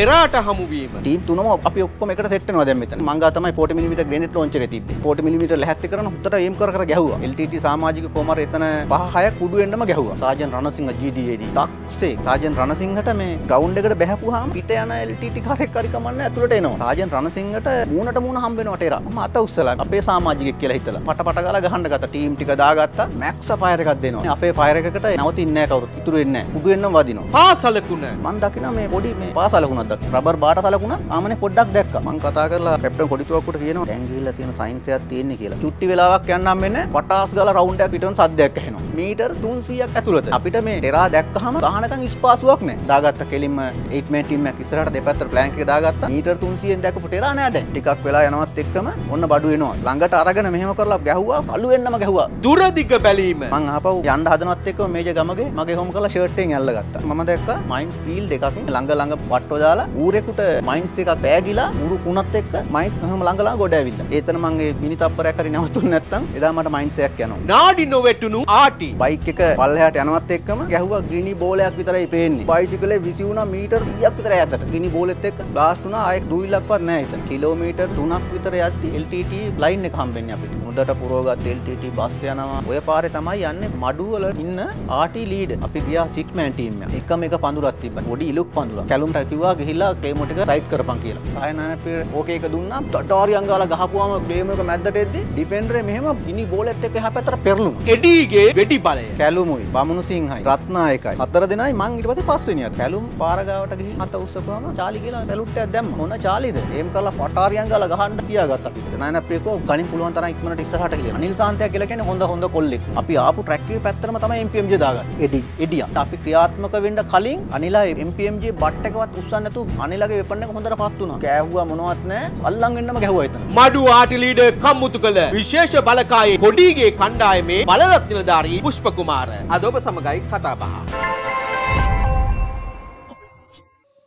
පෙරාට හමුවීම team තුනම අපි ඔක්කොම එකට සෙට් වෙනවා දැන් මෙතන මංගා තමයි 40 mm ග්‍රේනේඩ් ලොන්චරේ තිබ්බේ 40 mm ලැහැත්ති කරන හොතට එම් කර කර ගැහුවා LTT සමාජික කොමර එතන 5 6 කුඩු වෙන්නම ගැහුවා සාජන් රණසිංහ GDAD 탁සේ සාජන් රණසිංහට මේ ග්‍රවුන්ඩ් එකට බැහැපුවාම පිට යන LTT කාරෙක් හරි කමන්න ඇතුළට එනවා සාජන් රණසිංහට මූණට මූණ හම්බ වෙනවට එරා මම අත උස්සලා අපේ සමාජිකයෙක් කියලා හිතලා පට පට ගාලා ගහන්න ගත්තා ටීම් ටික දාගත්තා මැක්ස් ෆයර් එකක් දෙනවා අපේ ෆයර් එකකට නවතින්නේ නැහැ කවුරුත් ඉතුරු වෙන්නේ නැහැ උගු වෙන්නම වදිනවා පාසලකුණ මං දකිනවා මේ පොඩි මේ පාසලකුණක් මොකද රබර් බාට සලකුණ ආමන පොඩ්ඩක් දැක් මං කතා කරලා පැප්ට කොඩිතුවක්කට කියන ැංගිල්ල තියෙන සයින්සයක් තියන්නේ කියලා චුට්ටි වෙලාවක් යන්නම් මෙන්න පටාස් ගල රවුන්ඩ පිටන් සදයක් හෙන මීටර් තුන්සියක් ඇතුළත අපිට මේ ටෙරා දැක්කහම ගහනකන් ස්පාසුවක් නෑ දාගත්ත කෙලින්ම ඒක්මටීම කිසරට දෙපැත්ත ප්ලෑන්ක දාගත්ත මීටර් තුන්සියෙන් දැක ටෙරා නෑද ටිකක් වෙලා යනවත් එක්කම ඔන්න බඩුවනවා ළඟට අරගෙන මෙහම කරලා ගැහවා සල්ලුවෙන්න්නම ගැහවා දුරදික බැලීම මං අපව යන්න හදනත් එක්ක මේජ ගමගේ මගේ හොම කලා ෂර්ටෙන් ඇල්ලගත්ත ම දැක් මයින් පිල් දෙකක් ළඟ ළඟ පට්ටෝ දාලා දාලා ඌරෙකුට මයින්ස් එකක් බෑගිලා ඌරු කුණත් එක්ක මයින්ස් හැම ළඟලා ගොඩ ඇවිල්ලා. ඒතන මං ඒ මිනි තප්පරයක් හරි නැවතුනේ නැත්තම් එදා මට මයින්ස් එකක් යනවා. නාඩි නොවැටුණු ආටි. බයික් එක පල්ලෙහාට යනවත් එක්කම ගැහුවා ගිනි බෝලයක් විතරයි පේන්නේ. බයිසිකලේ 21 මීටර් 100ක් විතර ඈතට. ගිනි බෝලෙත් එක්ක බ්ලාස්ට් වුණා ආයෙත් දුවිල්ලක්වත් නැහැ එතන. කිලෝමීටර් 3ක් විතර යද්දි LTT ලයින් එක හම්බෙන්නේ අපිට. හොඳට පුරෝගත් LTT බස් යනවා. ඔය පාරේ තමයි යන්නේ මඩුවල ඉන්න ආටි ලීඩ්. අපි ගියා සික්මෑන් ටීම් එක. එකම එක පඳුරක් තිබ්බා. පොඩි ඉලුක් පඳුරක්. කැලුම්ට කිව්වා ගිහින් ගිහිල්ලා ක්ලේම ටික සයිට් කරපන් කියලා. ආයනනට ඕකේ එක දුන්නා. ඩොටෝරි අංගාලා ගහපුවාම ක්ලේම එක මැද්දට එද්දි ඩිෆෙන්ඩරේ මෙහෙම ගිනි බෝලෙත් එක්ක එහා පැත්තට පෙරළුම. එඩීගේ වෙඩි බලය. කැලුමුයි, බමුණු සිංහයි, රත්නායකයි. හතර දෙනයි මං ඊට පස්සේ පස්වෙනියා. කැලුම් පාරගාවට ගිහින් අත උස්සපුවාම චාලි කියලා සැලුට් එකක් දැම්ම. මොන චාලිද? එහෙම කරලා ෆටාරි අංගාලා ගහන්න තියාගත්තා. නයනප්පේකෝ ගණින් පුළුවන් තරම් ඉක්මනට ඉස්සරහට ගියා. අනිල් සාන්තයා කියලා කියන්නේ හොඳ හොඳ කොල්ලෙක්. අපි ආපු ට්‍රැක් එකේ පැත්තටම තමයි MPMJ දාගත්තේ. එඩි එඩියා. අපි ක්‍රියාත්මක වෙන්න කලින් අනිලා MPMJ බට් එකවත් උස්සන්න නැතුව නැතු අනිලගේ වෙපන්න හොඳට පත් වුණා. කෑහුවා මොනවත් නැහැ. අල්ලන් වෙන්නම ගැහුවා එතන. මඩු ආටි ලීඩර් කම්මුතු කළ විශේෂ බලකායේ කොඩිගේ කණ්ඩායමේ බලවත් නිලධාරී පුෂ්ප කුමාර අද ඔබ සමගයි කතා බහ.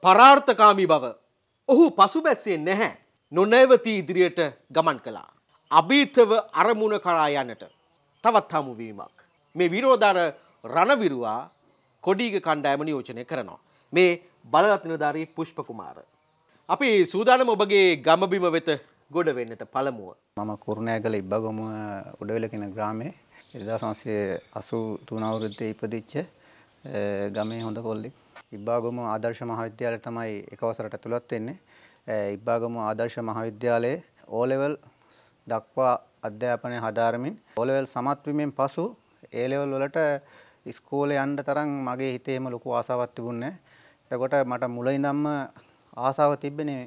පරාර්ථකාමී බව ඔහු පසුබැස්සේ නැහැ. නොනැවතී ඉදිරියට ගමන් කළා. අභීතව අරමුණ කරා යන්නට තවත් හමුවීමක්. මේ විරෝධාර රණවිරුවා කොඩීග කණ්ඩායම නියෝජනය කරනවා. මේ බලවත් නිලධාරී පුෂ්ප කුමාර. අපි සූදානම් ඔබගේ ගමබිම වෙත ගොඩ වෙන්නට පළමුව. මම කුරුණෑගල ඉබ්බගොම උඩවෙල කියන ග්‍රාමයේ 1983 අවුරුද්දේ ඉපදිච්ච ගමේ හොඳ කොල්ලෙක්. ඉබ්බාගොම ආදර්ශ මහාවිද්‍යාලය තමයි එක වසරට ඇතුළත් වෙන්නේ. ඉබ්බාගොම ආදර්ශ මහාවිද්‍යාලයේ O level දක්වා අධ්‍යාපනය හදාරමින් O level සමත් වීමෙන් පසු A level වලට ඉස්කෝලේ යන්න තරම් මගේ හිතේම ලොකු ආසාවක් තිබුණේ නැහැ. එතකොට මට මුලින්දම්ම ආසාව තිබ්බනේ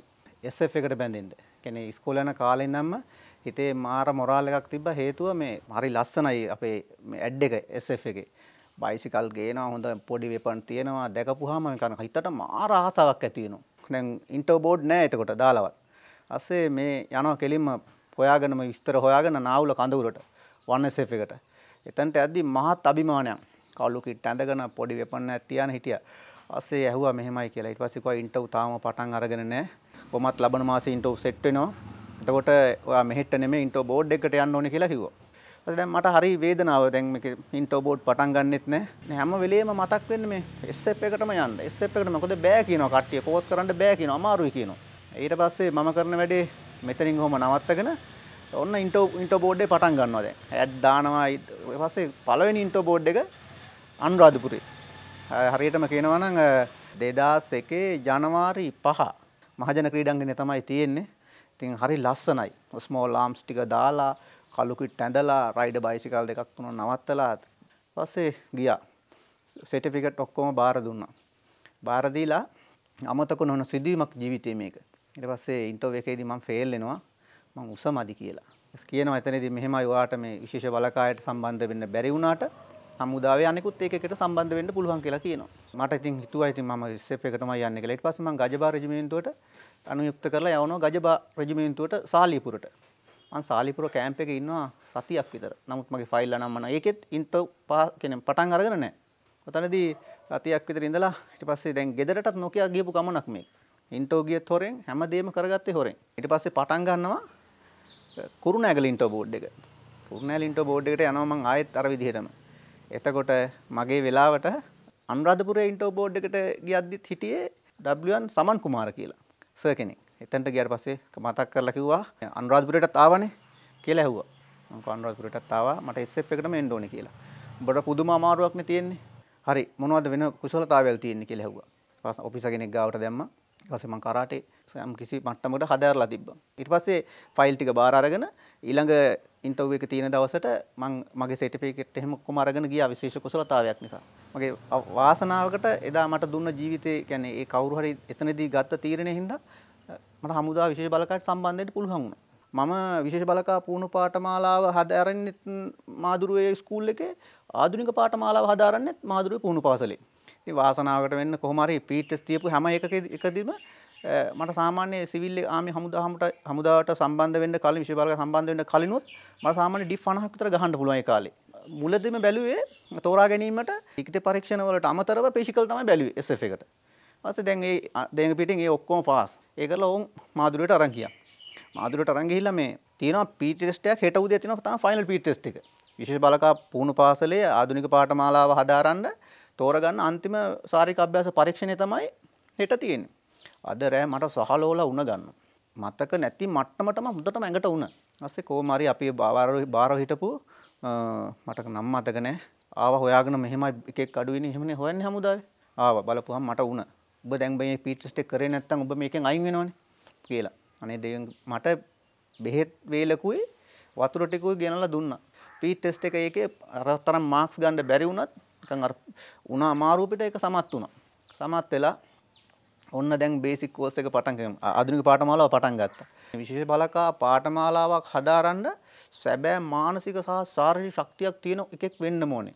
SF එකට බැඳෙන්න. කියන්නේ ඉස්කෝල යන කාලේ ඉඳන්ම හිතේ මාර මොරාල් එකක් තිබ්බ හේතුව මේ හරි ලස්සනයි අපේ මේ ඇඩ් එක SF එකේ. බයිසිකල් ගේනවා හොඳ පොඩි වෙපන් තියෙනවා දැකපුවාම නිකන් හිතට මාර ආසාවක් ඇති වෙනවා. දැන් ඉන්ටර් බෝඩ් නෑ එතකොට දාලවත්. අස්සේ මේ යනවා කෙලින්ම හොයාගෙනම විස්තර හොයාගෙන නාවුල කඳවුරට 1SF එකට. එතනට ඇද්දි මහත් අභිමානයක්. කවුළු කිට් ඇඳගෙන පොඩි වෙපන් එකක් තියාන හිටියා. පස්සේ ඇහුවා මෙහෙමයි කියලා. ඊට පස්සේ කිව්වා ඉන්ටර්ව් තාම පටන් අරගෙන නැහැ. කොහොමත් ලබන මාසේ ඉන්ටර්ව් සෙට් වෙනවා. එතකොට ඔයා මෙහෙට නෙමෙයි ඉන්ටර්ව් බෝඩ් එකට යන්න ඕනේ කියලා කිව්වා. ඊට දැන් මට හරි වේදනාව දැන් මේක ඉන්ටර්ව් බෝඩ් පටන් ගන්නෙත් නැහැ. හැම වෙලේම මතක් වෙන්නේ මේ SF එකටම යන්න. SF එකට මොකද බෑ කියනවා කට්ටිය කෝස් කරන්න බෑ කියනවා අමාරුයි කියනවා. ඊට පස්සේ මම කරන වැඩේ මෙතනින් කොහොම නවත්තගෙන ඔන්න ඉන්ට ඉන්ට බෝඩ්ඩේ පටන් ගන්නවා දැන් ඇඩ් දානවා පස්සේ පළවෙනි ඉන්ට බෝඩ් එක අනුරාධපුරේ හරියටම කියනවනං දෙදස් එකේ ජනවාරි පහ මහජන ක්‍රීඩංගෙන තමයි තියෙන්නේ ඉතින් හරි ලස්සනයි ස්මෝ ලාම්ස් ටික දාලා කලුකිට ඇඳලා රයිඩ බයිසිකල් දෙකක් වුණ නවත්තලා පස්සේ ගියා සෙටපිකට් ඔක්කොම බාර දුන්නා. බාරදීලා අමතක නොන සිදුවීමක් ජීවිතය මේක ඉට පස්සේ ඉන්ටෝ එකේදී මං ෆෙල්ලෙනවා මං උසමදි කියලා. කියනවා එතනදී මෙහෙම යවාට මේ විශේෂ බලකායට සම්බන්ධ වෙන්න බැරි වුණාට හමුදාවේ අනෙකුත් ඒක එකට සම්බන්ධ වෙන්න පුළුවන් කියලා කියනවා. මට ඉතින් හිතුවා ඉතින් මම ඉස්සෙප් එක තමයි යන්නේ කියලා. ඊට පස්සේ මම ගජබා රෙජිමෙන්ටුවට අනුයුක්ත කරලා යවනවා ගජබා රෙජිමෙන්ටුවට සාලිපුරට. මං සාලිපුර කෑම්ප් එකේ ඉන්නවා සතියක් විතර. නමුත් මගේ ෆයිල් අනම් මම ඒකෙත් ඉන්ට්‍රෝ කියන්නේ පටන් අරගෙන නැහැ. ඔතනදී සතියක් විතර ඉඳලා ඊට පස්සේ දැන් ගෙදරටත් නොකිය ගියපු ගමනක් මේක. ඉන්ට්‍රෝ ගියත් හොරෙන් හැමදේම කරගත්තේ හොරෙන්. ඊට පස්සේ පටන් ගන්නවා කුරුණෑගල ඉන්ට්‍රෝ බෝඩ් එක. කුරුණෑගල ඉන්ට්‍රෝ බෝඩ් එකට යනවා මං ආයෙත් අර විදිහටම. එතකොට මගේ වෙලාවට අනුරාධපුර ඉන්ටෝ බෝඩ් එකට ගියද්දිත් හිටියේ ඩබ්ලියන් සමන් කුමාර කියලා සර් කෙනෙක්. එතනට ගියාට පස්සේ මතක් කරලා කිව්වා අනුරාධපුරයටත් ආවනේ කියලා ඇහුවා. මම අනුරාධපුරයටත් ආවා මට SF එකටම එන්න ඕනේ කියලා. උඹට පුදුම අමාරුවක් නේ තියෙන්නේ. හරි මොනවද වෙන කුසලතාවයල් තියෙන්නේ කියලා ඇහුවා. ඊපස්සේ ඔෆිසර් කෙනෙක් ගාවට දැම්මා. ඊපස්සේ මම කරාටේ කිසි මට්ටමකට හදාarලා තිබ්බා. ඊට පස්සේ ෆයිල් ටික බාර අරගෙන ඊළඟ ඉන්ටව් එක තියෙන දවසට මං මගේ සර්ටිෆිකේට් එහෙම ඔක්කොම අරගෙන ගියා විශේෂ කුසලතාවයක් නිසා. මගේ වාසනාවකට එදා මට දුන්න ජීවිතේ කියන්නේ ඒ කවුරු හරි එතනදී ගත්ත තීරණය හින්දා මට හමුදා විශේෂ බලකාට සම්බන්ධ වෙන්න පුළුවන් වුණා. මම විශේෂ බලකා පුහුණු පාඨමාලාව හදාරන්නේ මාදුරුවේ ස්කූල් එකේ ආධුනික පාඨමාලාව හදාරන්නේ මාදුරුවේ පුහුණු පාසලේ. ඉතින් වාසනාවකට වෙන්න කොහොම හරි පීටස් තියපු හැම එකකදීම මට සාමාන්‍ය සිවිල් ආමි හමුදාහමට හමුදාවට සම්බන්ධ වෙන්න කලින් විශේෂ බලක සම්බන්ධ වෙන්න කලිනුත් මට සාමාන්‍ය ඩිප් 50ක් විතර ගහන්න පුළුවන් ඒ කාලේ. මුලදීම බැලුවේ තෝරා ගැනීමට ලිඛිත පරීක්ෂණ වලට අමතරව පිසිකල් තමයි බැලුවේ SF එකට. ඊපස්සේ දැන් ඒ දැන් පිටින් ඒ ඔක්කොම පාස්. ඒකල වුන් මාදුලේට අරන් ගියා. මාදුලේට අරන් ගිහිල්ලා මේ තියෙනවා පී ටෙස්ට් එකක් හෙට උදේ තියෙනවා තමයි ෆයිනල් පී ටෙස්ට් එක. විශේෂ බලකා පුහුණු පාසලේ ආධුනික පාඨමාලාව හදාරන්න තෝරගන්න අන්තිම සාරික අභ්‍යාස පරීක්ෂණය තමයි හෙට තියෙන්නේ. අද රෑ මට සහලෝලා උණ ගන්න. මතක නැති මට්ටමටම හොඳටම ඇඟට උණ. ඊස්සේ කොහොම හරි අපි බාර හිටපු මට නම් මතක නැහැ. ආව හොයාගෙන මෙහෙමයි එක එක් අඩු වෙන්නේ එහෙමනේ හොයන්නේ හමුදාවේ. ආව බලපුවහම මට උණ. ඔබ දැන් මේ පීට් ටෙස්ට් එක කරේ නැත්නම් ඔබ මේකෙන් අයින් වෙනවනේ කියලා. අනේ දෙවියන් මට බෙහෙත් වේලකුයි වතුර ටිකුයි ගෙනලා දුන්නා. පීට් ටෙස්ට් එක ඒකේ අර තරම් මාක්ස් ගන්න බැරි වුණත් නිකන් අර උණ අමාරුව පිට ඒක සමත් වුණා. සමත් වෙලා ඔන්න දැන් බේසික් කෝස් එක පටන් ආධුනික පාඨමාලාව පටන් ගත්තා. විශේෂ බලකා පාඨමාලාවක් හදාරන්න සැබෑ මානසික සහ ශාරීරික ශක්තියක් තියෙන එකෙක් වෙන්න ඕනේ.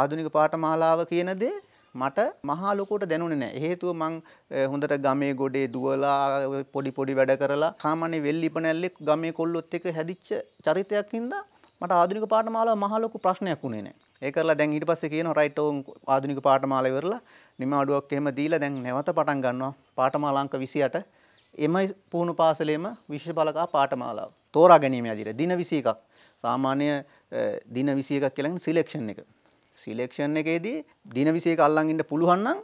ආධුනික පාඨමාලාව කියන දේ මට මහා ලොකුවට දැනුනේ නැහැ. හේතුව මං හොඳට ගමේ ගොඩේ දුවලා පොඩි පොඩි වැඩ කරලා සාමාන්‍ය වෙල්ලිපනැල්ලෙක් ගමේ කොල්ලොත් එක්ක හැදිච්ච චරිතයක් හින්දා මට ආධුනික පාඨමාලාව මහා ලොකු ප්‍රශ්නයක් වුණේ නැහැ. ඒ කරලා දැන් ඊට පස්සේ කියනවා රයිට් ඕන් ආධුනික පාඨමාලා ඉවරලා නිම අඩුවක් එහෙම දීලා දැන් නැවත පටන් ගන්නවා පාඨමාලා අංක 28 එම පුහුණු පාසලේම විශේෂ බලකා පාඨමාලාව තෝරා ගැනීම යදිර දින 21ක් සාමාන්‍ය දින 21ක් කියලා කියන්නේ සිලෙක්ෂන් එක. සිලෙක්ෂන් එකේදී දින 21 අල්ලන් ඉන්න පුළුවන් නම්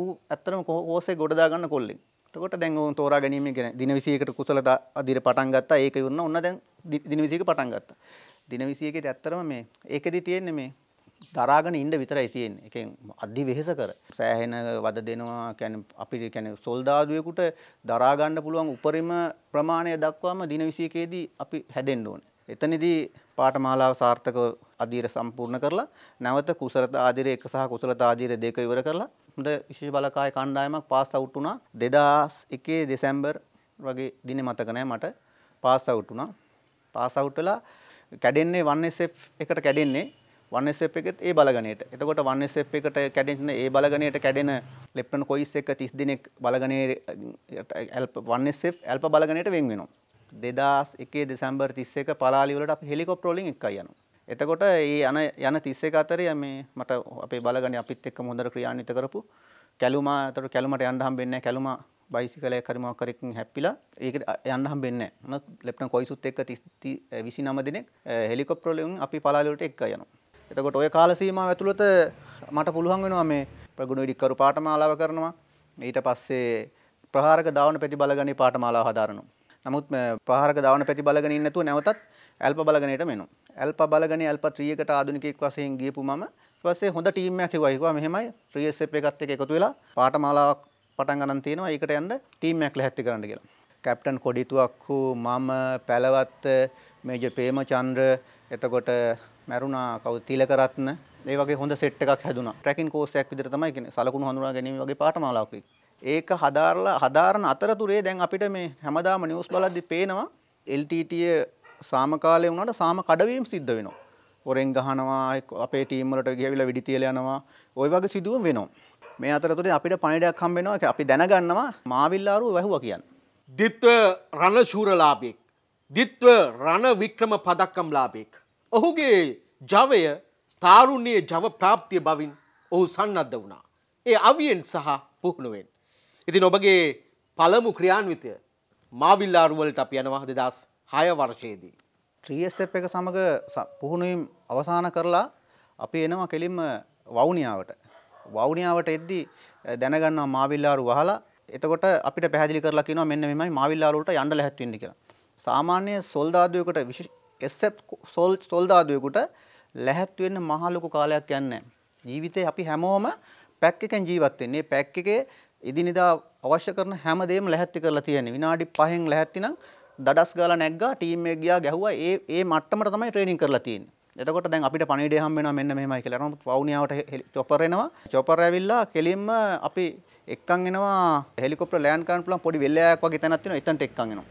ඌ ඇත්තටම කෝසේ ගොඩ දා ගන්න කොල්ලෙක්. එතකොට දැන් ඕන් තෝරා ගැනීම ගැන දින 21කට කුසලතා අධිර පටන් ගත්තා ඒක ඉවරන ඔන්න දැන් දින 21 පටන් ගත්තා. දින 21 ඇත්තරම මේ ඒකෙදි තියෙන්නේ මේ දරාගෙන ඉන්ඩ විතරයි තියෙන් එක අධි වෙහෙස කර සෑහෙන වද දෙනවා කැන අපි කැන සොල්දාදුවකුට දරාගණ්ඩ පුළුවන් උපරිම ප්‍රමාණය දක්වාම දින විසියකයේදී අපි හැදෙන්ඩ ඕන. එතනිදී පාටමාලාව සාර්ථක අධීර සම්පූර්ණ කරලා නැවත කුසලත ආදිර එක සහ කුසලත ආදීර දෙක ඉවර කරලා හොඳ විශේෂ බලකාය කණ්ඩායමක් පාස් අවුට් වුණා දෙදස් එකේ දෙසැම්බර් වගේ දින මතක නෑ මට පාස් අවුට් වුණා පාස් අවුට් වෙලා කැඩෙන්නේ 1SF එකට කැඩෙන්නේ 1SF එකෙත් ඒ බලගණයට. එතකොට 1SF එකට කැඩෙන ඒ බලගණයට කැඩෙන ලෙප්ටන් කොයිස් එක 30 දිනක් බලගණයේ 1SF ඇල්පා බලගණයට වෙන් වෙනවා. 2001 දෙසැම්බර් 31 පලාලි වලට අපි හෙලිකොප්ටර් වලින් එක්කයි යනවා. එතකොට මේ යන යන 31 අතරේ මේ මට අපේ බලගණේ අපිත් එක්කම හොඳට ක්‍රියාන්විත කරපු කැලුමා අතට කැලුමට යන්න හම්බෙන්නේ නැහැ. කැලුමා බයිසිකලයක් හරි මොකක් හරි එකකින් හැප්පිලා ඒකට යන්න හම්බෙන්නේ නැහැ. නැත්නම් ලෙප්ටන් කොයිසුත් එක්ක 30 29 දිනක් හෙලිකොප්ටර් වලින් අපි පලාලි වලට එක්කයි යනවා. එතකොට ඔය කාල සීමාව ඇතුළත මට පුළුවන් වෙනවා මේ ප්‍රගුණ ඉදිකරු පාඨමාලාව කරනවා ඊට පස්සේ ප්‍රහාරක දාවන ප්‍රතිබලගණී පාඨමාලාව හදාරනවා. නමුත් ප්‍රහාරක දාවන ප්‍රතිබලගණී නැතුව නැවතත් ඇල්ප බලගණයට මෙනවා. ඇල්ප බලගණී ඇල්ප 3 එකට ආධුනිකයෙක් වශයෙන් ගියපු මම පස්සේ හොඳ ටීම් එකක් හිව්වා. ඒකවා මෙහෙමයි 3SF එකත් එක්ක එකතු වෙලා පාඨමාලාවක් පටන් ගන්න තියෙනවා. ඒකට යන්න ටීම් එකක් ලැහැත්ති කරන්න කියලා. කැප්ටන් කොඩිතුවක්කු මම පැලවත්ත මේජ ප්‍රේමචන්ද්‍ර එතකොට මැරුණා කවුද තිලකරත්න ඒ වගේ හොඳ සෙට් එකක් හැදුණා. ට්‍රැකින් කෝස් එකක් විදිහට තමයි කියන්නේ සලකුණු හඳුනා ගැනීම වගේ පාඨමාලාවක්. ඒක හදාarලා හදාරන අතරතුරේ දැන් අපිට මේ හැමදාම නිවුස් බලද්දි පේනවා LTT සාමකාලය වුණාට සාම කඩවීම් සිද්ධ වෙනවා. හොරෙන් ගහනවා අපේ ටීම් වලට ගිහිවිලා වෙඩි තියලා යනවා. ওই වගේ සිදුවීම් වෙනවා. මේ අතරතුරේ අපිට පණිඩයක් හම්බ වෙනවා අපි දැනගන්නවා මාවිල්ලාරුව වැහුවා කියන්නේ. දිත්ව රණශූරලාභෙක්. දිත්ව රණ වික්‍රම පදක්කම්ලාභෙක්. ඔහුගේ ජවය තාරුණයේ ජව ප්‍රාප්තිය බවින් ඔහු සන්නද්ධ වුණා. ඒ අවියෙන් සහ පුහුණුවෙන්. ඉතින් ඔබගේ පළමු ක්‍රියාන්විතය මාවිල්ලාරුවලට අප යනවා දෙදස් හය වර්ෂයේදී. ත්‍රියස්ටප් එක සමඟ පුහුණුවම් අවසාන කරලා අපි එනවා කෙලින්ම වවුනියාවට. වවුනියාවට එද්දි දැනගන්නවා මාවිල්ලාරු වහලා එතකොට අපිට පැහදිලි කරලා කිනවා මෙන්න මෙමයි මාවිල්ලාරුවට යන්න ලැහැත්වෙන්න කියලා. සාමාන්‍ය සොල්දාදුවකට එක්සෙප් සෝල් සොල්දාදුවෙකුට ලැහැත් වෙන්න මහ ලොකු කාලයක් යන්නේ ජීවිතේ අපි හැමෝම පැක් එකෙන් ජීවත් වෙන්නේ. පැක් එකේ එදිනෙදා අවශ්‍ය කරන හැම දෙයක්ම ලැහැත්ති කරලා තියෙන්නේ. විනාඩි 5න් ලැහැත්ති නම් දඩස් ගාලා නැග්ගා ටීම් එක ගියා ගැහුවා. ඒ ඒ මට්ටමට තමයි ට්‍රේනින් කරලා තියෙන්නේ. එතකොට දැන් අපිට පණිවිඩය හම් වෙනවා මෙන්න මෙහෙමයි කියලා. නමුත් වවුනියාවට චොපර් එනවා. චොපර් ඇවිල්ලා කෙලින්ම අපි එක්කන් එනවා හෙලිකොප්ටර් ලෑන්ඩ් කරන්න පුළුවන් පොඩි වෙල්ලෑයක් වගේ තැනක් තියෙනවා. එතනට එක්කන් එනවා.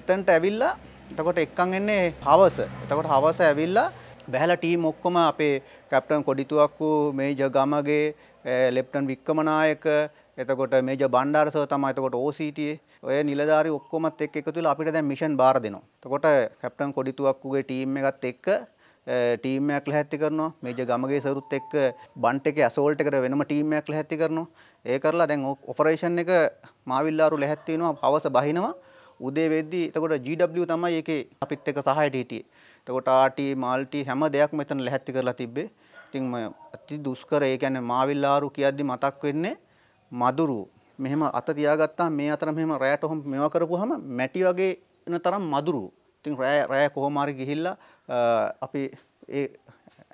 එතනට ඇවිල්ලා එතකොට එක්කන් එන්නේ හවස. එතකොට හවස ඇවිල්ලා බැහැලා ටීම් ඔක්කොම අපේ captain Kodituwakku, major Gamage, lieutenant Wickramanayake, එතකොට මේජර් බණ්ඩාර සර් තමයි එතකොට OCT ඔය නිලධාරි ඔක්කොමත් එක්ක එකතු වෙලා අපිට දැන් මිෂන් බාර දෙනවා. එතකොට කැප්ටන් කොඩිතුවක්කුගේ ටීම් එකත් එක්ක ටීමයක් ලැහැත්ති කරනවා මේජ ගමගේ සරුත් එක්ක බන්ට් එකේ ඇසෝල්ට් එකට වෙනම ටීමයක් ලැහැත්ති කරනවා ඒ කරලා දැන් ඔපරේෂන් එක මාවිල්ලාරු ලැහැත්ති වෙනවා හවස බහිනවා උදේ වෙද්දී එතකොට GW තමයි ඒකේ අපිත් එක්ක සහායට හිටියේ. එතකොට ආටි මාල්ටි හැම දෙයක්ම මෙතන ලැහැත්ති කරලා තිබ්බේ. ඉතින් මම අති දුෂ්කර ඒ කියන්නේ මාවිල්ලාරු කියද්දි මතක් වෙන්නේ මදුරු. මෙහෙම අත තියාගත්තා මේ අතර මෙහෙම රෑට හොම් මේවා කරපුවාම මැටි වගේ වෙන තරම් මදුරු. ඉතින් රෑ රෑ කොහොම හරි ගිහිල්ලා අපි ඒ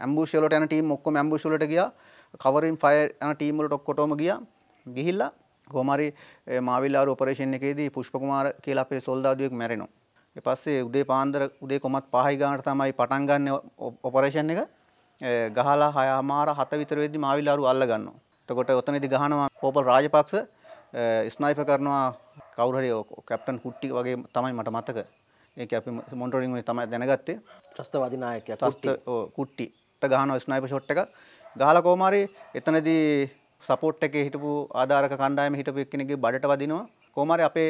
ඇම්බුෂ් වලට යන ටීම් ඔක්කොම ඇම්බුෂ් වලට ගියා. කවරින් ෆයර් යන ටීම් වලට ඔක්කොටම ගියා. ගිහිල්ලා කොමරි මාවිල්ලාර ඔපරේෂන් එකේදී පුෂ්පකුමාර කියලා අපේ සොල්දාදුවෙක් මැරෙනවා. ඊට පස්සේ උදේ පාන්දර උදේ කොමත් 5යි ගානට තමයි පටන් ගන්න ඔපරේෂන් එක. ගහලා 6මාර 7 විතර වෙද්දි මාවිල්ලාරු අල්ල ගන්නවා. එතකොට ඔතනදී ගහනවා කෝපල් රාජපක්ෂ ස්නයිපර් කරනවා කවුරු හරි කැප්ටන් හුට්ටි වගේ තමයි මට මතක. ඒක අපි මොනිටරින් වලින් තමයි දැනගත්තේ. ත්‍රස්තවාදී නායකයා කුට්ටි. ඔව් කුට්ටිට ගහනවා ස්නයිපර් ෂොට් එක. ගහලා කොමාරි එතනදී සපෝට් එකේ හිටපු ආධාරක කණ්ඩායම හිටපු එක්කෙනෙක්ගේ බඩට වදිනවා. කොහොම හරි අපේ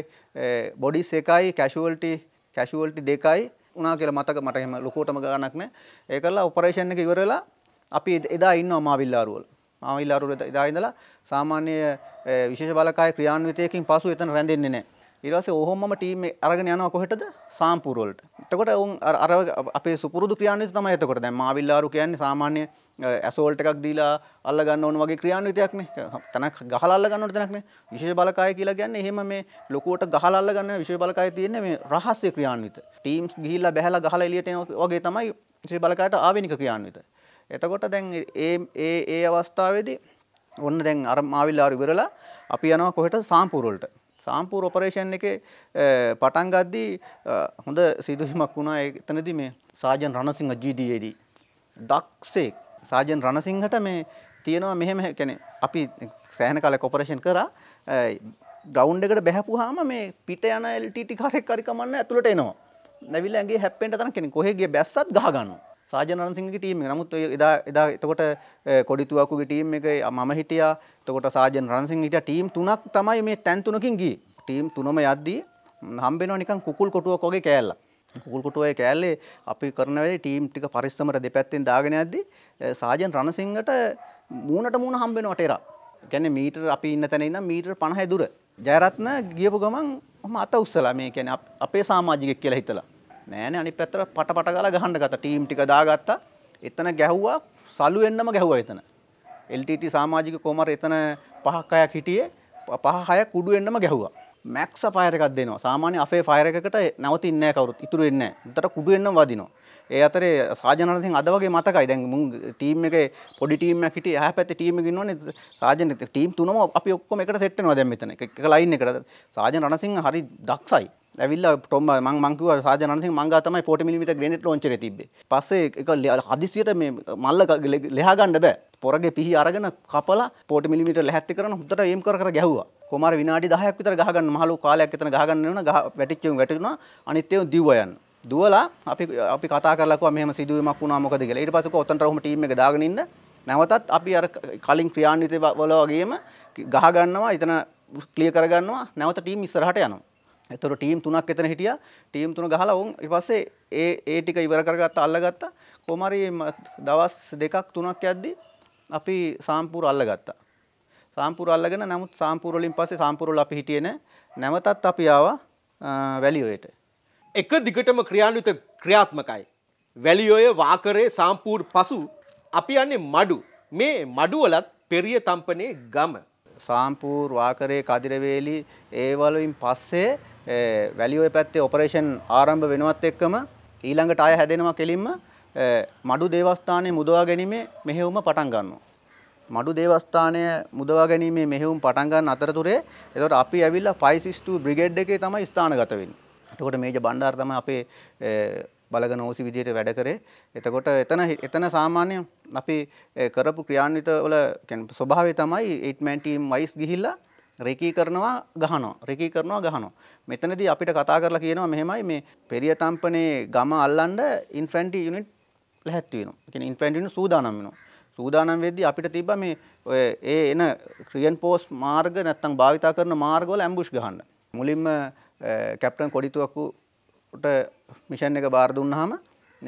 බොඩිස් එකයි කැෂුවල්ටි කැෂුවල්ටි දෙකයි වුණා කියලා මතක මට එහෙම ලොකුවටම ගණනක් නැහැ. ඒකලා ඔපරේෂන් එක ඉවර වෙලා අපි එදා ඉන්නවා මාවිල්ලාරුවල. මාවිල්ලාරුවල එදා ඉඳලා සාමාන්‍ය විශේෂ බලකාය ක්‍රියාන්විතයකින් පසු එතන රැඳෙන්නේ නැහැ. ඊටවසේ ඔහොමම ටීම් අරගෙන යනවා කොහෙටද සාම්පූර් වලට. එතකොට උන් අර අපේ සුපුරුදු ක්‍රියාන්විත තමයි එතකොට. දැන් මාවිල්ලාරු කියන්නේ සාමාන්‍ය ඇසෝල්ට එකක් දීලා අල්ල ගන්න ඕන වගේ ක්‍රියාන්විතයක්නේ. තනක් ගහලා අල්ල ගන්න ඕන තැනක්නේ. විශේෂ බලකාය කියලා කියන්නේ එහෙම මේ ලොකුවට ගහලා අල්ල ගන්න විශේෂ බලකාය තියෙන්නේ මේ රහස්‍ය ක්‍රියාන්විත. ටීම්ස් ගිහිල්ලා බැහැලා ගහලා එළියට එන වගේ තමයි විශේෂ බලකායට ආවෙනික ක්‍රියාන්විත. එතකොට දැන් ඒ ඒ ඒ අවස්ථාවේදී ඔන්න දැන් අර මාවිල්ලාරු ඉවරලා අපි යනවා කොහෙට සාම්පූර් වලට. සාම්පූර් ඔපරේෂන් එකේ පටන් ගද්දී හොඳ සිදුවීමක් වුණා එතනදී මේ සාජන් රණසිංහ GDA දී දක්ෂෙක් සාජන් රණසිංහට මේ තියෙනවා මෙහෙම يعني අපි සෑහෙන කාලයක් ඔපරේෂන් කරා ග්‍රවුන්ඩ් එකට බැහැපුවාම මේ පිට යන LTT කාරෙක් හරි කමන්න ඇතුළට එනවා. නැවිලා ඇඟේ හැප්පෙන්න තරම් කෙනෙක් කොහෙ ගිය බැස්සත් ගහ ගන්නවා. සාජන අනසිංහගේ ටීම් එක. නමුත් එදා එදා එතකොට කොඩිතුවක්කුගේ ටීම් එක මම හිටියා. එතකොට සාජන රන්සිංහ හිටියා ටීම් තුනක් තමයි මේ තැන් තුනකින් ගියේ. ටීම් තුනම යද්දී හම්බෙනවා නිකන් කුකුල් කොටුවක් වගේ කෑල්ලක්. කුකුල් කොටුවේ කෑල්ලේ අපි කරන වෙලේ ටීම් ටික පරිස්සමට දෙපැත්තෙන් දාගෙන යද්දී සාජන් රණසිංහට මූණට මූණ හම්බෙනවා ටෙරා. කියන්නේ මීටර අපි ඉන්න තැන ඉඳන් මීටර 50 දුර. ජයරත්න ගියපු ගමන් මම අත උස්සලා මේ කියන්නේ අපේ සමාජිකයෙක් කියලා හිතලා නෑනේ අනිත් පැත්තට පට පට ගාලා ගහන්න ගත්තා ටීම් ටික දාගත්තා එතන ගැහුවා සලු එන්නම ගැහුවා එතන LTT සමාජික කොමර එතන පහක් අයක් හිටියේ පහ හය කුඩු එන්නම ගැහුවා මැක්ස ෆයර් එකක් දෙනවා සාමාන්‍ය අපේ ෆයර් එකකට නවතින්නේ නැහැ කවුරුත් ඉතුරු වෙන්නේ නැහැ උන්ට කුඩු එන්නම වදිනවා ඒ අතරේ සාජනරසින් අද වගේ මතකයි දැන් මුන් ටීම් එකේ පොඩි ටීම් එකක් හිටියේ එහා පැත්තේ ටීම් එකක් ඉන්නවනේ සාජන ටීම් තුනම අපි ඔක්කොම එකට සෙට් වෙනවා දැන් මෙතන එක ලයින් එකට සාජන රණසිංහ හරි දක්ෂයි ඇවිල්ලා ටොම මං මංකුව සාජනන්සින් මංගා තමයි 40 mm ග්‍රේනේඩ් ලොන්චරේ තිබ්බේ. පස්සේ ඒක හදිසියට මේ මල්ල ලෙහා ගන්න බෑ. පොරගේ පිහි අරගෙන කපලා 40 mm ලැහැත්ති කරන හොඳට එම් කර කර ගැහුවා. කොමාර විනාඩි 10ක් විතර ගහගන්න මහලු කාලයක් එතන ගහගන්න වෙන වැටිච්චුම් වැටුණා. අනිත් ඒවා දිව්වා යන. දුවලා අපි අපි කතා කරලා මෙහෙම සිදුවීමක් වුණා මොකද කියලා. ඊට පස්සේ කොතනට ඔහොම ටීම් එක දාගෙන ඉන්න නැවතත් අපි අර කලින් ක්‍රියාන්විත වල වගේම ගහගන්නවා එතන ක්ලියර් කරගන්නවා නැවත ටීම් ඉස්සරහට යනවා. එතකොට ටීම් තුනක් එතන හිටියා ටීම් තුන ගහලා වුන් ඊට පස්සේ ඒ ඒ ටික ඉවර කරගත්ත අල්ලගත්තා කොහොම හරි දවස් දෙකක් තුනක් යද්දි අපි සාම්පූර් අල්ලගත්තා සාම්පූර් අල්ලගෙන නමුත් සාම්පූර් වලින් පස්සේ සාම්පූර් වල අපි හිටියේ නැහැ නැවතත් අපි ආවා වැලිඔයට එක දිගටම ක්‍රියාන්විත ක්‍රියාත්මකයි වැලිඔය වාකරේ සාම්පූර් පසු අපි යන්නේ මඩු මේ මඩුවලත් පෙරිය තම්පනේ ගම සාම්පූර් වාකරේ කදිරවේලි ඒවලින් පස්සේ වැලියෝ පැත්තේ ඔපරේෂන් ආරම්භ වෙනවත් එක්කම ඊළඟට ආය හැදෙනවා කෙලින්ම මඩු දේවස්ථානයේ මුදවා ගැනීමේ මෙහෙයුම පටන් ගන්නවා. මඩු දේවස්ථානය මුදවා ගැනීමේ මෙහෙයුම් පටන් ගන්න අතරතුරේ එතකොට අපි ඇවිල්ලා 562 බ්‍රිගේඩ් එකේ තමයි ස්ථානගත වෙන්නේ. එතකොට මේජර් බණ්ඩාර තමයි අපේ බලගන ඕසි විදියට වැඩ කරේ. එතකොට එතන එතන සාමාන්‍යයෙන් අපි කරපු ක්‍රියාන්විත වල කියන්නේ ස්වභාවය තමයි 8 man team wise ගිහිල්ලා රෙකී කරනවා ගහනවා රෙකී කරනවා ගහනවා. මෙතනදී අපිට කතා කරලා කියනවා මෙහෙමයි මේ පෙරිය තම්පනේ ගම අල්ලන්න ඉන්ෆැන්ටි යුනිට් ලැහැත්ති වෙනවා. ඒ කියන්නේ ඉන්ෆැන්ටි යුනිට් සූදානම් වෙනවා. සූදානම් වෙද්දී අපිට තිබ්බා මේ ඔය ඒ එන ක්‍රියන් පෝස් මාර්ග නැත්තම් භාවිතා කරන මාර්ගවල ඇම්බුෂ් ගහන්න. මුලින්ම කැප්ටන් කොඩිතුවක්කුට මිෂන් එක බාර දුන්නාම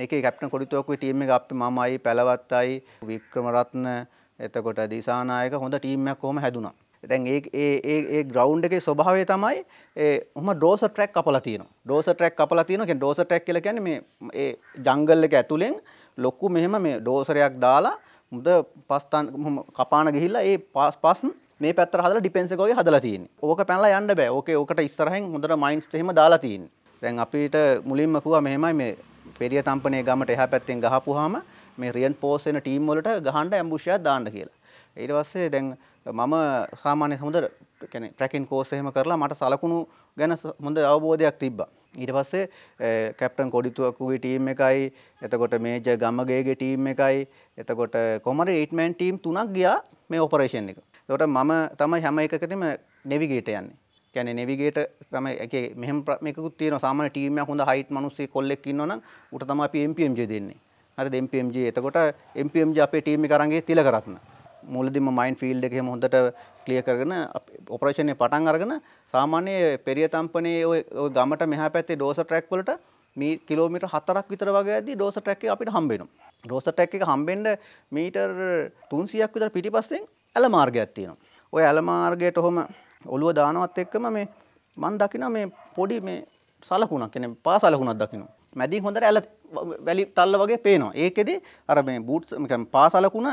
මේකේ කැප්ටන් කොඩිතුවක්කුවේ ටීම් එක අපි මමයි පැලවත්තයි වික්‍රමරත්න එතකොට දිසානායක හොඳ ටීම් එකක් කොහොම හැදුනා. දැන් ඒ ග්‍රවන්් එක ස්වභාවය තමයි හම ඩෝස ට්‍රක් අපල තියන ඩෝස ට්‍රක් අපල තියනක ඩෝස ට්‍රක් කලකැන මේ ජංගල් එක ඇතුළෙන් ලොක්කු මෙහෙම මේ ඩෝසරයක් දාලා මුද පස්තන් කපාන ගිහිල්ලා ඒ පස් පස්න් මේ පැත්තර හදල ඩිපෙන්සකෝගේ හදලා තියන ඕක පැල්ලා යන්න බෑ ඕක ඕකට ඉස්සරහෙන් හොඳට මයින්ස් හෙම දාලා තියන් දැන් අපිට මුලින්මකුව මෙහෙමයි මේ පෙරිය තම්පනේ ගමට එහ පැත්තෙන් ගහපුහම මේ රියන් පෝසෙන ටීම් වලට ගහන්ඩ ඇම්බුෂයක් දාන්න කියලා ඊට පස්සේ දැන් මම සාමාන්‍ය හොඳ ට්‍රැකින් කෝසහෙම කරලා මට සලකුණු ගැන හොඳ අවබෝධයක් තිබ්බා. ඊට පස්සේ කැප්ටන් කොඩිතුවක්කුගේ ටීම් එකයි එතකොට මේජ ගමගේගේ ටීම් එකයි එතකොට කොමර ඒටමන් ටීම් තුනක් ගියා මේ ඔපරේෂන් එක. තොට මම තමයි හැම එකකටම නෙවිගේට යන්නේ. කැන නෙවිගේට තම එක මෙහම ප්‍රමකුත් තියන සාම ටීම හොඳ හයිට මනුස්සේ කොල්ලෙක් න්නන උට තම අපි MPMජ දෙන්නේ. හරි MPMජ එතකොට MPMජ අපේ ටීමි කරන්ගේ තිල කරත්න්න. මුලදිම මයින් ෆිල්ඩ් එකෙම හොඳට ක්ලිය කරගෙන ඔපරේෂණය පටන් අරගෙන සාමාන්‍ය පෙරිය තම්පනේ ඔය ගමට මෙහා පැත්තේ ඩෝස ට්‍රැක් වලට මේ කිලෝමීටර් 4ක් විතර වගේ ඇද්දි ඩෝස ට්‍රැක් එක අපිට හම්බ වෙනවා. ඩෝස ට්‍රැක් එක හම්බෙන්න මීටර් 300ක් විතර පිටිපස්සෙන් ඇල මාර්ගයක් තියෙනවා. ඔය ඇල මාර්ගයට ඔහොම ඔළුව දානවත් එක්කම මේ මම දකිනවා මේ පොඩි මේ සලකුණක් කියන්නේ පාසලකුණක් දකිනවා. මැදින් හොඳට ඇල වැලි තල්ල වගේ පේනවා. ඒකෙදි අර මේ බූට්ස් පාසලකුණ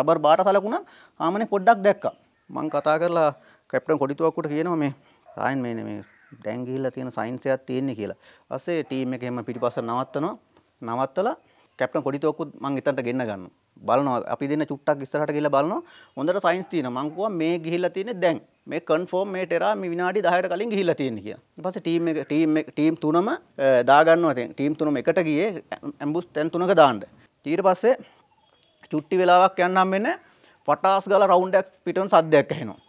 රබර් බාට සලකුණ ආමනේ පොඩ්ඩක් දැක්කා. මං කතා කරලා කැප්ටන් කොඩිතුවක්කුට කියනවා මේ සායන් මේ මේ දැන් ගිහිල්ලා තියෙන සයින්ස් එකක් තියෙන්නේ කියලා. ඊපස්සේ ටීම් එකේම පිටිපස්ස නවත්තනවා. නවත්තලා කැප්ටන් කොඩිතුවක්කුත් මං එතනට ගෙන්න ගන්නවා. බලනවා අපි දෙන්න චුට්ටක් ඉස්සරහට ගිහලා බලනවා හොඳට සයින්ස් තියෙනවා මං කිව්වා මේ ගිහිල්ලා තියෙන්නේ දැන් මේ කන්ෆර්ම් මේ ටෙරා මේ විනාඩි 10ට කලින් ගිහිල්ලා තියෙන්නේ කියලා. ඊට පස්සේ ටීම් එක ටීම් එක ටීම් තුනම දාගන්නවා දැන් ටීම් තුනම එකට ගියේ ඇම්බුස් තැන් තුනක දාන්න. ඊට පස්සේ චුට්ටි වෙලාවක් යන්න හම්බෙන්නේ පටාස් ගාලා රවුන්ඩ් එකක් පිටවන සද්දයක් ඇහෙනවා.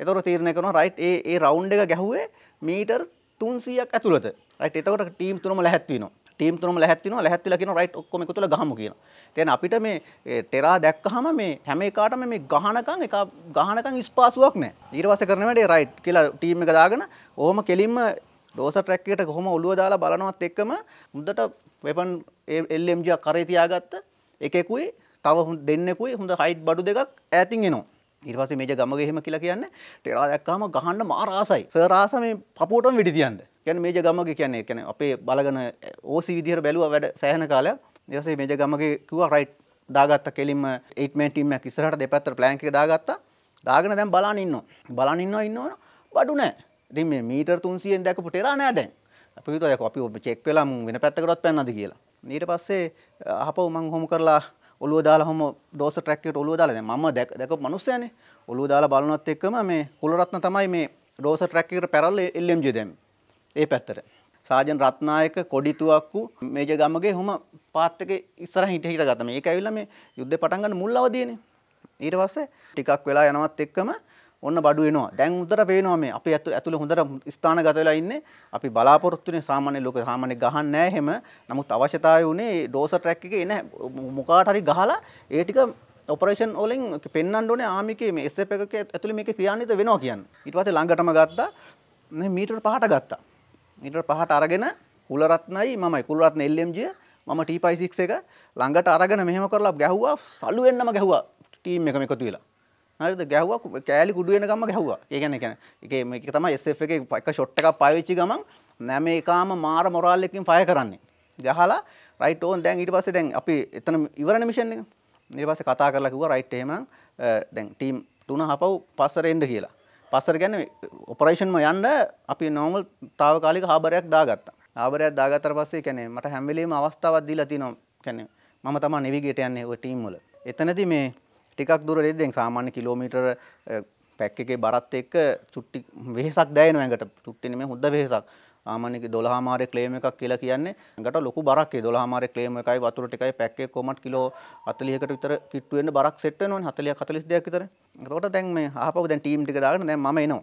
එතකොට තීරණය කරනවා රයිට් ඒ ඒ රවුන්ඩ් එක ගැහුවේ මීටර් 300ක් ඇතුළත. රයිට් එතකොට ටීම් තුනම ලැහැත් වෙනවා. ටීම් තුනම ලැහැත් වෙනවා ලැහැත් වෙලා කියනවා රයිට් ඔක්කොම එකතු වෙලා ගහමු කියනවා දැන් අපිට මේ ටෙරා දැක්කහම මේ හැම එකාටම මේ ගහනකම් එක ගහනකම් ස්පාසුවක් නැහැ ඊට පස්සේ කරන වැඩේ රයිට් කියලා ටීම් එක දාගෙන ඕම කෙලින්ම දෝස ට්‍රැක් එකට කොහොම ඔළුව දාලා බලනවත් එක්කම මුදට වෙපන් එල්ම්ජ කරේ තියාගත්ත එකෙකුයි තව දෙන්නෙකුයි හොඳ හයිට් බඩු දෙකක් ඈතින් එනවා ඊට පස්සේ මේජ ගමගේ එහෙම කියලා කියන්නේ ටෙරා දැක්කම ගහන්න මාර ආසයි සර් ආස මේ පපුවටම වෙඩි තියන්නේ කියන්නේ මේජ ගමගේ කියන්නේ කියන්නේ අපේ බලගෙන ඕසි විදිහට බැලුවා වැඩ සෑහෙන කාලයක්. ඊට පස්සේ මේජ ගමගේ කිව්වා රයිට් දාගත්ත කෙලින්ම 8 man team එකක් ඉස්සරහට දෙපැත්තට ප්ලෑන්ක් එක දාගත්තා. දාගෙන දැන් බලන් ඉන්නවා. බලන් ඉන්නවා ඉන්නවනේ බඩු නැහැ. ඉතින් මේ මීටර් 300ෙන් දැකපු ටෙරා නෑ දැන්. අපි හිතුවා යකෝ අපි ඔබ චෙක් වෙලා මුන් වෙන පැත්තකටවත් පැනනද කියලා. ඊට පස්සේ අහපව මං හොම කරලා ඔලුව දාලා හොම ඩෝස ට්‍රැක් එකට ඔලුව දාලා දැන් මම දැකපු මිනිස්සයානේ. ඔලුව දාලා බලනවත් එක්කම මේ කුලරත්න තමයි මේ ඩෝස ට්‍රැක් එකට පැරලල් LMG දැම්මේ. ඒ පැත්තට. සාජන් රත්නායක කොඩිතුවක්කු මේජ ගමගේ හොම පාත්තක ඉස්සර හිට හිට ගතම ඒක ඇවිල්ල මේ යුද්ධ පටන්ගන්න මුල් අවදයන ඊට පස්සේ ටිකක් වෙලා යනවත් එක්කම ඔන්න බඩුවනවා දැන් උදර පේනවා මේ අපි ඇතු ඇතුළ හොඳට ස්ථාන ගතලා ඉන්න අපි බලාපොරොත්තුනේ සාමාන්‍ය ලෝක සාමාන්‍ය ගහන්න නෑ හෙම නමුත් අවශ්‍යතාවය වුණේ ඩෝස ට්‍රැක් එක එන මොකාට හරි ගහලා ඒ ටික ඔපරේෂන් ඔලින් පෙන්න්න ඕනේ ආමිකේ මේ එස් එක ඇතුළ මේක ක්‍රියාන්විත වෙනවා කියන්න ඊට පස්සේ ළඟටම ගත්තා මේ මීටර පහට ගත්තා මීටර් පහට අරගෙන කුලරත්නයි මමයි කුලරත්න එල්ලම්ජිය මම ටීපයිසික් එක ළඟට අරගෙන මෙහෙම කරලා ගැහ්වා සලුවෙන්න්නම ගැහ්වා ටීම් එක එකතු වෙලා හරිද ගැහ්වා කෑලි කුඩුවෙනකම ගැහ්වා ඒගැන කැන එක මේක තම එස් එක එක ෂොට් එකක් පාවිච්චි ගමන් නැම එකම මාර මොරල්ලකින් පය කරන්නේ ගහලා රයිටෝන් දැන් ඊට පස්සේ දැන් අපි එතන ඉවරණ මිෂන් එක නිර්වාස කතා කරලා කිව්වා රයිට් එහෙමනම් දැන් ටීම් තුන හපව් පස්සර එන්න කියලා පස්සර ගැන ඔපරේෂන්ම යන්න අපි නෝමල් තාවකාලික හාබරයක් දාගත්ත ආබරයක් දාගතර පස්සේ කැනෙ මට හැමිලීම අවස්ථාවත් දී ලතිනවා කැනෙ මම තමා නිවිගේට යන්නේ ටීම්මල එතනති මේ ටිකක් දුර දෙෙන් සාමාන්‍ය කිලෝමීටර් පැක් eh, එකේ බරත් එක්ක චුට්ටි වෙහසක් දැයන ඇඟට චුට්ටින මේ හොද වෙහසක් ආමනික 12 මාරේ ක්ලේම් එකක් කියලා කියන්නේ ගට ලොකු බරක් ඒ 12 මාරේ ක්ලේම් එකයි වතුර ටිකයි පැක් එකක් කොමත් කිලෝ 40කට විතර කිට්ටු වෙන්න බරක් සෙට් වෙනවනේ 40 42ක් විතර. එතකොට දැන් මේ ආපහු දැන් ටීම් ටික දාගෙන දැන් මම එනවා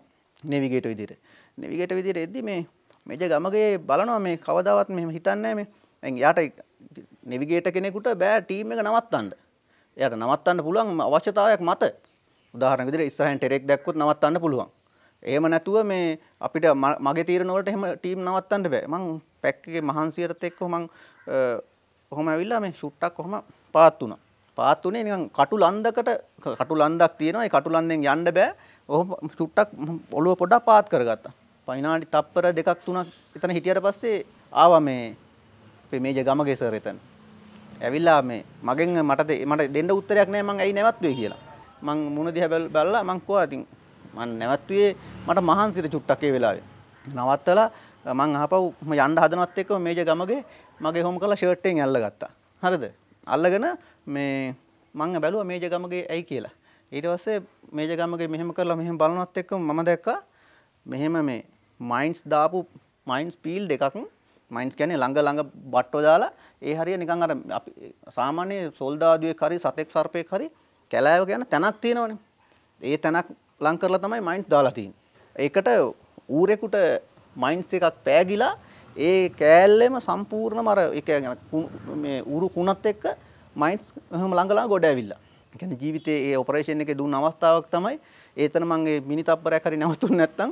නෙවිගේටර් විදියට. නෙවිගේටර් විදියට එද්දි මේ මේජ ගමගේ බලනවා මේ කවදාවත් මෙහෙම හිතන්නේ මේ. දැන් යාට නෙවිගේටර් කෙනෙකුට බෑ ටීම් එක නවත්තන්න. එයාට නවත්තන්න පුළුවන් අවශ්‍යතාවයක් මත. උදාහරණ විදියට ඉස්සරහින් ටෙරෙක් දැක්කොත් නවත්තන්න පුළුවන්. ඒම නැතුව මේ අපිට මගේ තීරණවලට එහෙම ටීම් නවත්තන්න බෑ මං පැක්කගේ මහන්සියට එක්ක මං ඔහොම ඇවිල්ලා මේ ශුට්ටක් කොහොම පාත් වුණා පාත් වුණේ නිකන් කටු ලන්දකට කටු ලන්දක් තියෙනවා ඒ කටු ලන්දෙන් යන්න බෑ ඔහොම ශුට්ටක් ඔළුව පොඩක් පාත් කරගත්තා පයිනාඩි තප්පර දෙකක් තුනක් එතන හිටියට පස්සේ ආවා මේ අපේ මේජ ගමගේ සර් එතන ඇවිල්ලා මේ මගෙන් මට මට දෙන්න උත්තරයක් නෑ මං ඇයි නැවත්වේ කියලා මං මුණ දිහා බැලලා මං කෝ ඉතින් මම නැවතුයේ මට මහන්සියට චුට්ටක් ඒ වෙලාවේ. නවත්තලා මං අහපව් මම යන්න හදනවත් එක්කම මේජ ගමගේ මගේ හොම් කරලා ෂර්ට් එකෙන් අල්ලගත්තා. හරිද? අල්ලගෙන මේ මං බැලුවා මේජ ගමගේ ඇයි කියලා. ඊට පස්සේ මේජ ගමගේ මෙහෙම කරලා මෙහෙම බලනවත් එක්කම මම දැක්කා මෙහෙම මේ මයින්ඩ්ස් දාපු මයින්ඩ්ස් පීල් දෙකක් මයින්ස් කියන්නේ ළඟ ළඟ බට්ටෝ දාලා ඒ හරිය නිකන් අර අපි සාමාන්‍ය සොල්දාදුවේ හරි සතෙක් සර්පයෙක් හරි කැලෑව කියන තැනක් තියෙනවනේ. ඒ තැනක් ලං කරලා තමයි මයින්ස් දාලා තියෙන්නේ. ඒකට ඌරෙකුට මයින්ස් එකක් පෑගිලා ඒ කෑල්ලෙම සම්පූර්ණම අර ඒ කියන්නේ මේ ඌරු කුණත් එක්ක මයින්ස් එහෙම ළඟලා ගොඩ ඇවිල්ලා. ඒ කියන්නේ ජීවිතේ ඒ ඔපරේෂන් එකේ දුන්න අවස්ථාවක් තමයි ඒතන මම මේ මිනි තප්පරයක් හරි නැවතුනේ නැත්තම්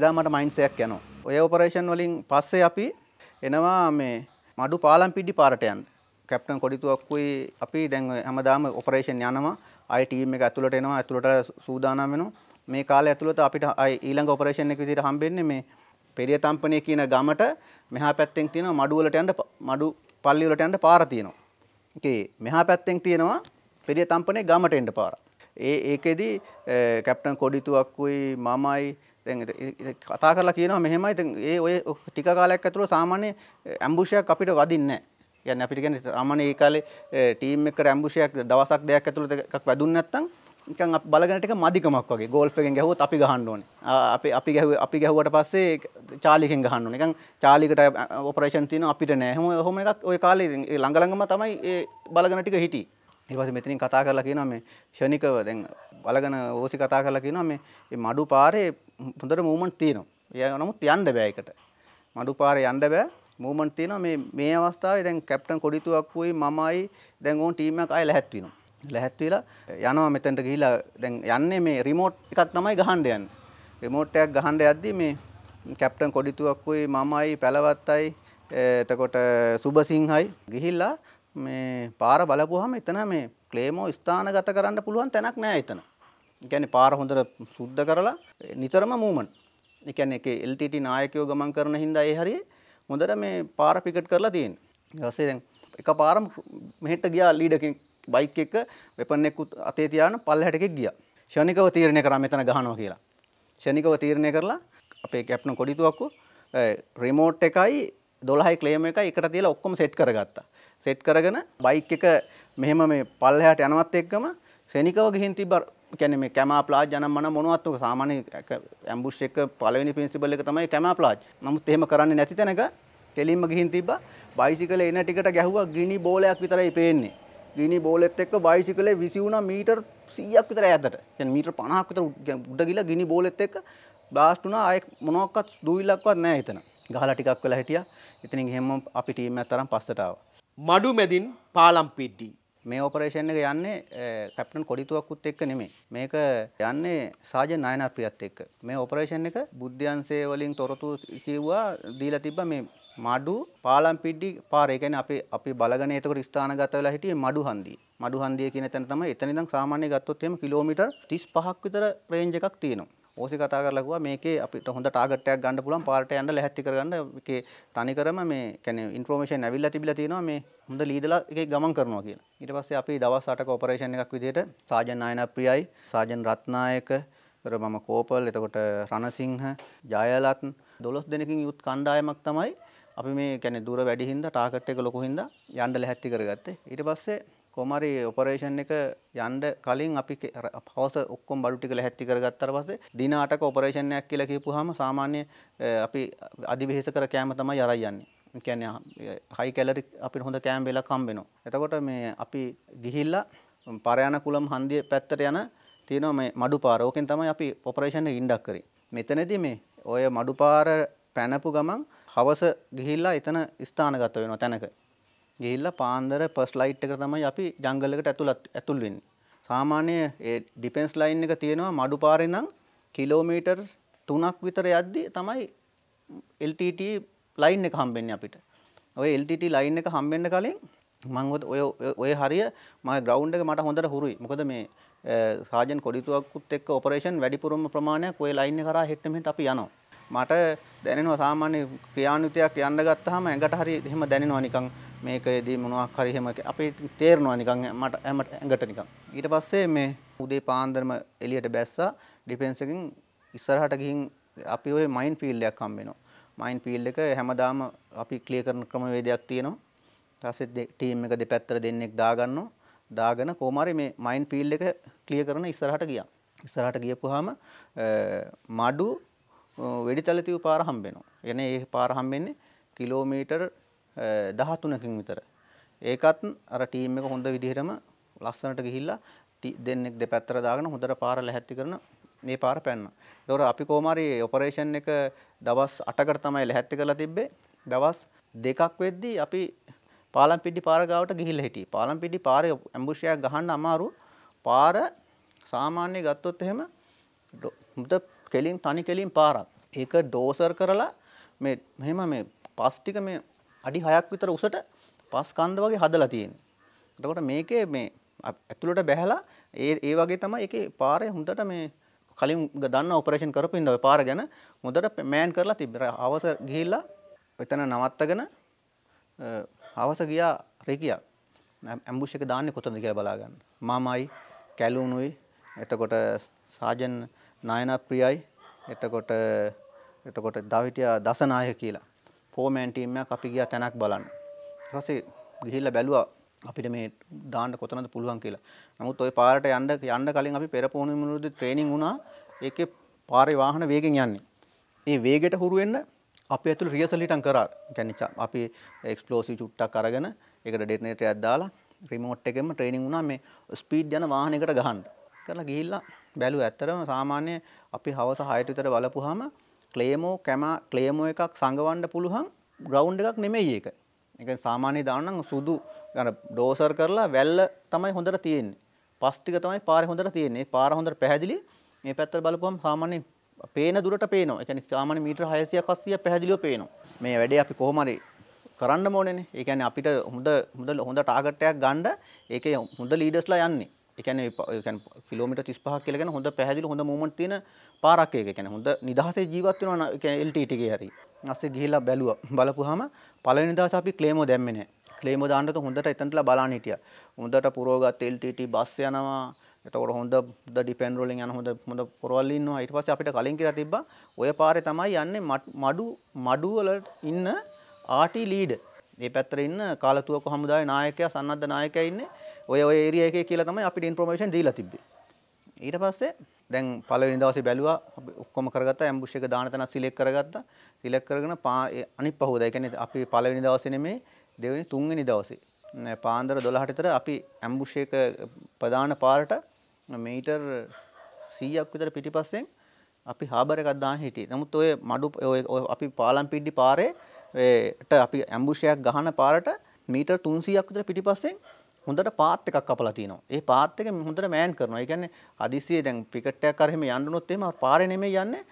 එදා මට මයින්ස් එකක් යනවා. ඔය ඔපරේෂන් වලින් පස්සේ අපි එනවා මේ මඩු පාලම්පිඩි පාරට යන්න. කැප්ටන් කොඩිතුවක්කුයි අපි දැන් හැමදාම ඔපරේෂන් යනවා අයි ටීම් එක ඇතුළට එනවා ඇතුළට සූදානම් වෙනවා මේ කාලය ඇතුළත අපිට ඊළඟ ඔපරේෂන් එක විදිහට හම්බෙන්නේ මේ පෙරිය තම්පනේ කියන ගමට මෙහා පැත්තෙන් තියෙනවා මඩු වලට යන්න මඩු පල්ලි වලට යන්න පාර තියෙනවා. ඒකේ මෙහා පැත්තෙන් තියෙනවා පෙරිය තම්පනේ ගමට එන්න පාර. ඒ ඒකෙදි කැප්ටන් කොඩිතුවක්කුයි මමයි දැන් කතා කරලා කියනවා මෙහෙමයි ඉතින් ඒ ඔය ටික කාලයක් ඇතුළත සාමාන්‍ය ඇම්බුෂයක් අපිට වදින්නේ නැහැ. කියන්නේ අපිට කියන්නේ සාමාන්‍ය ඒ කාලේ ටීම් එකකට ඇම්බුෂයක් දවසක් දෙකක් ඇතුළත එකක් වැදුන්නේ නැත්නම් නිකන් අපි බලගෙන ටික මදිකමක් වගේ ගෝල්ෆ් එකෙන් ගැහුවොත් අපි ගහන්න ඕනේ අපි අපි ගැහුව අපි ගැහුවට පස්සේ චාලිකෙන් ගහන්න ඕනේ නිකන් චාලිකට ඔපරේෂන් තියෙනවා අපිට නෑ එහෙම ඔහොම එකක් ওই කාලේ ළඟ ළඟම තමයි ඒ බලගෙන ටික හිටියේ ඊට පස්සේ මෙතනින් කතා කරලා කියනවා මේ ෂණිකව දැන් බලගෙන ඕසි කතා කරලා කියනවා මේ මඩු පාරේ හොඳට මූවමන්ට් තියෙනවා නමුත් යන්න බෑ එකට මඩු පාරේ යන්න බෑ මූමන්ට් තියෙනවා මේ මේ අවස්ථාවේ දැන් කැප්ටන් කොඩිතුවක් වුයි මමයි දැන් ඕන් ටීම් එකක් ආයෙ ලැහැත් වෙනවා ලැහැත් වෙලා යනවා මෙතනට ගිහිලා දැන් යන්නේ මේ රිමෝට් එකක් තමයි ගහන්න යන්නේ. රිමෝට් එකක් ගහන්න යද්දී මේ කැප්ටන් කොඩිතුවක්කුයි මමයි පැලවත්තයි එතකොට සුබසිංහයි ගිහිල්ලා මේ පාර බලපුවාම එතන මේ ක්ලේමෝ ස්ථානගත කරන්න පුළුවන් තැනක් නෑ එතන. කියන්නේ පාර හොඳට සුද්ධ කරලා නිතරම මූවමන්ට්. ඒ කියන්නේ ඒකේ LTT නායකයෝ ගමන් කරන හින්දා ඒ හරිය හොඳට මේ පාර පිකට් කරලා තියෙන්නේ. ඊට පස්සේ දැන් එක පාරම මෙහෙට ගියා ලීඩර් කෙනෙක් බයික් එක වෙපන් එක්කුත් අතේ තියාන පල්ලෙහාට එකෙක් ගියා. ෂණිකව තීරණය කරා මෙතන ගහනවා කියලා. ෂණිකව තීරණය කරලා අපේ කැප්ටන් කොඩිතුවක්කු රිමෝට් එකයි 12යි ක්ලේම් එකයි එකට තියලා ඔක්කොම සෙට් කරගත්තා. සෙට් කරගෙන බයික් එක මෙහෙම මේ පල්ලෙහාට යනවත් එක්කම ෂණිකව ගිහින් තිබ්බ කියන්නේ මේ කැමා ප්ලාජ් යනම් මන මොනවත් උක සාමාන්‍ය ඇම්බුෂ් එක පළවෙනි ප්‍රින්සිපල් එක තමයි කැමා ප්ලාජ්. නමුත් එහෙම කරන්නේ නැති තැනක කෙලින්ම ගිහින් තිබ්බා බයිසිකලේ එන ටිකට ගැහුවා ග්‍රිනි බෝලයක් විතරයි පේන්නේ. ගිනි බෝලෙත් එක්ක බයිසිකලේ 23 මීටර් 100ක් විතර ඈතට. කියන්නේ මීටර් 50ක් විතර උඩ ගිහලා ගිනි බෝලෙත් එක්ක බ්ලාස්ට් වුණා. ආයේ මොනවත් දුවිලක්වත් නැහැ එතන. ගහලා ටිකක් වෙලා හිටියා. එතනින් එහෙම අපි ටීම් එකත් තරම් පස්සට ආවා. මඩු මැදින් පාලම් පිට්ටි. මේ ඔපරේෂන් එක යන්නේ කැප්ටන් eh, කොඩිතුවක්කුත් එක්ක නෙමෙයි. මේක යන්නේ සාජන් නයනාප්‍රියත් එක්ක. මේ ඔපරේෂන් එක බුද්ධ්‍යංශය වලින් තොරතුරු කිව්වා දීලා තිබ්බා මේ මඩු පාලම්පිඩ්ඩි පාර. ඒ කියන්නේ අපි අපි බලගනේ එතකොට ස්ථානගත වෙලා හිටියේ මඩු හන්දිය. මඩු හන්දිය කියන තැන තමයි එතන ඉඳන් සාමාන්‍ය ගත්තොත් එහෙම කිලෝමීටර් 35ක් විතර රේන්ජ් එකක් තියෙනවා. ඕසි කතා කරලා කිව්වා මේකේ අපිට හොඳ ටාගට් එකක් ගන්න පුළුවන් පාරට යන්න ලැහැත්ති කරගන්න මේකේ තනිකරම මේ කියන්නේ ඉන්ෆෝමේෂන් ඇවිල්ලා තිබිලා තියෙනවා මේ හොඳ ලීඩලා එකේ ගමන් කරනවා කියලා. ඊට පස්සේ අපි දවස් 8ක ඔපරේෂන් එකක් විදිහට සාජන් නායනප්‍රියයි, සාජන් රත්නායක, ඊට මම කෝපල්, එතකොට රණසිංහ, ජයලත් 12 දෙනෙකින් යුත් කණ්ඩායමක් තමයි අපි මේ කියන්නේ දුර වැඩි හින්දා ටාගට් එක ලොකු හින්දා යන්න ලැහැත්ති කරගත්තේ. ඊට පස්සේ කොහමරි ඔපරේෂන් එක යන්න කලින් අපි හවස ඔක්කොම බඩු ටික ලැහැත්ති කරගත්තාට පස්සේ දින 8ක ඔපරේෂන් එකක් කියලා කියපුවාම සාමාන්‍ය අපි අධිවිහෙස කර කෑම තමයි අරන් යන්නේ. කැන හයි කැලරි අපි හොඳ කෑම් වෙලා කම්බෙනවා. එතකොට මේ අපි ගිහිල්ල පරයන කුළම් හන්දිය පැත්තට යන තියෙනවා මේ මඩු පාරෝකෙන් තමයි අපි පොපරේෂණ ඉන්ඩක් කරේ. මෙතනදී මේ ඔය මඩු පාර පැනපු ගමන් හවස ගිහිල්ලා එතන ස්ථානගත වෙනවා තැනක. ගිහිල්ලා පාන්දර ෆස්ට් ලයිට් එක තමයි අපි ජංගල් එකට ඇතුළත් ඇතුල් වෙන්නේ. සාමාන්‍ය ඒ ඩිෆෙන්ස් ලයින් එක තියෙනවා මඩු පාරේ නම් කිලෝමීටර් 3ක් විතර යද්දි තමයි LTT ලයින් එක හම්බෙන්නේ අපිට. ඔය LTT ලයින් එක හම්බෙන්න කලින් මම ඔය ඔය හරිය මම ග්‍රවුන්ඩ් එක මට හොඳට හුරුයි. මොකද මේ සාජන් කොඩිතුවක්කුත් එක්ක ඔපරේෂන් වැඩිපුරම ප්‍රමාණයක් ඔය ලයින් එක කරා හෙට මෙහෙට අපි යනවා. මට දැනෙනවා සාමාන්‍ය ක්‍රියානුතයක් යන්න ගත්තාම ඇඟට හරි එහෙම දැනෙනවා නිකන් මේකේදී මොනවක් හරි එහෙම අපි තේරෙනවා නිකන් මට ඇඟට නිකන් ඊට පස්සේ මේ උදේ පාන්දරම එළියට බැස්සා ඩිෆෙන්ස් එකකින් ඉස්සරහට ගිහින් අපි ওই මයින් ෆීල්ඩ් එකක් හම්බ වෙනවා මයින් ෆීල්ඩ් එක හැමදාම අපි ක්ලියර් කරන ක්‍රමවේදයක් තියෙනවා ඊට ටීම් එක දෙපැත්තට දෙන්නෙක් දාගන්නවා දාගෙන කොහොමරි මේ මයින් ෆීල්ඩ් එක ක්ලියර් කරන ඉස්සරහට ගියා ඉස්සරහට ගියපුවාම මඩු වෙඩි තලතිව් පාර හම්බෙනවා. එනේ ඒ පාර හම්බෙන්නේ කිලෝමීටර් 13කින් විතර. ඒකත් අර ටීම් එක හොඳ විදිහටම ලස්සනට ගිහිල්ලා දෙන්නෙක් දෙපැත්තට දාගෙන හොඳට පාර ලැහැත්ති කරන මේ පාර පැන්න. ඒතොර අපි කොහොමරි ඔපරේෂන් එක දවස් 8කට තමයි ලැහැත්ති කරලා තිබ්බේ. දවස් දෙකක් වෙද්දී අපි පාලම්පිඩි පාර ගාවට ගිහිල්ලා හිටියේ. පාලම්පිඩි පාරේ ඇම්බුෂයක් ගහන්න අමාරු. පාර සාමාන්‍ය ගත්තොත් එහෙම මුද කෙලින් තනි කෙලින් පාරක්. ඒක ඩෝසර් කරලා මේ මෙහෙම මේ පස් ටික මේ අඩි 6ක් විතර උසට පස් කන්ද වගේ හදලා තියෙන්නේ. එතකොට මේකේ මේ ඇතුළට බැහැලා ඒ ඒ වගේ තමයි ඒකේ පාරේ හොඳට මේ කලින් දන්න ඔපරේෂන් කරපු ඉඳ ඔය පාර ගැන හොඳට මෑන් කරලා තිබ්බා. හවස ගිහිල්ලා එතන නවත්තගෙන හවස ගියා රෙකියා. ඇම්බුෂ් එක දාන්නේ කොතනද කියලා බලාගන්න. මාමයි, කැලුණුයි, එතකොට සාජන් නායනප්‍රියයි එතකොට එතකොට දවිටියා දසනායක කියලා ෆෝමෑන් ටීම් එකක් අපි ගියා තැනක් බලන්න. ඊට පස්සේ ගිහිල්ලා බැලුවා අපිට මේ දාන්න කොතනද පුළුවන් කියලා. නමුත් ওই පාරට යන්න යන්න කලින් අපි පෙර පුහුණු මුනුරුදි ට්‍රේනින් වුණා. ඒකේ පාරේ වාහන වේගෙන් යන්නේ. මේ වේගයට හුරු වෙන්න අපි ඇතුළ රියසල් හිටන් කරා. කියන්නේ අපි එක්ස්ප්ලෝසිව් චුට්ටක් අරගෙන ඒකට ඩetonator එකක් දාලා රිමෝට් එකෙන්ම ට්‍රේනින් වුණා මේ ස්පීඩ් යන වාහනයකට ගහන්න. කරලා ගිහිල්ලා බැලුවා. ඇත්තටම සාමාන්‍ය අපි හවස 6ට විතර බලපුවාම ක්ලේමෝ කැමා ක්ලේමෝ එකක් සංගවන්න පුළුවන් ග්‍රවුන්ඩ් එකක් නෙමෙයි ඒක. ඒ කියන්නේ සාමාන්‍ය දාන නම් සුදු අර ඩෝසර් කරලා වැල්ල තමයි හොඳට තියෙන්නේ. පස් ටික තමයි පාරේ හොඳට තියෙන්නේ. පාර හොඳට පැහැදිලි. මේ පැත්තට බලපුවම සාමාන්‍ය පේන දුරට පේනවා. ඒ කියන්නේ සාමාන්‍ය මීටර 600ක් 800ක් පැහැදිලිව පේනවා. මේ වැඩේ අපි කොහොම හරි කරන්න ඕනේනේ. ඒ කියන්නේ අපිට හොඳ හොඳ හොඳ ටාගට් එකක් ගන්න ඒකේ හොඳ ලීඩර්ස්ලා යන්නේ. ඒ කියන්නේ ඒ කියන්නේ කිලෝමීටර් 35ක් කියලා කියන්නේ හොඳ පැහැදිලි හොඳ මූවමන්ට් තියෙන පාරක් ඒක. ඒ කියන්නේ හොඳ නිදහසේ ජීවත් වෙනවා ඒ කියන්නේ LTT එකේ හරි. ඊස්සේ ගිහිල්ලා බැලුවා. බලපුවාම පළවෙනි දවසේ අපි ක්ලේමෝ දැම්මේ නැහැ. ක්ලේමෝ දාන්නත් හොඳට එතනටලා බලන්න හිටියා. හොඳට පුරවගත් LTT බස් යනවා. එතකොට හොඳ ද ඩිපෙන්ඩ් රෝලින් යන හොඳ හොඳ පොරවල් ඉන්නවා. ඊට පස්සේ අපිට කලින් කියලා තිබ්බා ඔය පාරේ තමයි යන්නේ මඩු මඩු වල ඉන්න ආටි ලීඩර්. මේ පැත්තට ඉන්න කාලතුවක හමුදාවේ නායකයා සන්නද්ධ නායකයා ඉන්නේ. ඔය ඔය ඒරිය එකේ කියලා තමයි අපිට ඉන්ෆෝමේෂන් දීලා තිබ්බේ. ඊට පස්සේ දැන් පළවෙනි දවසේ බැලුවා ඔක්කොම කරගත්තා ඇම්බුෂ් එක දාන තැනක් සිලෙක්ට් කරගත්තා. සිලෙක්ට් කරගෙන අනිත් පහුවදා. ඒ කියන්නේ අපි පළවෙනි දවසේ නෙමෙයි දෙවෙනි තුන්වෙනි දවසේ පාන්දර 12ට විතර අපි ඇම්බුෂ් එක ප්‍රධාන පාරට මීටර් 100ක් විතර පිටිපස්සෙන් අපි හාබර් එකක් දාන හිටියේ. නමුත් ඔය මඩු ඔය අපි පාලම්පිඩ්ඩි පාරේට අපි ඇම්බුෂයක් ගහන පාරට මීටර් 300ක් විතර පිටිපස්සෙන් හොඳට පාත් එකක් කපලා තියෙනවා. ඒ පාත් එක හොඳට මෑන් කරනවා. ඒ කියන්නේ අදිසිය දැන් පිකට් එකක් කරා එහෙම යන්නුනොත් එහෙම පාරේ නෙමෙයි යන්නේ.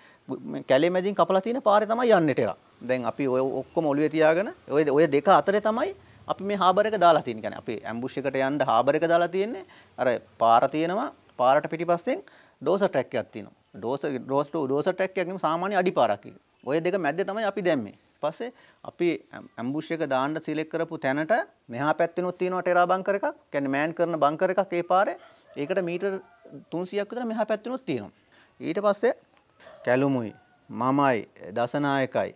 කැලේ මැදින් කපලා තියෙන පාරේ තමයි යන්නේ ටිකක්. දැන් අපි ඔය ඔක්කොම ඔළුවේ තියාගෙන ඔය ඔය දෙක අතරේ තමයි අපි මේ හාබර් එක දාලා තියෙන්නේ. කියන්නේ අපි ඇම්බුෂ් එකට යන්න හාබර් එක දාලා තියෙන්නේ. අර පාර තියෙනවා. පාරට පිටිපස්සෙන් ඩෝස ට්‍රැක් එකක් තියෙනවා. ඩෝස ඩෝස් ටු ඩෝස ට්‍රැක් එකක් නෙමෙයි සාමාන්‍ය අඩි පාරක්. ඔය දෙක මැද්දේ තමයි අපි දැම්මේ. පස්සේ අපි ඇම්බුෂ් එක දාන්න සිලෙක් කරපු තැනට මෙහා පැත්තෙනුත් තියෙනවා ටෙරා බංකර් එකක්. කියන්නේ මෑන් කරන බංකර් එකක් ඒ පාරේ. ඒකට මීටර් 300ක් විතර මෙහා පැත්තෙනුත් තියෙනවා. ඊට පස්සේ කැලුමුයි මමයි දසනායකයි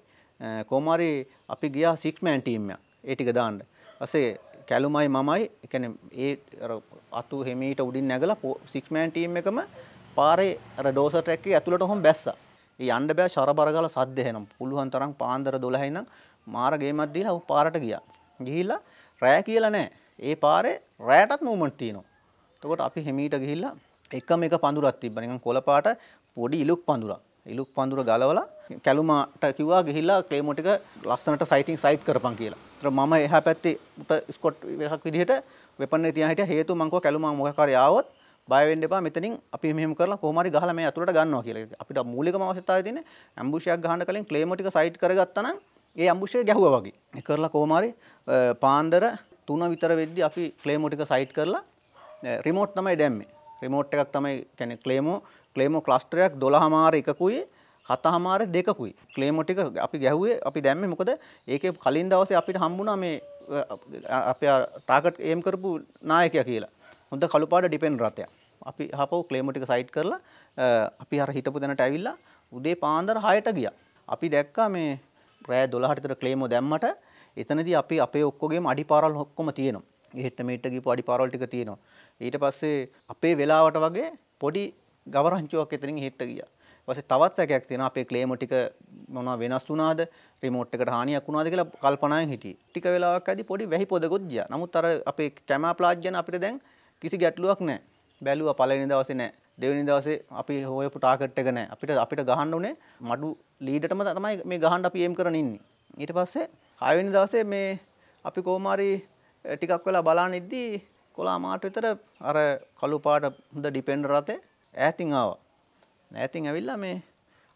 කොමාරි අපි ගියා සික්මෑන් ටීම් එකක්. ඒ ටික දාන්න. පස්සේ කැලුමයි මමයි කියන්නේ ඒ අතු හෙමීට උඩින් නැගලා සික්මෑන් ටීම් එකම පාරේ අර ඩෝසර් ට්‍රැක් එකේ ඇතුළට ඔහොම බැස්සා. ඒ යන්න බෑ ශරබර ගාලා සද්ද එනවා. පුළුවන් තරම් පාන්දර 12 ඉඳන් මාර ගේමක් දීලා ਉਹ පාරට ගියා. ගිහිල්ලා රෑ කියලා නෑ. ඒ පාරේ රෑටත් මූවමන්ට් තියෙනවා. එතකොට අපි හිමීට ගිහිල්ලා එකම එක පඳුරක් තිබ්බා. නිකන් කොළ පාට පොඩි ඉලුක් පඳුරක්. ඉලුක් පඳුර ගලවලා කැලුමාට කිව්වා ගිහිල්ලා ක්ලේමෝ ටික ලස්සනට සයිටින් සයිට් කරපන් කියලා. ඒතර මම එහා පැත්තේ ස්කොට් එකක් විදිහට වෙපන් එක තියා හිටියා. හේතුව මං කිව්වා කැලුමා මොකක් හරි ආවොත් බයවෙන්න එපා මෙතනින් අපි මෙහෙම කරලා කොහොම හරි ගහලා මේ අතුලට ගන්නවා කියලා. අපිට මූලිකම අවශ්‍යතාවය තියෙන්නේ ඇම්බුෂයක් ගහන්න කලින් ක්ලේමෝ ටික සයිඩ් කරගත්තා නම් ඒ ඇම්බුෂය ගැහුවා වගේ. ඒ කරලා කොහොම හරි පාන්දර 3 විතර වෙද්දි අපි ක්ලේමෝ ටික සයිඩ් කරලා රිමෝට් තමයි දැම්මේ. රිමෝට් එකක් තමයි කියන්නේ ක්ලේමෝ ක්ලේමෝ ක්ලස්ටරයක් 12 මාර එකකුයි හතහමාර දෙකකුයි ක්ලේමෝ ටික අපි ගැහුවේ අපි දැම්මේ මොකද ඒකේ කලින් දවසේ අපිට හම්බුණා මේ අපේ ටාගට් එම් කරපු නායකයා කියලා. හොඳ කළුපාට ඩිපෙන් රථයක්. අපි හපෝ ක්ලේමටික සයිට් කරලා අපි හර හිටපු දැනට ඇවිල්ලා උදේ පාන්දර හයට ගිය. අපි දැක්කා මේ ප්‍රෑ දොළහටතර ක්ලේමෝ දැම්මට එතනද අපි අපේ ඔක්කොගේ අඩි පාරල් හොක්කොම තියෙනවා. හෙට මේට ගිපු අඩි පාරල් ටික තියෙනවා. ඊට පස්සේ අපේ වෙලාවට වගේ පොඩි ගවරංචුවක් එතනින් හෙට ගියා. ඊපස්සේ තවත් සැකයක් තියෙනවා අපේ ක්ලේමෝ ටික මොනවා වෙනස් වුණාද රිමෝට් එකට හානියක් වුණාද කියලා කල්පනායෙන් හිටියේ. ටික වෙලාවක් ඇදී පොඩි වැහි පොදකුත් ගියා. නමුත් අර අපේ කැමරා ප්ලාජ් ගැන අපිට දැන් කිසි ගැටලුවක් නැහැ. බැලුවා පළවෙනි දවසේ නැහැ. දෙවෙනි දවසේ අපි හොයපු ටාගට් එක නැහැ. අපිට අපිට ගහන්න උනේ මඩු ලීඩටම තමයි මේ ගහන්න අපි එම් කරන ඉන්නේ. ඊට පස්සේ හයවෙනි දවසේ මේ අපි කොහොම හරි eh, ටිකක් වෙලා බලන ඉද්දී කොලා මාට විතර අර කළු පාට හොඳ ඩිපෙන්ඩර් රතේ ඈතින් ආවා. ඈතින් ඇවිල්ලා මේ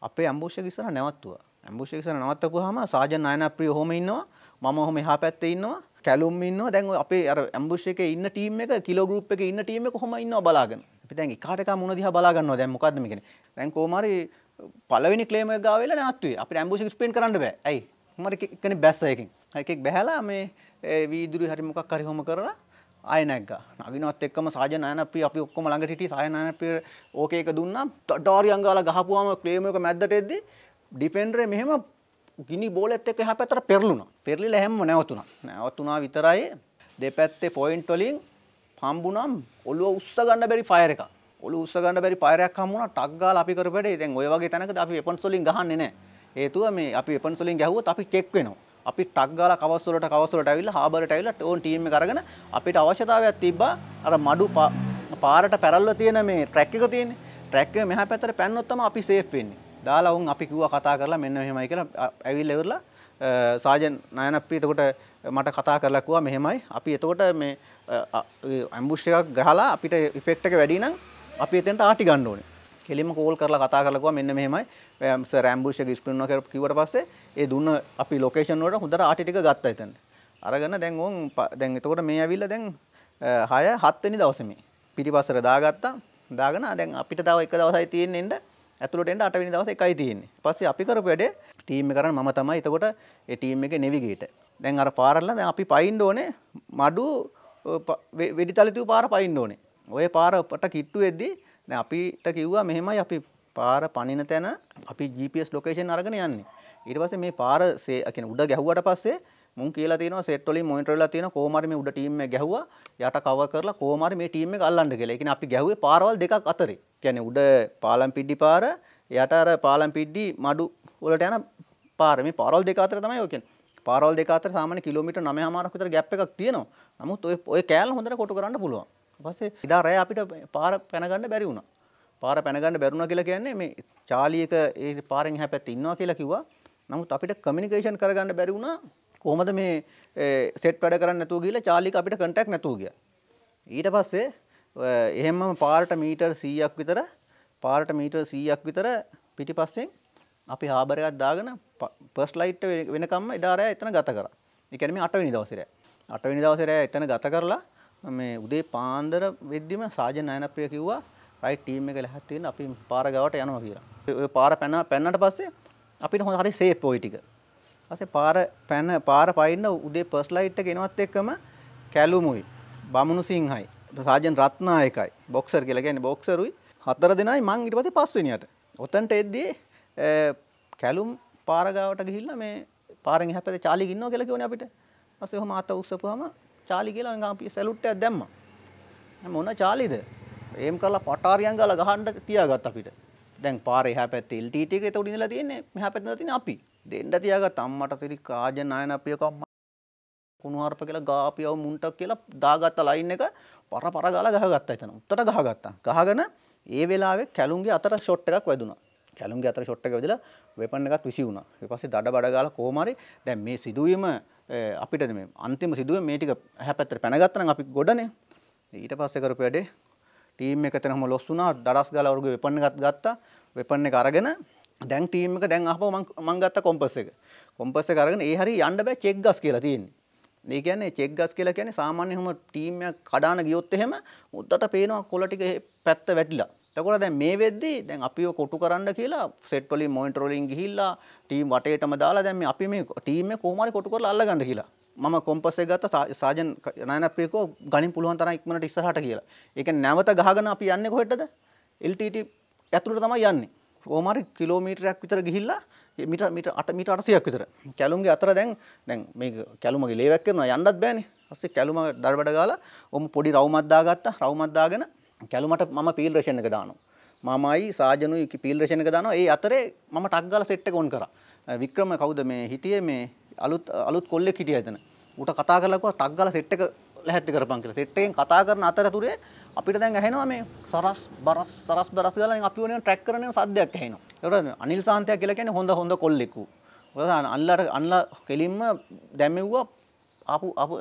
අපේ ඇම්බුෂ් එක ඉස්සරහ නැවතුවා. ඇම්බුෂ් එක ඉස්සරහ නවත්තපුවාම සාජන් නායනා ප්‍රිය ඔහොම ඉන්නවා. මම ඔහොම එහා පැත්තේ ඉන්නවා. කැලුම් ඉන්න දැන් අපේ අර ඇම්බුෂ් එකේ ඉන්න ටීම් එක කිලෝ ගෲප් එකේ ඉන්න ටීම් එක කොහොම ඉන්නව බලාගෙන. අපි දැන් එකාට එකා මොන දිහා බලා ගන්නවා දැන් මොකද්ද මේ කියන්නේ? දැන් කොහොමාරි පළවෙනි ක්ලේම් එක ගාව වෙලා නැත්තුයි. අපිට ඇම්බුෂ් එක ස්පෙන්ඩ් කරන්න බෑ. ඇයි? කොහොමාරි කෙනෙක් බැස්ස එකකින්. එකෙක් බැහැලා මේ වීදුරු හරි මොකක් හරි හොම කරලා ආය නැග්ග නවිනවත් එක්කම සාජ නයනප්‍රිය අපි ඔක්කොම ළඟට හිටියේ සාජ නයනප්‍රිය ඕක එක දුන්නා ඩෝරි අංගාලා ගහපුවාම ක්ලේම් එක මැද්දට එද්දි ඩිෆෙන්ඩරේ මෙහෙම ගිනි බෝලෙත් එක එහා පැත්තට පෙරළුණා. පෙරලිලා හැමම නැවතුණා. නැවතුණා විතරයි දෙපැත්තේ පොයින්ට් වලින් හම්බුණා ඔළුව උස්ස ගන්න බැරි ෆයර් එකක්. ඔළුව උස්ස ගන්න බැරි ෆයර් එකක් හම්බුණා ටක් ගාලා අපි කරපු වැඩේ. දැන් ওই වගේ තැනකදී අපි වෙපන්ස් වලින් ගහන්නේ නැහැ. හේතුව මේ අපි වෙපන්ස් වලින් ගැහුවොත් අපි චෙක් වෙනවා. අපි ටක් ගාලා කවස් වලට කවස් වලට ඇවිල්ලා හාබරට ඇවිල්ලා ඕන් ටීම් එක අරගෙන අපිට අවශ්‍යතාවයක් තිබ්බා අර මඩු පාරට පැරල්ලා තියෙන මේ ට්‍රැක් එක තියෙන්නේ ට්‍රැක් එක මෙහා පැත්තට පැනනොත් තමයි අපි සේෆ් වෙන්නේ දාලා උන් අපි කිව්වා කතා කරලා මෙන්න මෙහෙමයි කියලා ඇවිල්ලා ඉවරලා සාජන් නයනප්පී එතකොට මට කතා කරලා කිව්වා මෙහෙමයි අපි එතකොට මේ ඇම්බුෂ් එකක් ගහලා අපිට ඉෆෙක්ට් එක වැඩි නම් අපි එතෙන්ට ආටි ගන්න ඕනේ. කෙලින්ම කෝල් කරලා කතා කරලා කිව්වා මෙන්න මෙහෙමයි සර් ඇම්බුෂ් එක ස්ප්‍රින් එක කිව්වට පස්සේ ඒ දුන්න අපි ලොකේෂන් වලට හොඳට ආටි ටික ගත්තා එතන. අරගෙන දැන් ඕන් දැන් එතකොට මේ ඇවිල්ලා දැන් 6 7 වෙනි දවසේ මේ පිටිපස්සට දාගත්තා. දාගෙන දැන් අපිට තව එක දවසයි තියෙන්නේ ඇතුළට එන්න අටවෙනි දවසේ එකයි තියෙන්නේ. පස්සේ අපි කරපු වැඩේ ටීම් එක කරන්නේ මම තමයි. එතකොට ඒ ටීම් එකේ නෙවිගේටර්. දැන් අර පාරල්ලා දැන් අපි පයින්න ඕනේ මඩු වෙඩිතලිතුව පාර පයින්න ඕනේ. ඔය පාරට කිට්ටු වෙද්දී දැන් අපිට කිව්වා මෙහෙමයි අපි පාර පනින තැන අපි GPS ලොකේෂන් අරගෙන යන්නේ. ඊට පස්සේ මේ පාර සේ කියන උඩ ගැහුවට පස්සේ මුන් කියලා තියෙනවා සෙට් වලින් මොනිටර් වෙලා තියෙනවා කොහොම හරි මේ උඩ ටීම් එක ගැහුවා යට කවර් කරලා කොහොම හරි මේ ටීම් එක අල්ලන්න කියලා. ඒ කියන්නේ අපි ගැහුවේ පාරවල් දෙකක් අතරේ. කියන්නේ උඩ පාලම් පිඩ්ඩි පාර යට අර පාලම් පිඩ්ඩි මඩු වලට යන පාර මේ පාරවල් දෙක අතර තමයි ඔය කියන්නේ. පාරවල් දෙක අතර සාමාන්‍ය කිලෝමීටර් 9මාරක් විතර ගැප් එකක් තියෙනවා. නමුත් ඔය ඔය කෑල්ල හොඳට කොටු කරන්න පුළුවන්. ඊපස්සේ ඉදා රෑ අපිට පාර පැනගන්න බැරි වුණා. පාර පැනගන්න බැරුණා කියලා කියන්නේ මේ චාලි එක ඒ පාරෙන් එහා පැත්තේ ඉන්නවා කියලා කිව්වා. නමුත් අපිට කමියුනිකේෂන් කරගන්න බැරි වුණා කොහොමද මේ සෙට් වැඩ කරන්න නැතුව ගිහලා චාලික අපිට කන්ටැක්ට් නැතුව ගියා. ඊට පස්සේ එහෙමම පාරට මීටර් 100ක් විතර පාරට මීටර් 100ක් විතර පිටිපස්සෙන් අපි හාබර් එකක් දාගෙන ෆස්ට් ලයිට් වෙනකම්ම එදා රෑ එතන ගත කරා. ඒ කියන්නේ මේ 8 වෙනි දවසේ රෑ. 8 වෙනි දවසේ රෑ එතන ගත කරලා මේ උදේ පාන්දර වෙද්දිම සාජන් නයනප්‍රිය කිව්වා රයිට් ටීම් එක ලැහත් වෙන්න අපි පාර ගාවට යනවා කියලා. ඔය පාර පැන පැන්නට පස්සේ අපිට හොඳ හරි සේෆ් ওই ටික. පස්සේ පාර පැන පාර පයින්න උදේ පර්ස් ලයිට් එක එනවත් එක්කම කැලුමුයි බමුණු සිංහයි සාජන් රත්නායකයි බොක්සර් කියලා කියන්නේ බොක්සරුයි හතර දෙනයි මං ඊට පස්සේ පස්වෙනියට ඔතනට එද්දී කැලුම් පාර ගාවට ගිහිල්ලා මේ පාරෙන් එහා පැත්තේ චාලි ඉන්නවා කියලා කියෝනේ අපිට පස්සේ ඔහම අත උස්සපුවාම චාලි කියලා නිකන් අපි සැලුට් එකක් දැම්මා මොන චාලිද එහෙම කරලා පටාරියන් ගාලා ගහන්න තියාගත්ත අපිට දැන් පාරේ එහා පැත්තේ එල්ටීටී එක ඒක උඩින් ඉඳලා තියෙන්නේ මෙහා පැත්තේ ඉඳලා තියෙන්නේ අපි දෙන්න තියාගත් අම්මට සිරි කාජන් නායන අපියකම් කුණුහarp කියලා ගාපියව මුන්ටක් කියලා දාගත්ත ලයින් එක පර පර ගාලා ගහගත්තා එතන. උත්තර ගහගත්තා. ගහගෙන ඒ වෙලාවේ කැලුම්ගේ අතර ෂොට් එකක් වැදුනා. කැලුම්ගේ අතර ෂොට් එක වැදලා වෙපන් එකක් විසි වුණා. ඊට පස්සේ දඩ බඩ ගාලා කොහොම හරි දැන් මේ සිදුවීම අපිට මේ අන්තිම සිදුවීම මේ ටික හැපැත්තට පැනගත්තා නම් අපි ගොඩනේ. ඊට පස්සේ කරපු වැඩේ ටීම් එක එතනම ලොස් වුණා. දඩස් ගාලා වර්ග වෙපන් එකක් ගත්තා. වෙපන් එක අරගෙන දැන් ටීම් එක දැන් අහපෝ මං ගත්ත කොම්පස් එක. කොම්පස් එක අරගෙන ඒ හරිය යන්න බෑ චෙක් ගස් කියලා තියෙන්නේ. ඒ කියන්නේ චෙක් ගස් කියලා කියන්නේ සාමාන්‍ය හැම ටීම් එකක් කඩාන ගියොත් එහෙම මුද්දට පේනවා කොළ ටික පැත්ත වැටිලා. එතකොට දැන් මේ වෙද්දී දැන් අපිව කොටු කරන්න කියලා සෙට් වලින් මොනිටර් වලින් ගිහිල්ලා ටීම් වටේටම දාලා දැන් මේ අපි මේ ටීම් එක කොහොම හරි කොටු කරලා අල්ලගන්න කියලා. මම කොම්පස් එක ගත්ත සාජන් නයනප්‍රියකෝ ගණින් පුළුවන් තරම් ඉක්මනට ඉස්සරහට කියලා. ඒ කියන්නේ නැවත ගහගෙන අපි යන්නේ කොහෙටද? LTT ඇතුළට තමයි යන්නේ. කෝමරි කිලෝමීටරයක් විතර ගිහිල්ලා මිට මිට අට මිට අටසියක් විතර කැලුම්ගේ අතර දැන් දැන් මේ කැලුමගේ ලේවැක් කරනවා යන්නත් බෑනේ අස්සේ කැලුම දඩබඩ ගාලා ඔම් පොඩි රවුමක් දාගත්තා රවුමක් දාගෙන කැලුමට මම පීල් රේෂන් එක දානවා මමයි සාජනුයි පීල් රේෂන් එක දානවා ඒ අතරේ මම ටක් ගාලා සෙට් එක ඔන් කරා වික්‍රම කවුද මේ හිටියේ මේ අලුත් අලුත් කොල්ලෙක් හිටියා එතන ඌට කතා කරලා කිව්වා ටක් ගාලා සෙට් එක ලැහැත්ති කරපන් කියලා සෙට් එකෙන් කතා කරන අතරතුරේ අපිට දැන් ඇහෙනවා මේ සරස් බරස් සරස් බරස් ගාලා අපි වෙන ට්‍රැක් කරන සද්දයක් ඇහෙනවා. ඒකට අනිල් සාන්තය කියලා කියන්නේ හොඳ හොඳ කොල්ලෙකු. ඔතන අල්ලට අන්ලා කෙලින්ම දැමෙව්වා ආපු ආපු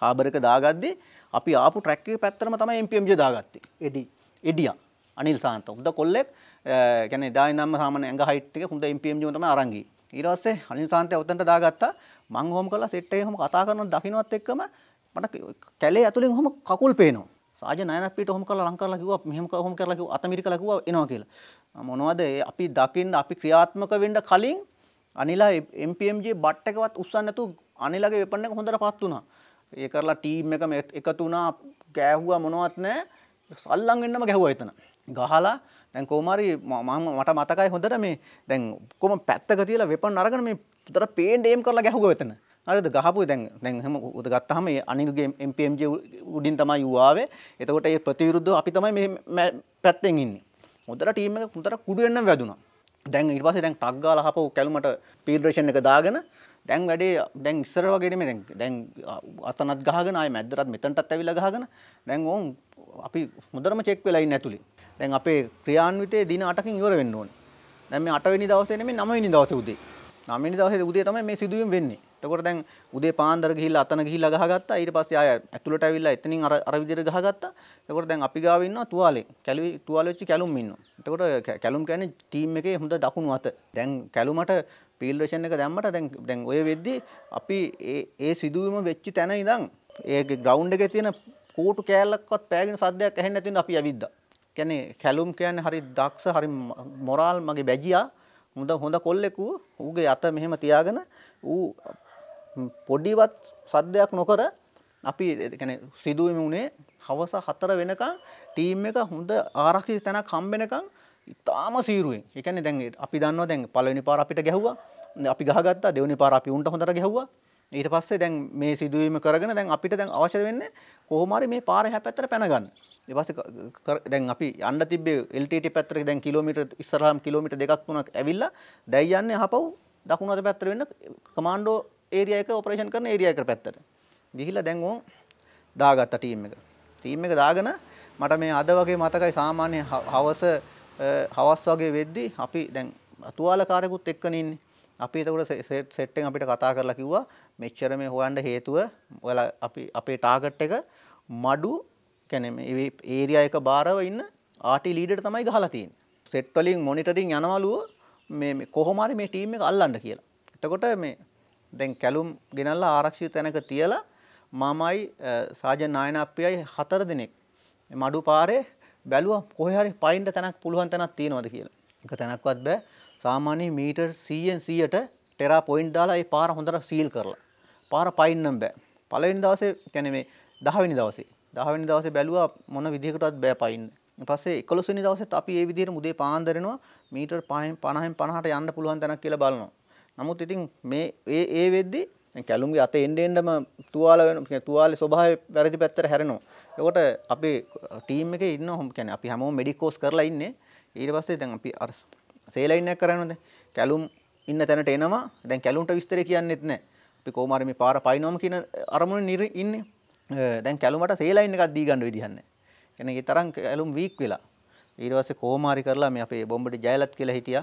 හාබර් එක දාගද්දී අපි ආපු ට්‍රැක් එකේ පැත්තටම තමයි MPMJ දාගත්තේ. එඩි එඩියා අනිල් සාන්ත. හොඳ කොල්ලෙක්. ඒ කියන්නේ එදා ඉඳන්ම සාමාන්‍ය ඇඟ හයිට් එක හොඳ MPMJ තමයි අරන් ගියේ. ඊට පස්සේ අනිල් සාන්තය උතනට දාගත්තා. මං හොම් කළා සෙට් එකේ හොම කතා කරනවා දකින්නත් එක්කම මට කැලේ ඇතුලෙන් හොම කකුල් පේනවා. සාජ නයනපීට හොම කරලා ලංකාරලා කිව්වා මෙහෙම හොම කරලා කිව්වා අත මිරිකලා කිව්වා එනවා කියලා මොනවද අපි දකින්න අපි ක්‍රියාත්මක වෙන්න කලින් අනිලා MPMG බට් එකවත් උස්සන්නේ නැතුව අනිලාගේ වෙපන් එක හොඳට පත් වුණා ඒ කරලා ටීම් එකම එකතු වුණා ගෑහුවා මොනවත් නැහැ සල්ලම් වෙන්නම ගැහුවා එතන ගහලා දැන් කොමාරි මට මතකයි හොඳට මේ දැන් කොම පැත්තක තියලා වෙපන් අරගෙන මේ උදට පේන්ඩ ඒම් කරලා ගැහුවා එතන හරිද ගහපු දැන් දැන් එහෙම උද ගත්තාම මේ අනිල්ගේ MPMG උඩින් තමයි යුවාවේ. එතකොට ඒ ප්‍රතිවිරුද්ධව අපි තමයි මේ පැත්තෙන් ඉන්නේ. හොඳට ටීම් එක හොඳට කුඩු වෙන්න වැදුනා. දැන් ඊට පස්සේ දැන් ටක් ගාලා හපව කැලුමට පීඩරේෂන් එක දාගෙන දැන් වැඩේ දැන් ඉස්සර වගේනේ මේ දැන් දැන් අතනත් ගහගෙන ආයේ මැද්දටත් මෙතනටත් ඇවිල්ලා ගහගෙන දැන් ඕම් අපි හොඳටම චෙක් වෙලා ඉන්නේ ඇතුලේ. දැන් අපේ ක්‍රියාන්විතයේ දින 8කින් ඉවර වෙන්න ඕනේ. දැන් මේ 8 වෙනි දවසේ නෙමෙයි 9 වෙනි දවසේ උදේ. 9 වෙනි දවසේ උදේ තමයි මේ සිදුවීම වෙන්නේ. එතකොට දැන් උදේ පාන්දර ගිහිල්ලා අතන ගිහිල්ලා ගහගත්තා ඊට පස්සේ ආය ඇතුළට ඇවිල්ලා එතනින් අර අර විදිහට ගහගත්තා එතකොට දැන් අපි ගාව ඉන්නවා තුවාලේ කැලුවි තුවාල වෙච්ච කැලුම් ඉන්නවා එතකොට කැලුම් කියන්නේ ටීම් එකේ හොඳ දකුණු අත දැන් කැලුමට පීල්රෂන් එක දැම්මට දැන් දැන් ඔය වෙද්දි අපි ඒ සිදුවීම වෙච්ච තැන ඉඳන් ඒ ග්‍රවුන්් එකේ තියෙන කෝටු කෑල්ලක්වත් පෑගෙන සද්දයක් ඇහෙන්නේ නැතිනම් අපි ඇවිද්දා. කියන්නේ කැලුම් කියන්නේ හරි දක්ෂ හරි මොරාල් මගේ බැජියා හොඳ හොඳ කොල්ලෙකු ඌගේ අත මෙහෙම තියාගෙන ඌ පොඩිවත් සද්දයක් නොකර අපි සිදුවම වුණේ හවස හතර වෙනකං ටීම් එක හොඳ ආරක්ෂි තැන කම්බෙනකං ඉතාම සීරුවෙන් එකන දැන්ගේ අපි දන්න දැන් පලනි පාර අපිට ගැහවා අපි ගහගත්තා දෙවනි පාර අපි උන්ට හොඳට ගැහවා ඊට පස්සේ දැන් මේ සිදුවීම කරගෙන දැන් අපිට දැන් අවශ්‍ය වෙන්නේ කොහොමරි මේ පාර හැපැත්තර පැනගන්න දෙපස දැන් අපි අන්න තිබේ එල්ටට පැත්තර දැන් කිලමිට ඉස්සරහම් කිලමිට දෙකක් වුණක් ඇවිල්ලා දැයියන්න හපව් දකුණට පැත්තර වෙන්න කමාන්්ඩෝ ඒරියා එක ඔපරේෂන් කරන ඒරියා එකට පැත්තට. ගිහිල්ලා දැන් ඕන් දාගත්තා ටීම් එක. ටීම් එක දාගෙන මට මේ අද වගේ මතකයි සාමාන්‍ය හවස හවස් වගේ වෙද්දි අපි දැන් අතුවාලකාරයෙකුත් එක්කනේ ඉන්නේ. අපි එතකොට සෙට් එකෙන් අපිට කතා කරලා කිව්වා මෙච්චර මේ හොයන්න හේතුව ඔයාලා අපි අපේ ටාගට් එක මඩු කියන්නේ මේ ඒරියා එක බාරව ඉන්න ආටි ලීඩර් තමයි ගහලා තියෙන්නේ. සෙට් වලින් මොනිටරින් යනවලුව මේ කොහොම හරි මේ ටීම් එක අල්ලන්න කියලා. එතකොට මේ දැන් කැලුම් ගෙනල්ලා ආරක්ෂිත තැනක තියලා මමයි සාජන් නායනාප්පියයි හතර දෙනෙක් මඩු පාරේ බැලුවා කොහේ හරි පයින්ට තැනක් පුළුවන් තැනක් තියෙනවද කියලා. එක තැනක්වත් බෑ. සාමාන්‍ය මීටර් 100න් 100ට ටෙරා පොයින්ට් දාලා ඒ පාර හොඳට සීල් කරලා. පාර පයින්නම් බෑ. පළවෙනි දවසේ කියන්නේ මේ 10 වෙනි දවසේ. 10 වෙනි දවසේ බැලුවා මොන විදිහකටවත් බෑ පයින්න. ඊට පස්සේ 11 වෙනි දවසේත් අපි ඒ විදිහට උදේ පාන්දරනවා මීටර් 50න් 50න් 50ට යන්න පුළුවන් තැනක් කියලා බලනවා. නමුත් ඉතින් මේ ඒ ඒ වෙද්දි කැලුම්ගේ අත එන්ඩ එන්ඩම තුවාල වෙන තුවාලි ස්වභාව වැරදි පැත්තර හැරෙනවා. එකොට අපි ටීම් එක ඉන්න හොම කැන අපි හම මඩිකෝස් කරලා ඉන්න ඊට පස්සේ දැන් අපි අරස් සේලයින්න කරනද කැලුම් ඉන්න තැනට එනවා දැන් කැලුම්ට විස්තර කියන්නෙත් නෑ අපි කෝමරම පාර පයිනෝම කියන අරමුණ නිර ඉන්න දැන් කැලුමට සේලයින්න එකක් දී ගන්න විදිහන්න එන තරම් ඇලුම් වීක් වෙලා ඊරවස කෝමාරි කරලා මේ අපේ බොම්බට ජයලත් කියලා හිටිය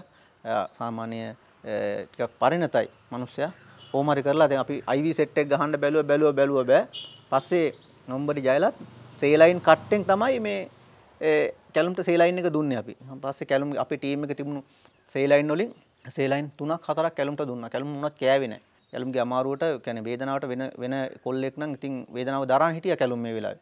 සාමාන්‍යය ටිකක් පරිණතයි මිනිස්සයා. කොහොම හරි කරලා දැන් අපි IV සෙට් එක ගහන්න බැලුව බැලුව බැලුව බෑ. පස්සේ නොම්බරි ජයලත් සේලයින් කට්ටෙන් තමයි මේ කැලුම්ට සේලයින් එක දුන්නේ අපි. පස්සේ කැලුම් අපේ ටීම් එක තිබුණු සේලයින් වලින් සේලයින් 3ක් 4ක් කැලුම්ට දුන්නා. කැලුම් උනත් කෑවේ නැහැ. කැලුම්ගේ අමාරුවට يعني වේදනාවට වෙන වෙන කොල්ලෙක් නම් ඉතින් වේදනාව දරාන් හිටියා කැලුම් මේ වෙලාවේ.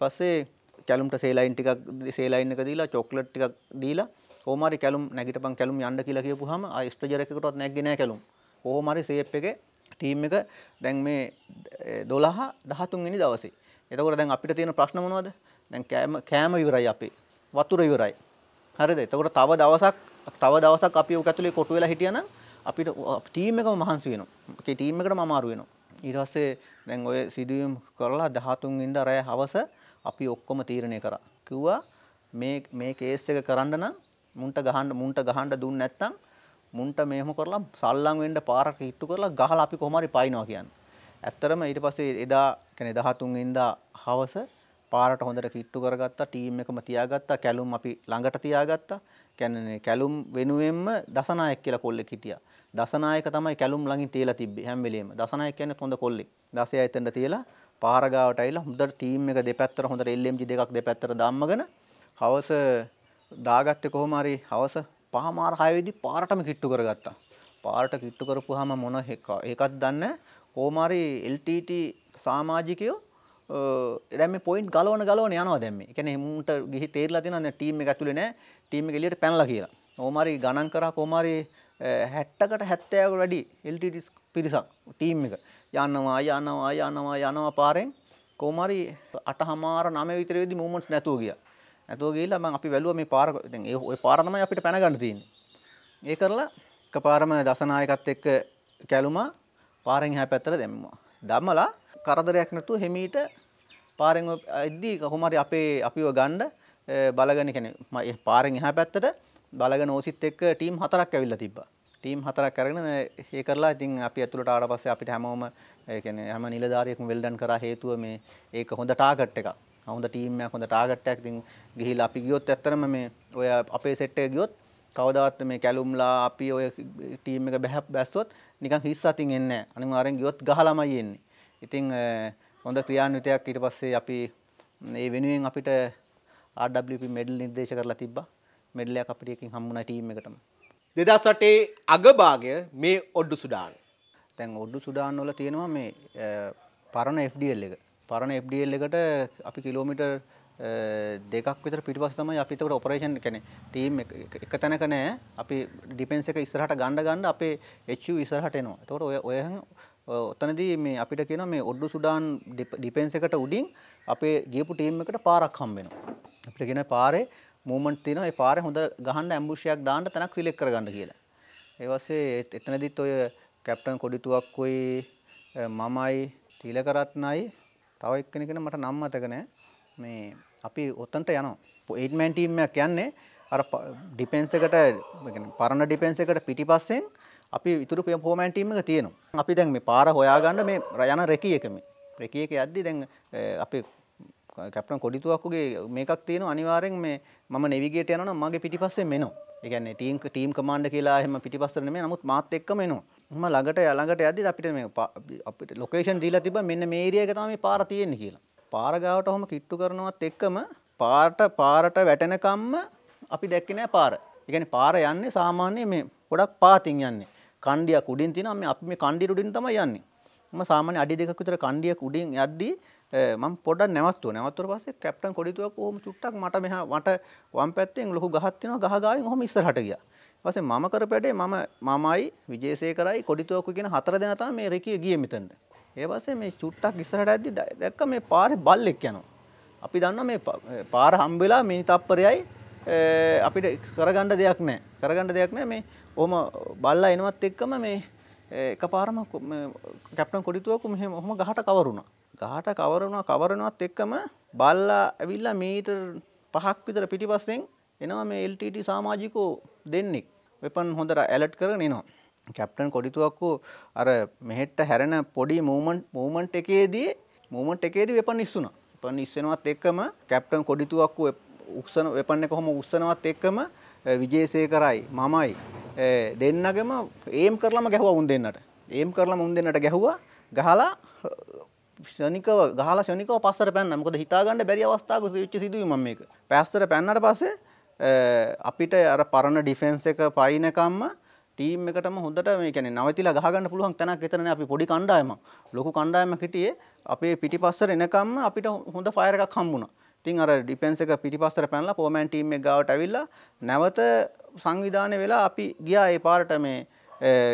පස්සේ කැලුම්ට සේලයින් ටිකක් සේලයින් එක දීලා චොක්ලට් ටිකක් දීලා කොහොමරි කැලුම් නැගිටපන් කැලුම් යන්න කියලා කියපුවාම ආ ස්ට්‍රෙජර් එකකටවත් නැග්ගේ නෑ කැලුම්. කොහොමරි සේප් එකේ ටීම් එක දැන් මේ 12 13 වෙනි දවසේ. එතකොට දැන් අපිට තියෙන ප්‍රශ්න මොනවද? දැන් කෑම කෑම ඉවරයි අපේ. වතුර ඉවරයි. හරිද? එතකොට තව දවසක් තව දවසක් අපි ඔක ඇතුලේ කොටු වෙලා හිටියනම් අපිට ටීම් එකම මහන්සි වෙනවා. ඒ ටීම් එකටම අමාරු වෙනවා. ඊට පස්සේ දැන් ඔය සිදුවීම් කරලා 13 ඉඳලා රෑ හවස අපි ඔක්කොම තීරණය කරා. කිව්වා මේ මේ කේස් එක කරන්න නම් මුන්ට ගහන්න මුන්ට ගහන්න දුන්න නැත්නම් මුන්ට මෙහෙම කරලා සල්ලම් වෙන්න පාරට හිට්ටු කරලා ගහලා අපි කොහොම හරි පයින්නවා කියන්නේ. ඇත්තරම ඊට පස්සේ එදා කියන්නේ 13 වෙනිදා හවස පාරට හොඳට කිට්ටු කරගත්තා ටීම් එකම තියාගත්තා කැලුම් අපි ළඟට තියාගත්තා. කියන්නේ කැලුම් වෙනුවෙන්ම දසනායක කියලා කොල්ලෙක් හිටියා. දසනායක තමයි කැලුම් ළඟින් තියලා තිබ්බේ හැම වෙලෙම. දසනායක කියන්නේ හොඳ කොල්ලෙක්. 16 ඇතෙන්ද තියලා පාර ගාවට ඇවිල්ලා හොඳට ටීම් එක දෙපැත්තට හොඳට LMG දෙකක් දෙපැත්තට දාම්මගෙන හවස දාගත්තේ කොහොම හරි හවස පහමාර 6 වෙදි පාරටම කිට්ටු කරගත්තා. පාරට කිට්ටු කරපුවාම මොන එකක් දන්නේ කොහොම හරි LTT සමාජිකයෝ දැන් මේ පොයින්ට් ගලවන ගලවන යනවා දැන් මේ. ඒ කියන්නේ මුන්ට ගිහි තේරිලා තියෙනවා දැන් ටීම් එක ඇතුලේ නෑ. ටීම් එක එළියට පැනලා කියලා. කොහොම හරි ගණන් කරා කොහොම හරි 60කට 70කට වැඩි LTT පිරිසක් ටීම් එක යනවා යනවා යනවා යනවා පාරෙන් කොහොම හරි අටහමාර 9 විතර වෙදි මූවමන්ට්ස් නැතුව ගියා. නැතුව ගිහිල්ලා මම අපි වැළුවා මේ පාර දැන් ඒ ওই පාර තමයි අපිට පැන ගන්න තියෙන්නේ. ඒ කරලා එකපාරම දසනායකත් එක්ක කැළුමා පාරෙන් එහා පැත්තට දැම්මා. දැම්මලා කරදරයක් නැතුව හිමීට පාරෙන් එද්දී කොහොම හරි අපේ අපිව ගන්න බලගෙන කියන්නේ පාරෙන් එහා පැත්තට බලගෙන ඕසිත් එක්ක ටීම් හතරක් ඇවිල්ලා තිබ්බා. ටීම් හතරක් අරගෙන ඒ කරලා ඉතින් අපි ඇතුළට ආවට පස්සේ අපිට හැමෝම ඒ කියන්නේ හැම නිලධාරියෙක්ම වෙල්ඩන් කරා හේතුව මේ ඒක හොඳ ටාගට් එකක්. හොඳ ටීම් එකක් හොඳ ටාගට් එකක් ඉතින් ගිහිල්ලා අපි ගියොත් ඇත්තටම මේ ඔය අපේ සෙට් එක ගියොත් කවදාවත් මේ කැලුම්ලා අපි ඔය ටීම් එක බැහැ බැස්සොත් නිකන් හිස් අතින් එන්නේ නැහැ අනිවාර්යෙන් ගියොත් ගහලාමයි එන්නේ ඉතින් හොඳ ක්‍රියාන්විතයක් ඊට පස්සේ අපි මේ වෙනුවෙන් අපිට RWP මෙඩල් නිර්දේශ කරලා තිබ්බා මෙඩලයක් අපිට එකකින් හම්බුණා ටීම් එකටම. 2008 අගභාගය මේ ඔඩ්ඩු සුඩාන්. දැන් ඔඩ්ඩු සුඩාන් වල තියෙනවා මේ පරණ FDL එක. පරණ FDL එකට අපි කිලෝමීටර් දෙකක් විතර පිටිපස්ස තමයි අපි ඒකට ඔපරේෂන් කියන්නේ ටීම් එක තැනක නෑ අපි ඩිෆෙන්ස් එක ඉස්සරහට ගන්න ගන්න අපේ HU ඉස්සරහට එනවා. ඒතකොට ඔය ඔය ඔතනදී මේ අපිට කියනවා මේ ඔඩ්ඩු සුඩාන් ඩිෆෙන්ස් එකට උඩින් අපේ ගියපු ටීම් එකට පාරක් හම්බ වෙනවා. අපිට කියන පාරේ මූවමන්ට් තියෙනවා. ඒ පාරේ හොඳ ගහන්න ඇම්බුෂයක් දාන්න තැනක් සිලෙක්ට් කරගන්න කියලා. ඒ වාසේ එතනදිත් ඔය කැප්ටන් කොඩිතුවක් කොයි මමයි තිලකරත්නයි තව එක්කෙනෙකෙන මට නම් මතක නෑ මේ අපි ඔත්තන්ට යනවා ඒටමන් ටීම්මයක් කියන්නේ අර ඩිපෙන්ස එකට පරණ ඩිපෙන්ස එකට පිටි පස්සෙන් අපි විතුරු පිය පෝමන්ටීම එක තියෙනවා අපි දැන් මේ පාර හොයාගන්න මේ රයන රැකිය එකම රැකිය එක යද්දි දැන් අපි කැප්ටන් කොඩිතුවක්කුගේ මේකක් තියෙන අනිවාරෙන් මේ මම නෙවිගේට යන මගේ පිටිපස්සේ මෙනවා එකගන්න ටීම් ටීම් කමාන්ඩ කියලා හෙම පිටිපස්සරන මේ නමුත් මාත් එක්ක මෙනවා ම ළඟට යළඟට ඇද අපිට මේ අපිට ලොකේෂන් දීලා තිබ මෙන්න මේරියක තම මේ පාර තියෙන්නේ කියලා. පාරගාවට හොම කිට්ටු කරනවත් එක්කම පාට පාරට වැටෙනකම්ම අපි දැක්කනෑ පාර. එකන පාර යන්නේ සාමාන්‍ය මේ ගොඩක් පාතින් යන්නේ කණ්ඩියක් උඩින් තිනම් මේ අපි මේ කණ්ඩි උඩින් තම යන්නේ ම සාමාන්‍ය අඩි දෙකක් විතර කණ්ඩියක් උඩින් යද්දී මම පොඩක් නැවතුව නැවතුර පස්සේ කැප්ටන් කොඩිතුවක් කොහොම චුට්ටක් මට මෙහා මට වම් පැත්තෙන් ලොකු ගහක් තියෙනවා ගහ ගාවින් ඔහොම ඉස්සරහට ගියා වශයෙන් මම කරපැඩේ මම මමයි විජේසේකරයි කොඩිතෝකු කියන හතර දෙනා තමයි මේ රෙකිය ගියේ මෙතනට. ඒ පස්සේ මේ චුට්ටක් ඉස්සරහට ඇද්දි දැක්ක මේ පාරේ බල්ලෙක් යනවා. අපි දන්නවා මේ පාර හම්බ වෙලා මේ තප්පරයයි අපිට කරගන්න දෙයක් නැහැ. කරගන්න දෙයක් නැහැ මේ ඔහම බල්ලා එනවත් එක්කම මේ එකපාරම කැප්ටන් කොඩිතුවකු මෙහෙම ඔහම ගහට කවර වුණා. ගහට කවර වුණා කවර වෙනවත් එක්කම බල්ලා ඇවිල්ලා මීටර් පහක් විතර පිටිපස්සෙන් එනවා මේ LTT සමාජිකෝ දෙන්නෙක්. වෙපන් හොඳට ඇලට් කරගෙන එනවා. කැප්ටන් කොඩිතුවක්කු අර මෙහෙට්ට හැරෙන පොඩි මූමන්් මූමන්ට් එකේදී මූමන්ට් එකේදී වෙපන් ඉස්සුන පන් ඉස්සෙනවත් එක්කම කැප්ටන් කොඩිතුවක්කු උක්සන වෙපන්න කොහොම උත්සනවත් එක්කම විජේසය කරයි මමයි දෙන්නගම ඒම් කරලම ගැහව උන් දෙන්නට ඒම් කරලා උන් දෙන්නට ගැහවා ගහලා ෂනිකව ගහලා ශනිකව පස්සර පැන්න මොකද හිතාගන්න බැරි අවස්ථාවක විච්ච සිදුවීම මේක පැස්සර පැන්නට පස්සේ අපිට අර පරණ ඩිෆෙන්ස් එක පයින්නකම්ම ටීම් එකටම හොඳට මේ කියන්නේ නවතිලා ගහගන්න පුළුවන් තැනක් එතන නේ අපි පොඩි කණ්ඩායමක් ලොකු කණ්ඩායමක් හිටියේ අපේ පිටිපස්සට එනකම්ම අපිට හොඳ ෆයර් එකක් හම්බුණා. ඉතින් අර ඩිෆෙන්ස් එක පිටිපස්සට පැනලා ෆෝමෑන් ටීම් එක ගාවට ඇවිල්ලා නැවත සංවිධානය වෙලා අපි ගියා ඒ පාරට මේ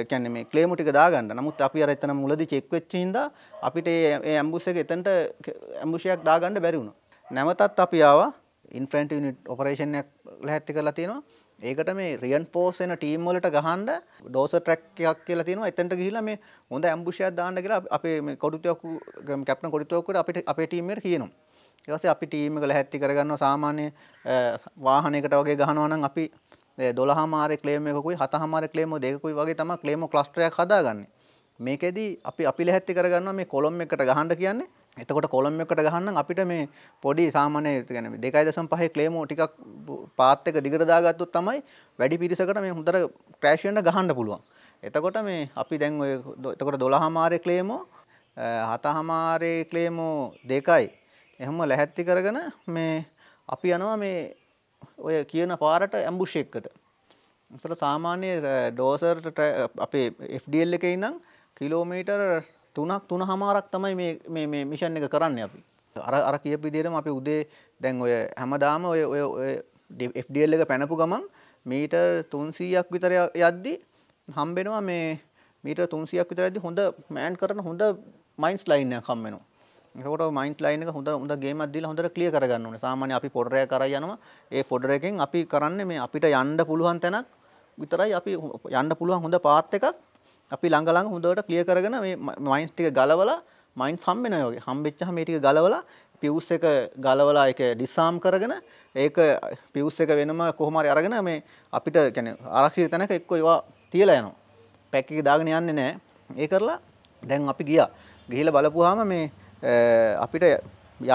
කැන මේ ක්ලේමු ටික දාගන්න නමුත් අපි අර එතන මුලදි චෙක් වෙච්ච හින්දා අපිට ඒ ඇම්බුස් එක එතනට ඇම්බුෂයක් දාගන්න බැරි වුණා. නැවතත් අපි ආවා ඉන්ෆන්ට යුනිට් ඔපරේෂණයක් ලැහැත්ති කරලා තියෙනවා ඒකට මේ රියන් පෝස් එන ටීම් වලට ගහන්ඩ ඩෝස ට්‍රැක්කයක් කියලා තියෙනවා එතැන්ට ගිහිලා මේ හොඳ ඇම්බුෂයක් දාන්න කියලා අපේ කොඩුතයක්කු කැප්න කොඩිතවකට අපිට අපේ ටීමට කියනවා ඒවස අපි ටීම කළ හැත්ති කරගන්න සාමාන්‍ය වාහනයකට වගේ ගහනවනම් අපි දොලහ මාර කලේමකුයි හත හමාර කලේම දෙකුයි වගේ තම කලේම ලස්ට්‍රයක් හදාගන්න මේකෙදී අපි අපි ලැහැත්ති කරගන්න මේ කොළොම් එකට ගහන්ඩ කියන්නේ එතකොට කොළම් එකට ගහන්න අපිට මේ පොඩි සාමාන්‍ය ගැන 2.5 ක්ලේමෝ ටිකක් පාත් එක දිගට දාගත්තොත් තමයි වැඩි පිරිසකට මේ හොඳට ක්‍රෑෂ් වෙන්න ගහන්න පුළුවන්. එතකොට මේ අපි දැන් ඔය එතකොට 12 මාරේ ක්ලේමෝ 7 මාරේ ක්ලේමෝ දෙකයි එහෙම ලැහැත්ති කරගෙන මේ අපි යනවා මේ ඔය කියන පාරට ඇම්බුෂ් එකකට. එතකොට සාමාන්‍ය ඩෝසර් අපේ FDL එකේ ඉඳන් කිලෝමීටර් තුනක් තුන හමාරක් තමයි මේ මිෂන් එක කරන්න අපි අර අර කියප විදිරම අපි උදේ දැන් ඔය හැමදාම ඔය ඔය ෆඩල් එක පැනපු ගමන් මීටර් තුන්සීයක් විතර යද්දි හම්බෙනවා මේ මීට තුන්සියක් විතර ඇදි හොඳ මෑන් කරන හොඳ මයින්ස් ලයින්න කම්මෙනවා එකට මයින්ස් ලයින හොඳ හොඳ ගේමදදිල හොඳට කලිය කරගන්න ඕන සාමාන්‍ය අපි පොඩරය කරයනවා ඒ පොඩරකින් අපි කරන්න මේ අපිට යන්න පුළුවන් තැනක් විතරයි අපි යන්න පුළුවන් හොඳ පාත් එකක් අපි ළඟලං හොඳට කලිය කරගෙන මේ මයින්ස් ටික ගලවලා මයින් සම්මෙන යෝගේ හම්බෙච්චහම මේ ටික ගලවලා පිවුස් එක ගලවලා ඒක ඩිසාම් කරගෙන ඒක පිවුස් එක වෙනම කොහොම හරි අරගෙන මේ අපිට يعني ආරක්ෂිත තැනක එක්ක ඒවා තියලා යනවා පැක් එක දාගෙන යන්නේ නැහැ ඒ කරලා දැන් අපි ගියා ගිහිලා බලපුවාම මේ අපිට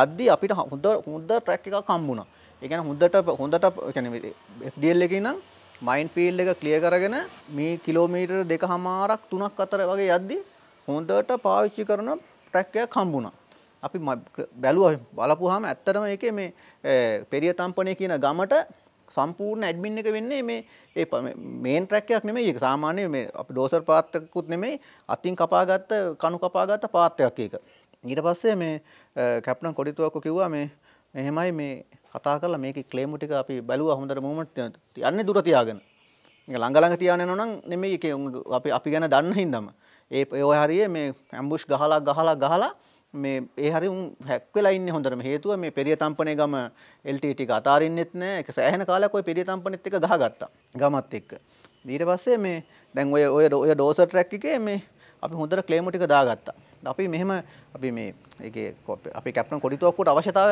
යද්දි අපිට හොඳ හොඳ ට්‍රැක් එකක් හම්බුණා. ඒ කියන්නේ හොඳට හොඳට يعني DL එකේ නම් මයින් ෆීල් එක ක්ලිය කරගෙන මේ කිලෝමීටර් දෙක හමාරක් තුනක් අතර වගේ යද්දි හොඳට පාවිච්චි කරන ට්‍රැක්කයක් හම්බුණා. අපි බැලුව බලපුහම ඇත්තටම ඒකේ මේ පෙරිය තම්පනය කියන ගමට සම්පූර්ණ ඇඩ්මින් එක වෙන්නේ මේ ඒ මේන් ට්‍රැක්කයක් නෙමෙයි ඒක සාමාන්‍ය මේ අපි ඩෝසර් පාත්තකුත් නෙමෙයි අතින් කපාගත්ත කණු කපාගත්ත පාත්තයක් ඒක. ඊට පස්සේ මේ කැප්ටන් කොඩිතුවක්කෝ කිව්වා මේ මෙහෙමයි මේ කතා කරලා මේක ක්ලේමු ටික අපි බැලුවා හොඳට මූමන්ට් යන්නේ දුර තියාගෙන. මේක ළඟ ළඟ තියාගෙන යනවා නම් නෙමෙයි ඒක අපි අපි ගැන දන්න හින්දාම. ඒ ඔය හරියේ මේ ඇම්බුෂ් ගහලා ගහලා ගහලා මේ ඒ හරි උන් හැක් වෙලා ඉන්නේ හොඳටම හේතුව මේ පෙරිය තම්පනේ ගම LTT e ටික අතාරින්නෙත් නෑ ඒක සෑහෙන කාලයක් ওই පෙරිය තම්පනෙත් එක ගහගත්තා ගමත් එක්ක ඊට පස්සේ මේ දැන් ඔය ඔය ඔය ඩෝසර් ට්‍රැක් එකේ මේ අපි හොඳට ක්ලේමු ටික දාගත්තා අපි මෙහෙම අපි මේ ඒ අපි කැප්න කොඩිතුවක්කොට අවශ්‍යතාව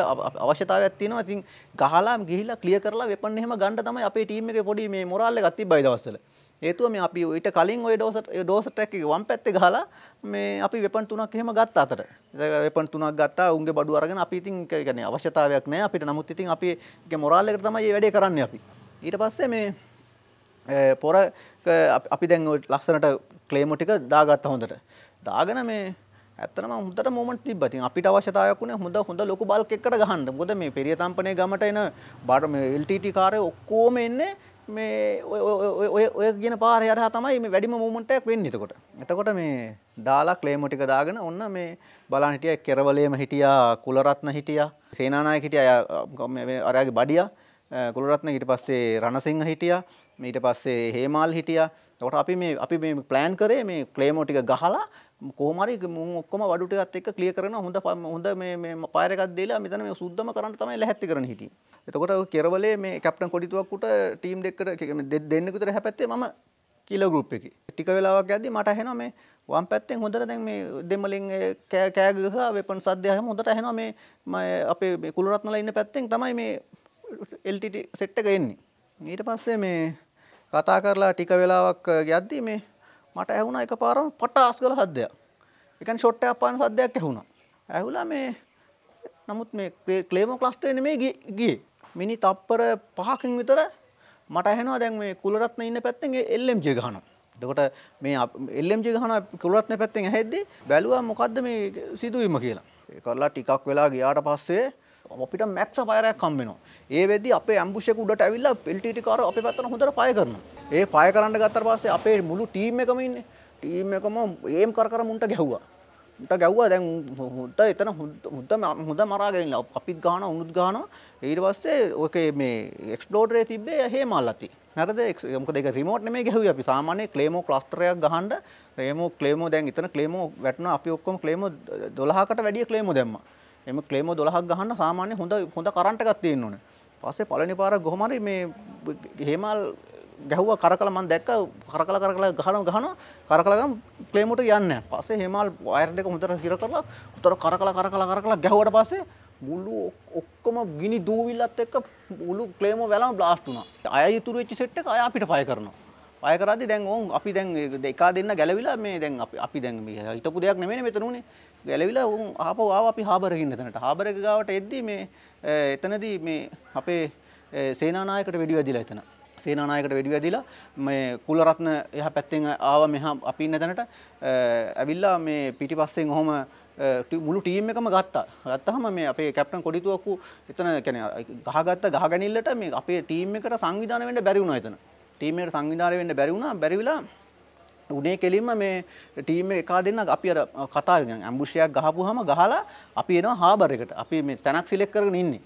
අවශ්‍යතාව ඇත්තින ඉතින් ගහලා ගිහිලා කලිය කරලා වෙපන් එහෙම ගණඩ තමයි අපේ ටීම එක පොඩි මේ මොරල්ල ගත්ති බයිදවස්සල ඒතුව මේ අපි ඊට කලින් ඔය ඩෝස ඩෝසටැක් වම් පැත්තේ ගහලා මේ අපි වෙපන් තුනක් එහෙම ගත්ත අතර වෙපන් තුනක් ගත්තා උන්ගේ බඩු අරගෙන අපි ඉතින් කියන්නේ අවශ්‍යතාවයක් නැහැ අපිට නමුත් ඉතින් අපි මොරල් එකට තමයි මේ වැඩේ කරන්නේ අපි ඊට පස්සේ මේ පොර අපි දැන් ලස්සනට ක්ලේම ටික දාගත්ත හොඳට දාගෙන මේ ඇත්තනම හොඳට මොමන්ට් තිබ්බා. ඉතින් අපිට අවශ්‍යතාවයක් උනේ හොඳ හොඳ ලොකු බල්ක් එකකට ගහන්න. මොකද මේ පෙරිය තම්පනේ ගමට එන බාට මේ LTT කාර්ය ඔක්කොම එන්නේ මේ ඔය ඔය කියන පාරේ හරහා තමයි මේ වැඩිම මොමන්ට් එකක් වෙන්නේ එතකොට. එතකොට මේ දාලා ක්ලේම ටික දාගෙන ඔන්න මේ බලන්න හිටියා කෙරවලේම හිටියා කුලරත්න හිටියා සේනානායක හිටියා අරයාගේ බඩියා කුලරත්න ඊට පස්සේ රණසිංහ හිටියා ඊට පස්සේ හේමාල් හිටියා. එතකොට අපි මේ අපි මේ ප්ලෑන් කරේ මේ ක්ලේමෝ ටික ගහලා කෝමරි මුක්කම වඩුටත් එක් කලිය කරන හොඳ හොඳ පාරකක්දේලා මෙතන මේ සුද්දම කරන්න තමයි ලැහැත්ති කරන හිටිය එතකොට කෙරවලේ මේ කැප්ටන් කොඩිතුවක්කුට ටීම් දෙක්කර දෙන්නෙකුතර හැපැත්තේ ම කියල ගුප් එක ටික වෙලාවක් ඇද මට හෙන මේ වම් පැත්තෙන් හොඳට දැන් මේ දෙමලින් කෑගහ වෙපන් සද්‍යයහම හොඳට හෙන මේ අපේ කුළුරත්නල ඉන්න පැත්තෙන් තමයි මේ එල්ටට සෙට්ට ගන්නේ ඊට පස්සේ මේ කතා කරලා ටික වෙලාවක් ගැද්දී මේ මට ඇහුණ එක පාරම පටාස් කළ සද්දයක් එකන් ෂොට්ට අපාන සද්දයක් ඇහුුණා ඇහුලා මේ නමුත් මේ කලේම කලස්ටේන මේ ගිය මිනි තප්පර පහකින් විතර මට ඇහෙනවා දැන් මේ කුලරත්න ඉන්න පැත්තෙන් එල්ලම් ජගහන දකොට මේ එල්ලම් ජගහන කුලරත්න පැත්තෙන් හැද්දි බැලුවා මොකක්ද මේ සිදුවීම කියලා කරලා ටිකක් වෙලා ගියාට පස්සේ අපිට මැක්ස පයරයක් කම්බෙනවා. ඒ වෙද්දි අපේ ඇම්බුෂයක උඩට ඇවිල්ලා එල්ටීටි කාරෝ අපේ පැත්තට හොඳට පය කරනවා. ඒ පය කරන්න ගත්තට පස්සේ අපේ මුළු ටීම් එකම ඉන්නේ. ටීම් එකම ඒම් කර කර මුන්ට ගැහුවා. ට ගැව්වා දැන් හොට එතන හොද හොද මරාගෙනලා අපිත් ගාන උනුත් ගාන ඊට පස්සේ ඕක මේ එක්ස්ලෝඩරේ තිබේ හේ මල්ලති නැරද මක දෙක රිමෝට් මේ ගැහව අපි සාමානය කලේමෝ කලස්ටරයක් ගහන්ඩ ඒම කලේමෝ දැන් එතන කලේමෝ වැටන අපි ඔක්කොම කලේමෝ දොලහකට වැඩිය කලේමෝ දෙම්ම එම ක්ලේම 12ක් ගහන්න සාමාන්‍ය හොඳ හොඳ කරන්ට් එකක් තියෙන්න ඕනේ. පස්සේ පළවෙනි පාරක් කොහොම හරි මේ හේමල් ගැහුවා කරකලා මම දැක්ක කරකලා කරකලා ගහනවා ගහනවා කරකලා ගම ක්ලේමට යන්නේ නැහැ. පස්සේ හේමල් වයර් දෙක හොඳට හිර කරලා උතර කරකලා කරකලා කරකලා ගැහුවට පස්සේ මුළු ඔක්කොම ගිනි දූවිල්ලත් එක්ක මුළු ක්ලේම වැලම බ්ලාස්ට් වුණා. අය ඉතුරු වෙච්ච සෙට් එක අය අපිට ෆයර් කරනවා. ෆයර් කරද්දි දැන් ඕන් අපි දැන් එකා දෙන්න ගැලවිලා මේ දැන් අපි අපි දැන් මේ හිටපු දෙයක් නෙමෙයි මෙතන උනේ. ගැලවිලා උන් ආපහු ආව අපි හාබර් එකේ ඉන්න තැනට. හාබර් එක ගාවට එද්දී මේ එතනදී මේ අපේ සේනානායකට වෙඩි වැදිලා එතන. සේනානායකට වෙඩි වැදිලා මේ කුලරත්න එහා පැත්තෙන් ආවා මෙහා අපි ඉන්න තැනට ඇවිල්ලා මේ පිටිපස්සෙන් ඔහොම මුළු ටීම් එකම ගත්තා. ගත්තාම මේ අපේ කැප්ටන් කොඩිතුවක්කු එතන කියන්නේ ගහගත්ත ගහගැනිල්ලට මේ අපේ ටීම් එකට සංවිධානය වෙන්න බැරි වුණා එතන. ටීම් එකට සංවිධානය වෙන්න බැරි වුණා. බැරි විලා උනේ කෙලින්ම මේ ටීම එකා දෙන්න අපි අර කතා ඇම්බුෂයක් ගහපු හම ගහලා අපි එනවා හාබර එකට අපි මේ තැනක් සිලෙක් කරන ඉන්නේ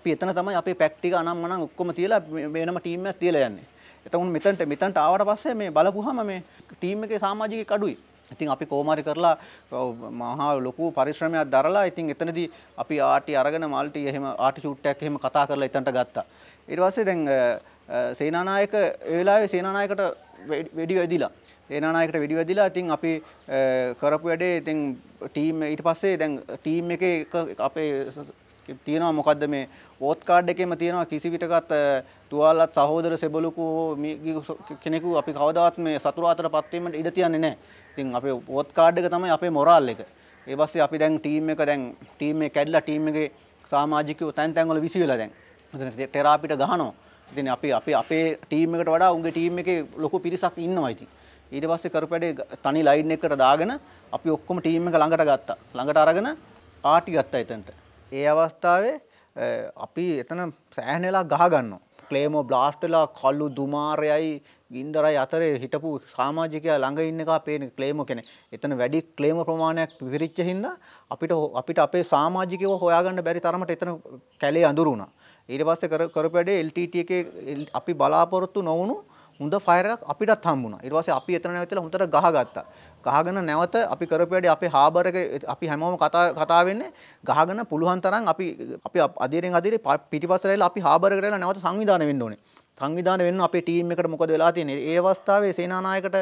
අපි එතන තමයි අපේ පැක්ටික අනම් මනම් ඔක්කොම තියලා වෙනම ටීම් එකක් තියලා යන්නේ එතකොට මෙතනට මෙතනට ආවට පස්සේ මේ බලපුවාම මේ ටීම් එකේ සමාජිකයෙක් අඩුයි ඉතින් අපි කෝමාරි කරලා මහා ලොකු පරිශ්‍රමයක් දරලා ඉතින් එතනදී අපි ආටි අරගෙන මල්ටි එහෙම ආටිචූට් එකක් එහෙම කතා කරලා එතනට ගත්තා ඊට පස්සේ දැන් සේනානායක ඒ වෙලාවේ සේනානායකට වෙඩි වැදිලා ඒ නානායකට වෙඩි වැදිලා ඉතින් අපි කරපු වැඩේ ඉතින් ටීම් ඊට පස්සේ දැන් ටීම් එකේ අපේ තියෙනවා මොකද්ද මේ ඕත් කාඩ් එකේම තියෙනවා කිසි විටකත් තුවාලත් සහෝදර සෙබළුකු කෙනෙකු අපි කවදාවත් මේ සතුරා අතරපත් වීමට ඉඩ තියන්නේ නැහැ. ඉතින් අපේ ඕත් කාඩ් එක තමයි අපේ මොරාල් එක. ඒ පස්සේ අපි දැන් ටීම් එක දැන් ටීම් එක කැඩිලා ටීම් එකේ සමාජිකයෝ තැන් තැන් වල විසි වෙලා දැන්. ඉතින් තෙරාපිට ගහනවා. ඉතින් අපි අපි අපේ ටීම් එකට වඩා උන්ගේ ටීම් එකේ ලොකු පිරිසක් ඉන්නවා ඉතින්. ඊට පස්සේ කරපු වැඩේ තනි ලයින් එකකට දාගෙන අපි ඔක්කොම ටීම් එක ළඟට ගත්තා. ළඟට අරගෙන පාටි ගත්තා එතනට. ඒ අවස්ථාවේ අපි එතන සෑහෙන වෙලා ගහ ගන්නවා. ක්ලේමෝ බ්ලාස්ට් වෙලා කළු දුමාරයයි ගින්දරයි අතරේ හිටපු සමාජිකයා ළඟ ඉන්න එක පේන ක්ලේමෝ කෙනෙක්. එතන වැඩි ක්ලේමෝ ප්‍රමාණයක් පිරිච්ච හින්දා අපිට අපිට අපේ සමාජිකයව හොයාගන්න බැරි තරමට එතන කැලේ අඳුරු වුණා. ඊට පස්සේ කරපු වැඩේ LTT එකේ අපි බලාපොරොත්තු නොවුණු හොඳ ෆයර් එකක් අපිටත් හම්බුණා. ඊට පස්සේ අපි එතන නැවතිලා හොඳට ගහගත්තා. ගහගෙන නැවත අපි කරපු වැඩේ අපේ හාබර් එක අපි හැමෝම කතා කතා වෙන්නේ ගහගෙන පුළුවන් තරම් අපි අපි අදිරෙන් අදිරේ පිටිපස්සට ඇවිල්ලා අපි හාබර් එකට ඇවිල්ලා නැවත සංවිධානය වෙන්න ඕනේ. සංවිධානය වෙන්න අපේ ටීම් එකට මොකද වෙලා තියෙන්නේ? ඒ අවස්ථාවේ සේනානායකට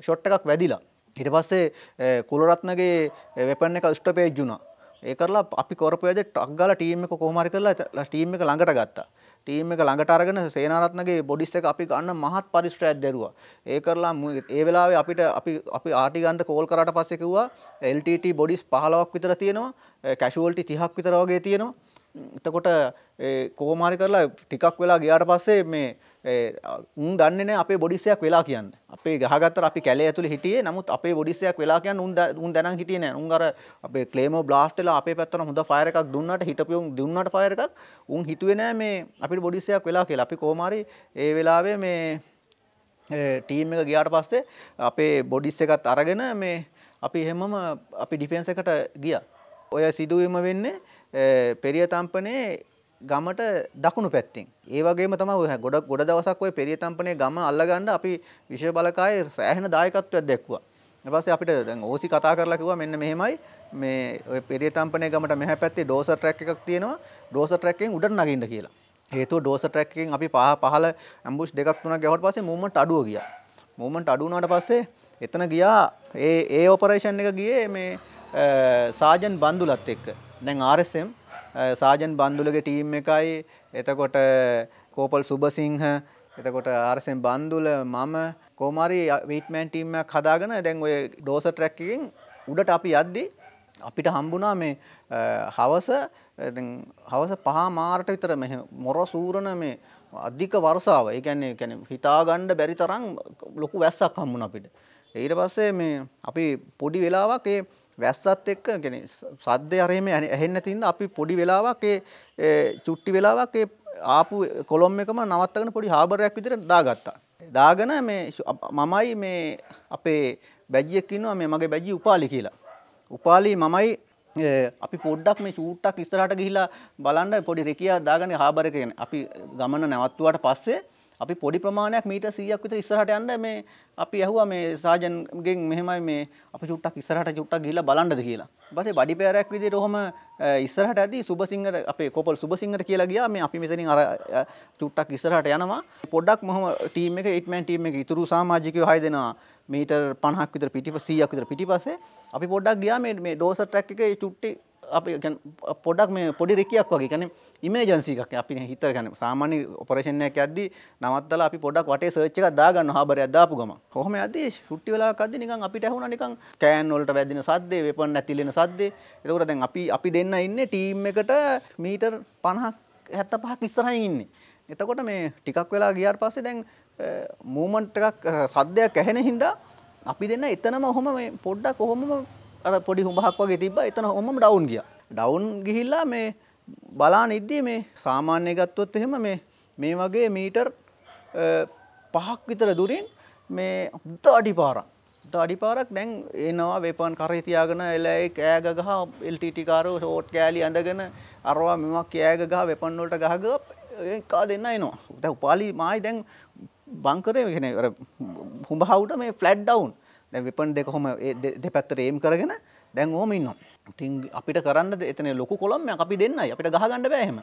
ෂොට් එකක් වැදිලා. ඊට පස්සේ කුලරත්නගේ වෙපන් එක ස්ටොපේජ් වුණා. ඒ කරලා අපි කරපු වැඩේ ටක් ගාලා ටීම් එක කොහොම හරි කරලා ටීම් එක ළඟට ගත්තා. ටීම් එක ළඟට අරගෙන සේනාරත්නගේ බොඩිස් එක අපි ගන්න මහත් පරිශ්‍රයක් දැරුවා. ඒ කරලා ඒ වෙලාවේ අපිට අපි අපි ආටි ගන්න කෝල් කරාට පස්සේ කිව්වා LTT බොඩිස් 15ක් විතර තියෙනවා. කැෂුවල්ටි 30ක් විතර වගේ තියෙනවා. එතකොට ඒ කොහොම හරි කරලා ටිකක් වෙලා ගියාට පස්සේ මේ උන් දන්නන අපේ බොඩිසයක් වෙලා කියන්න අපේ ගහගත්තර අපි කැලේ ඇතුළ හිටියේ නමුත් අපේ බොඩිසයක් වෙලා කියන්න උන් දැන හිටියන උන්ගර අපේ කලේම බ්ලාස්ටල අපේ පැත්තන හොඳ ෆයරක් දුන්නට හිටපියුම් දුන්නට ෆයරක් උන් හිතුවනෑ මේ අපිට බොඩිසයක් වෙලා කියලා අපි කෝමරි ඒ වෙලාවේ මේ ටීම් එක ගියාට පස්සේ අපේ බොඩිස් එකත් අරගෙන මේ අපි එහෙමම අපි ඩිෆෙන්ස එකට ගිය ඔය සිදුවීම වෙන්නේ පෙරිය තම්පනේ ගමට දකුණු පැත්තින්. ඒවගේ තම ගොඩක් ගොඩ දවසක් ඔය පෙරිය තම්පනේ ගම අල්ලගන්න අපි විශෂ බලකාය සෑහෙන දායකත්වයක් දැක්වා. එපස්සේ අපිට දැන් ඕසි කතා කරලා කිව්වා මෙන්න මෙහෙමයි මේ ඔය පෙරිය තම්පනේ ගමට මෙහා පැත්තේ ඩෝසර් ට්‍රැක් එකක් තියෙනවා. ඩෝසර් ට්‍රැක් එකෙන් උඩට නගින්න කියලා. හේතුව ඩෝසර් ට්‍රැක් එකෙන් අපි පහ පහල ඇම්බුෂ් දෙකක් තුනක් ගැහුවට පස්සේ මූව්මන්ට් අඩුව ගියා. මූව්මන්ට් අඩු වුණාට පස්සේ එතන ගියා ඒ ඒ ඔපරේෂන් එක ගියේ මේ සාජන් බන්දුලත් එක්ක. දැන් RSM සාජන් බන්දුලගේ ටීම් එකයි එතකොට කෝපල් සුබසිංහ එතකොට ආරසෙන් බන්දුල මම කෝමරි වීටමෑන් ටීම්මයක් හදාගෙන දැන් ඔය ඩෝස ට්‍රැක්කින් උඩට අපි යද්දි අපිට හම්බුණා මේ හවස හවස පහ මාරට විතර මෙ මොර සූරණ මේ අධික වර්සාව ඒකැන්නේ කැන හිතාගණ්ඩ බැරි තරම් ලොකු වැස්සක් හම්බුණ අපිට. ඊට පස්සේ මේ අපි පොඩි වෙලාවක් ඒ වැස්සත් එක්ක ගැන සද්ධ අරයම ඇහෙන්න තින්න අපි පොඩි වෙලාවක් චුට්ටි වෙලාවක් ආපු කොළොම් එකම නවත්තගෙන පොඩි හාබරයක් විදිර දාගත්තා. දාගන මේ මමයි මේ අපේ බැජියක්කින්නවා මේ මගේ බැජි උපාලි කියලා. උපාලි මමයි අපි පොඩ්ඩක් මේ චූට්ටක් ඉස්තරට ගිහිලා බලන්න පොඩි රෙකයා දාගන හාබරකෙන අපි ගමන නැවත්තුවට පස්සේ අපි පොඩි ප්‍රමාණයක් මීටර් 100ක් විතර ඉස්සරහට යන්න මේ අපි ඇහුවා මේ සාජන්ගෙන් මෙහෙමයි මේ අපි චුට්ටක් ඉස්සරහට චුට්ටක් ගිහිල්ලා බලන්නද කියලා. ඊපස්සේ බඩි පෙරයක් විදිහට ඔහම ඉස්සරහට ඇදී සුබසිංහට අපේ කොපල් සුබසිංහට කියලා ගියා මේ අපි මෙතනින් අර චුට්ටක් ඉස්සරහට යනවා. පොඩ්ඩක් මොහම ටීම් එක 8 man ටීම් එක ඉතුරු සමාජිකයෝ 6 දෙනා මීටර් 50ක් විතර පිටිපස්ස 100ක් විතර පිටිපස්සේ අපි පොඩ්ඩක් ගියා මේ මේ ඩෝසර් ට්‍රැක් එකේ චුට්ටි අප පොඩක් මේ පොඩි රෙකයක් වගේ කැන ඉමේජන්සිකක් අපි හිත ගැන සාමාන්‍ය ඔපරේෂණයක් ඇද්දි නවත්තල අපි පොඩක් වට සර්ච්ච එකක් දාගන්න හාබර අදාපු ගම හොම ඇද ුට්ටි වෙලාකද නිකන් අපිට ඇහුණ නිකන් කෑන්වලට වැදින සද්දේ වෙපන් ඇතිලෙන සද්දේ එතකට දැන් අපි අපි දෙන්න ඉන්න ටීම් එකට මීටර් පණහක් හැත්ත පහක් ඉස්සරහයි ඉන්න එතකොට මේ ටිකක් වෙලා ගියාර් පස්සේ දැන් මූමන්ට් එකක් සද්දයක් ඇහෙන හින්දා අපි දෙන්න එතනම ඔහොම පොඩ්ඩක් ඔහොම අර පොඩි හුඹහක් වගේ තිබ්බා එතන ඔමම ඩවුන් ගියා ඩවුන් ගිහිල්ලා මේ බලාන ඉද්දී මේ සාමාන්‍ය ගත්තොත් එහෙම මේ මේ වගේ මීටර් පහක් විතර දුරින් මේ හොඳ අඩිපාරක් හොඳ අඩිපාරක් දැන් එනවා වේපන් කරේ තියාගෙන එලයි කෑග ගහ LTT කාරෝ ෂෝට් කෑලි ඇඳගෙන අරවා මෙවා කෑග ගහ වෙපන් වලට ගහග කා දෙන්න එනවා දැන් උපාලි මායි දැන් බංකරේ කියන්නේ අර හුඹහවුට මේ ෆ්ලැට් ඩවුන් දැ වෙපන් දෙක හොම දෙපැත්තට ඒම් කරගෙන දැන් ඕම ඉන්නවා ඉතින් අපිට කරන්න එතන ලොකු කොළම්ම අපි දෙන්න අපිට ගහගන්න බෑහෙම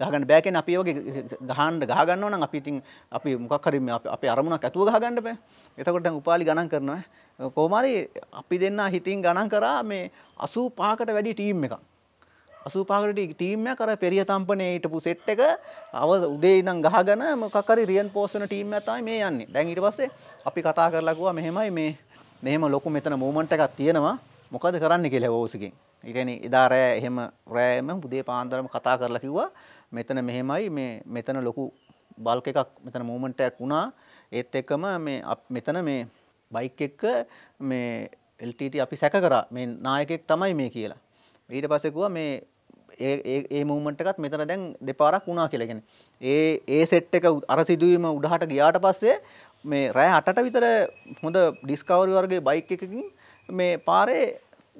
ගහගන්න බෑකෙන් අපි වගේ ගහන්ඩ ගහගන්න නම් අපි ඉතින් අපි මොක්කරම අප අරමුණක් ඇතුව ගහගන්න බෑ එතකොට උපාලි ගණන් කරනවා කෝමරි අපි දෙන්න හිතින් ගණන් කරා මේ අසූ පාකට වැඩි ටීම් එකක් අසූපාකට ටීම්ය කර පෙරිය තම්පනේ හිටපු සෙට් එක අව උදේ ඉඳන් ගහගෙන මොකක්රි රියන් පෝසන ටීම් ඇතයි මේ යන්නේ දැන් ඊට පස්සේ අපි කතා කරලකුවා මෙහෙමයි මේ මෙහෙම ලොකු මෙතන මූමන්ට් එකක් තියෙනවා මොකද කරන්න කියලා වෝසිකින්. ඒ කියන්නේ එදා රෑ එහෙම රෑම උදේ පාන්දරම කතා කරලා කිව්වා මෙතන මෙහෙමයි මේ මෙතන ලොකු බල්ක් එකක් මෙතන මූමන්ට් එකක් වුණා. ඒත් එක්කම මේ මෙතන මේ බයික් එක්ක මේ LTT අපි සැක කරා මේ නායකයෙක් තමයි මේ කියලා. ඊට පස්සේ කිව්වා මේ ඒ මූමන්ට් එකත් මෙතන දැන් දෙපාරක් වුණා කියලා කියන්නේ. ඒ ඒ සෙට් එක අර සිදුවීම උඩහට ගියාට පස්සේ මේ රෑ අටට විතර හොඳ ඩිස්කවරි වර්ගේ බයික් එකකින් මේ පාරේ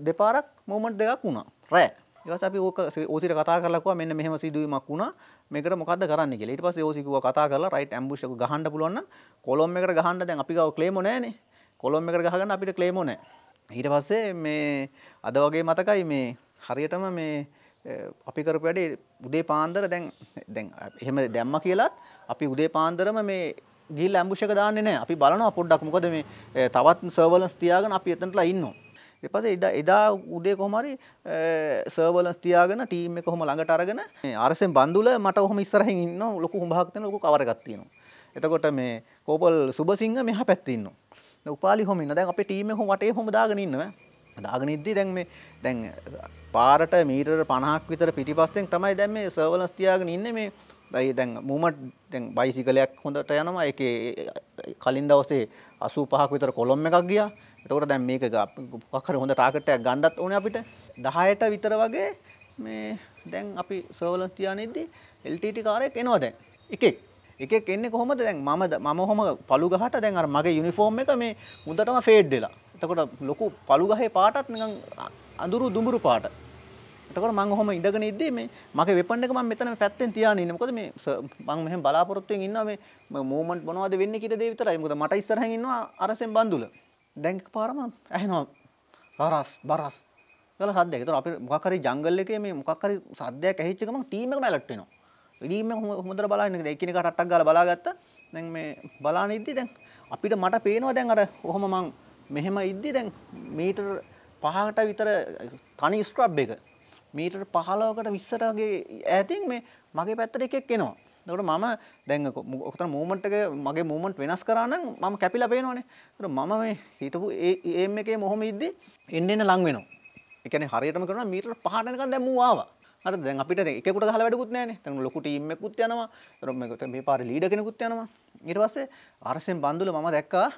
දෙපාරක් මෝමට් දෙකක් වුණා රෑ ඒවස අපි ඕක ඕසිට කතා කරලක්වා මෙන්න මෙහෙම සිදුවීමක් වුණා මේකට මොකද කරන්න කියලා ඊට පස්සේ ඕසිකුව කතා කරලා රයිට් ඇම්බුෂ් එක ගහන්න පුළුවන් නම් කොලොම් එකට ගහන්න දැන් අපි ගාව ක්ලේමෝ නැහනේ කොලොම් එකට ගහගන්න අපිට ක්ලේමෝ නැහැ ඊට පස්සේ මේ අද වගේ මතකයි මේ හරියටම මේ අපි කරපු වැඩේ උදේ පාන්දර දැන් දැන් එහෙම දැම්ම කියලත් අපි උදේ පාන්දරම මේ ගිල් ඇම්බුෂක දාන්නේ නැහැ. අපි බලනවා පොඩ්ඩක් මොකද මේ තවත් සර්වලන්ස් තියාගෙන අපි එතනටලා ඉන්නවා. ඊට පස්සේ එදා එදා උදේ කොහොම හරි සර්වලන්ස් තියාගෙන ටීම් එක කොහොම ළඟට අරගෙන ආරසෙන් බන්දුල මට කොහොම ඉස්සරහින් ඉන්නවා. ලොකු හුඹහක් තියෙන ලොකු කවර එකක් තියෙනවා. එතකොට මේ කෝපල් සුබසිංහ මෙහා පැත්තේ ඉන්නවා. උපාලි හොම ඉන්න දැන් අපේ ටීම් එක හොම වටේ හොම දාගෙන ඉන්නවා. දාගෙන ඉද්දී දැන් මේ දැන් පාරට මීටර 50ක් විතර පිටිපස්සෙන් තමයි දැන් මේ සර්වලන්ස් තියාගෙන ඉන්නේ මේ දැයි දැන් මූමට් දැන් බයිසිකලයක් හොඳට යනවා එක කලින් දවසේ අසූ පහක් විතර කොළොම් එකක් ගිය එතකොට දැන් මේක පක්කර හොඳ ටාකටයක් ගණ්ඩත් ඕන අපිට දහයට විතර වගේ මේ දැන් අපි සෝවලන් තියානෙද්දි එල්ටට කාරයක් එනවා දැන් එකෙක් එකෙක් එන්නේ කොහොමද දැන් මම මම හොම පළු ගහට දැන් අර මගේ යුනිෆෝම් එක මේ මුදටම ෆේඩ් වෙලා. එතකොට ලොකු පළු ගහේ පාටත් නිකන් අඳුරු දුඹුරු පාට. එතකොට මම ඔහොම ඉඳගෙන ඉද්දී මේ මගේ වෙපන් එක මම මෙතන පැත්තෙන් තියාගෙන ඉන්නේ. මොකද මේ මම මෙහෙම බලාපොරොත්තුෙන් ඉන්නවා මේ මූවමන්ට් මොනවද වෙන්නේ කියලා දේ විතරයි. මොකද මට ඉස්සරහින් ඉන්නවා අරසෙන් බඳුල. දැන් එකපාරම ඇහෙනවා රරස් බරස් කියලා සද්දයක්. ඒතකොට අපි මොකක් හරි ජංගල් එකේ මේ මොකක් හරි සද්දයක් ඇහිච්ච ගමන් ටීම් එකම ඇලර්ට් වෙනවා. ඉඩීම හොඳට බලාගෙන ඉන්නේ. එකිනෙකාට අටක් ගාලා බලාගත්තා. දැන් මේ බලාන ඉද්දී දැන් අපිට මට පේනවා දැන් අර ඔහොම මං මෙහෙම ඉද්දී දැන් මීටර පහකට විතර තනි ස්ක්‍රබ් එක මීටර් 15කට 20ටගේ ඈතින් මේ මගේ පැත්තට එකෙක් එනවා. එතකොට මම දැන් ඔතන මූවමන්ට් එක මගේ මූවමන්ට් වෙනස් කරා නම් මම කැපිලා පේනවනේ. එතකොට මම මේ හිටපු ඒම් එකේ මොහොම ඉද්දි එන්න එන්න ලඟ වෙනවා. ඒ කියන්නේ හරියටම කරනවා මීටර් 5ට යනකම් දැන් මූ ආවා. හරි දැන් අපිට එකෙකුට ගහලා වැඩකුත් නැහැනේ. දැන් ලොකු ටීම් එකකුත් යනවා. එතකොට මේ පාරේ ලීඩර් කෙනෙකුත් යනවා. ඊට පස්සේ ආර්සෙන් බන්දුල මම දැක්කා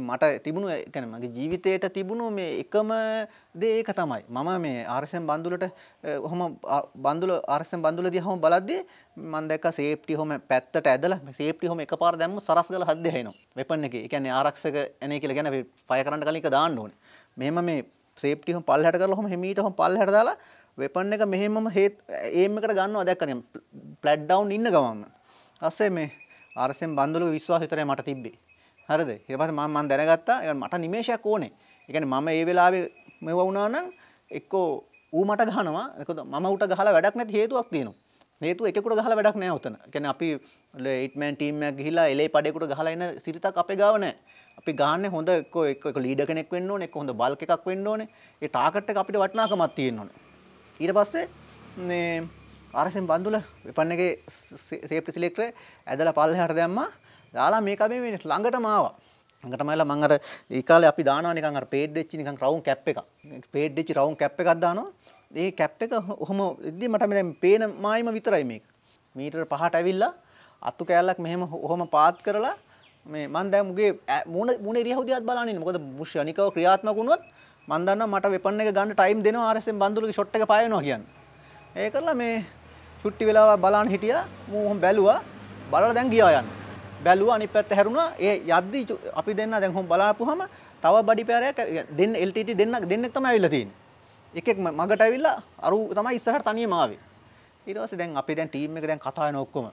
මට තිබුණු එකන මගේ ජීවිතයට තිබුණු මේ එකම දේක තමයි මම මේ ආර්සයෙන් බන්දුලට හොම බන්දුල ආර්සෙන් බඳුල දි හම බලද්දි මන්දක සේප්ටි හොම පැත්තට ඇදල සේප්ටි හොම එක පාර දැම සරස්ගල හද හන වෙපන්න එක එකන ආරක්ෂක එන කියල ගැන පය කරන්න කලික දාන්න ඕන මෙම මේ සේප්ටිහම පල්හට කර හොම හිමීට හොම පල්හට දාලා වෙපන්න එක මෙහෙමම හේත් ඒමකට ගන්නවා දැක්කනම් පලට් ඩවන්් ඉන්න ගවන්න අස්සේ මේ ආර්සෙන් බන්දුල විශ්වාහිතරය මට තිබ්බේ හරද ඒපස මන් දැනගත්තා මට නිමේෂයක් ඕනේ එකන මම ඒ වෙලාවේ මෙව වුණනම් එක්කෝ ඌ මට ගහනවා එකද ම උට ගහල වැඩක් නැති හේතුවක් තියෙනවා හේතු එකකුට ගහල වැඩක් නෑ ඔතන කැන අපි ඉටමන් ටීමයක් ගහිලා එලේ පඩෙකුට ගහලන්න සිරිතක් අපේ ගාවනෑ අපි ගාන්න හොඳ එක් එක ලීඩ කෙනෙක් වෙන්න ඕන එක හොඳ බල් එකක් වෙන්න ඕන ඒ ටාකට්ට අපිට වටනාකමත් තියෙන්න්නවන ඊට පස්සේ ආරසෙන් බන්දුල විපන්නගේ සේප්‍රි සිලෙක්ට්‍ර ඇදල පල්ල හට දැම්මා දාලා මේක මේ මේ ළඟටම ආවා. ඟටමයිලා මං අර ඒ කාලේ අපි දානවා නිකන් අර පේඩ් වෙච්ච නිකන් රවුන්ඩ් කැප් එකක්. පේඩ් වෙච්ච රවුන්ඩ් කැප් එකක් දානවා. ඒ කැප් එක ඔහම ඉද්දි මට මේ දැන් පේන මායිම විතරයි මේක. මීටර 5ට ඇවිල්ලා අතු කෑල්ලක් මෙහෙම ඔහොම පාත් කරලා මේ මන් දැන් මුගේ මූණ මූණ ඉරියව් දිහාත් බලන්නේ මොකද මුෂ් අනිකව ක්‍රියාත්මක වුණොත් මන් දන්නවා මට වෙපන් එක ගන්න ටයිම් දෙනවා ආරෙස්එම් බන්දුලගේ ෂොට් එක පායනවා කියන්නේ. ඒ කරලා මේ චුට්ටි වෙලාව බලන් හිටියා මූ ඔහොම බැලුවා බලලා දැන් ගියා යන්නේ. බැලුවා අනිත් පැත්ත හැරුණා. ඒ යද්දි අපි දෙන්න දැන් හොම් බලාපුවාම තව බඩි පෑරයක් දෙන්න LTT දෙන්නක් දෙන්නෙක් තමයි ඇවිල්ලා තියෙන්නේ. එකෙක් මගට ඇවිල්ලා අරු තමයි ඉස්සරහට තනියම ආවේ. ඊට පස්සේ දැන් අපි දැන් ටීම් එක දැන් කතා වෙන ඔක්කොම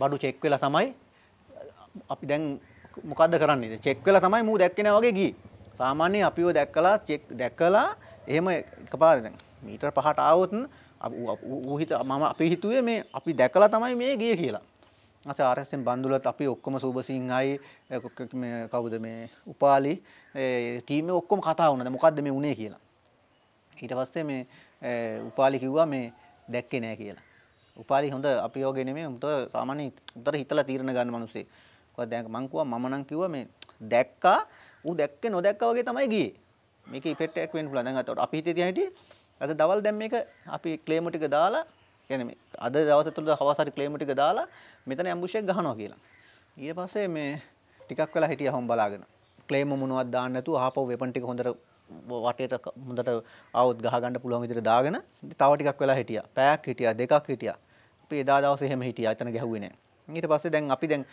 බඩු චෙක් වෙලා තමයි අපි දැන් මොකද්ද කරන්නේ? චෙක් වෙලා තමයි මූ දැක්කේ නැහැ වගේ ගියේ. සාමාන්‍යයෙන් අපිව දැක්කලා චෙක් දැක්කලා එහෙම එකපාරට දැන් මීටර 5ට ආවොත් ඌ හිත මම අපි හිතුවේ මේ අපි දැකලා තමයි මේ ගියේ කියලා. ආරස්යෙන් බන්දුලත් අපි ඔක්කොම සූබසිංහයි කවුද මේ උපාලි ටීම ඔක්කොම කතා වුණද මොකක්ද මේ උනේ කියලා. ඊට පස්සේ මේ උපාලි කිව්වා මේ දැක්කේ නෑ කියලා. උපාලි හොඳ අපි යෝගේ නෙමෙයි උන්ට සාමාන්‍ය උතර හිතලා තීරණ ගන්න මිනිස්සේ. කොහොමද දැන් මං කිව්වා මම නම් කිව්වා මේ දැක්කා ඌ දැක්කේ නොදැක්කා වගේ තමයි ගියේ. මේකේ ඉෆෙක්ට් එකක් වෙන්න පුළුවන්. දැන් අතට අපි හිතේ තියා හිටියේ අද දවල් දැන් මේක අපි ක්ලේම ටික දාලා කියන්නේ අද දවස තුළ හවස හරි ක්ලේම් ටික දාලා මෙතන ඇම්බුෂයක් ගහනවා කියලා. ඊට පස්සේ මේ ටිකක් වෙලා හිටියා හොම් බලාගෙන. ක්ලේම් මොනවද දාන්න නැතුව ආපහු වෙපන් ටික හොඳට වටේට හොඳට ආවොත් ගහ ගන්න පුළුවන් විදිහට දාගෙන තව ටිකක් වෙලා හිටියා. පැයක් හිටියා, දෙකක් හිටියා. අපි එදා දවසේ එහෙම හිටියා. එතන ගැහුවේ නැහැ. ඊට පස්සේ දැන් අපි දැන්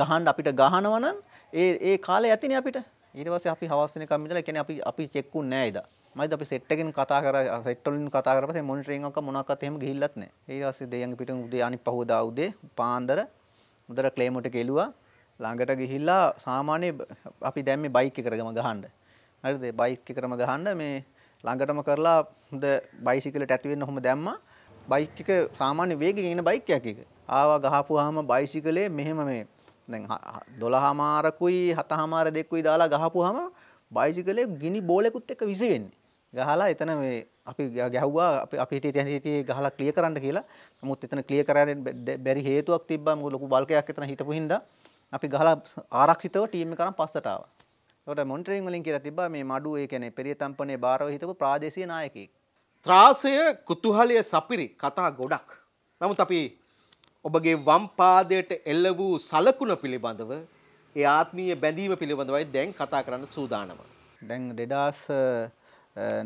ගහන්න අපිට ගහනවා නම් ඒ ඒ කාලේ ඇතිනේ අපිට. ඊට පස්සේ අපි හවස් වෙනකම් ඉඳලා කියන්නේ අපි අපි චෙක් වුන්නේ නැහැ එදා. මයිද අපි සෙට් එකෙන් කතා කරා සෙට් වලින් කතා කරා පස්සේ මොනිටරින් එක මොනවාක්වත් එහෙම ගිහිල්ලත් නැහැ. ඊට පස්සේ දෙයන්ගේ පිටු උදේ අනිත් පහුවදා උදේ පාන්දර මුදල ක්ලේමොට ගෙලුවා. ළඟට ගිහිල්ලා සාමාන්‍ය අපි දැන් මේ බයික් එකකටම ගහන්න. හරිද? බයික් එකකටම ගහන්න මේ ළඟටම කරලා හොඳ බයිසිකලට ඇති වෙන්න ඔහොම දැම්මා. බයික් එක සාමාන්‍ය වේගයෙන් එන බයික් එකක් එක. ආවා ගහපුවාම බයිසිකලේ මෙහෙම මේ දැන් 12 මාරකුයි 7 මාර දෙකුයි දාලා ගහපුවාම බයිසිකලේ ගිනි බෝලෙකුත් එක්ක විසි වෙන්නේ. ගහලා එතන මේ අපි ගැහුවා අපි හිටියේ දැන් හිටියේ ගහලා ක්ලියර් කරන්න කියලා. නමුත් එතන ක්ලියර් කරන්න බැරි හේතුවක් තිබ්බා. මොකද ලොකු බල්කයක් එතන හිටපු හින්දා අපි ගහලා ආරක්ෂිතව ටීම් එක කරන් පස්සට ආවා. ඒකට මොනිටරින් වලින් කියලා තිබ්බා මේ මඩුව ඒ කියන්නේ පෙරිය තම්පනේ බාරව හිටපු ප්‍රාදේශීය නායකයෙක්. ත්‍රාසය කුතුහලය සපිරි කතා ගොඩක්. නමුත් අපි ඔබගේ වම් පාදයට එල්ල වූ සලකුණ පිළිබඳව ඒ ආත්මීය බැඳීම පිළිබඳවයි දැන් කතා කරන්න සූදානම. දැන් දෙදස්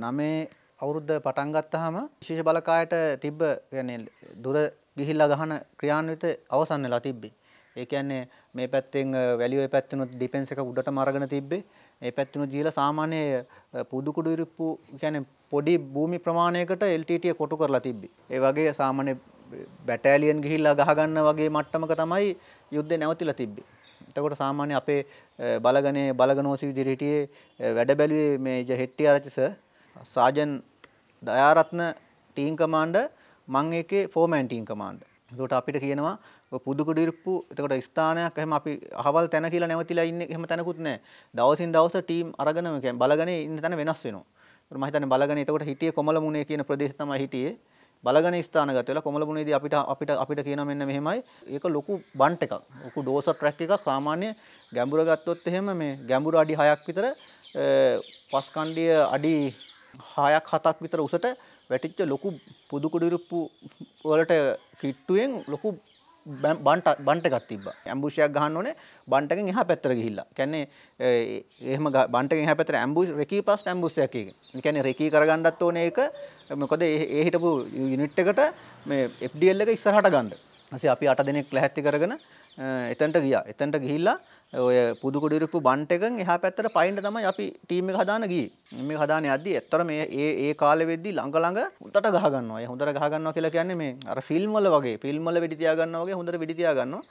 නමේ අවුරුද්ධ පටන් ගත්තහම විශේෂ බලකායට තිබ්බ කියන්නේ දුර ගිහිල්ලා ගහන ක්‍රියාන්විත අවසන් වෙලා තිබ්බේ. ඒ කියන්නේ මේ පැත්තෙන් වැලියෝ පැත්තෙනුත් ඩිෆෙන්ස් එක උඩට මරගෙන තිබ්බේ. මේ පැත්තෙනුත් ගිහිලා සාමාන්‍ය පුදු කුඩු ඉරිප්පු කියන්නේ පොඩි භූමි ප්‍රමාණයකට LTT කොටු කරලා තිබ්බේ. ඒ වගේ සාමාන්‍ය බැටාලියන් ගිහිල්ලා ගහගන්න වගේ මට්ටමක තමයි යුද්ධේ නැවතිලා තිබ්බේ. එතකොට සාමාන්‍ය අපේ බලගනේ බලගනෝසි විදිහට හිටියේ වැඩ බැලුවේ මේ ජෙහෙට්ටි ආරච්චි සර් සාජන් දයාරත්න ටීම් කමාන්ඩර් මං ඒකේ ෆෝමෑන් ටීම් කමාන්ඩර්. එතකොට අපිට කියනවා පුදුකුඩු ඉරිප්පු එතකොට ස්ථානයක් එහෙම අපි අහවල් තැන කියලා නැවතිලා ඉන්නේ එහෙම තැනකුත් නැහැ. දවසින් දවස ටීම් අරගෙන කියන්නේ බලගනේ ඉන්න තැන වෙනස් වෙනවා. මම හිතන්නේ බලගනේ එතකොට හිටියේ කොමලමුනේ කියන ප්‍රදේශය තමයි හිටියේ. බලගන ස්ථානගත වෙලා කොමලපුනේදී අපිට අපිට අපිට කියන මෙන්න මෙහෙමයි. ඒක ලොකු බන්ට් එකක්. ලොකු ඩෝස ට්‍රැක් එකක් සාමාන්‍ය ගැඹුර ගත්තොත් එහෙම මේ ගැඹුර අඩි 6ක් විතර පස් කණ්ඩිය අඩි 6ක් 7ක් විතර උසට වැටිච්ච ලොකු පුදු කුඩිරුප්පු වලට කිට්ටුවෙන් ලොකු බන්ට බන්ට එකක් තිබ්බා. ඇම්බුෂයක් ගහන්න ඕනේ බන්ටකින් එහා පැත්තට ගිහිල්ලා. කියන්නේ එහෙම බන්ටකින් එහා පැත්තට ඇම්බුෂ් රෙකී පාස් ඇම්බුෂයක් එක. ඒ කියන්නේ රෙකී කරගන්නත් ඕනේ ඒක. මොකද ඒ හිටපු යුනිට් එකට මේ FDL එක ඉස්සරහට ගන්න. ඊපස්සේ අපි 8 දිනක් ලැහැත්ති කරගෙන එතන්ට ගියා. එතන්ට ගිහිල්ලා ඔය පුදු කුඩිරුප්පු බන්ට් එකෙන් එහා පැත්තට පයින්න තමයි අපි ටීම් එක හදාන ගියේ. මේ හදාන යද්දි ඇත්තට මේ ඒ ඒ කාලෙ වෙද්දි ළඟ ළඟ උඩට ගහ ගන්නවා. ඒ හොඳට ගහ ගන්නවා කියලා කියන්නේ මේ අර ෆිල්ම් වල වගේ ෆිල්ම් වල වෙඩි තියා ගන්නවා වගේ හොඳට වෙඩි තියා ගන්නවා.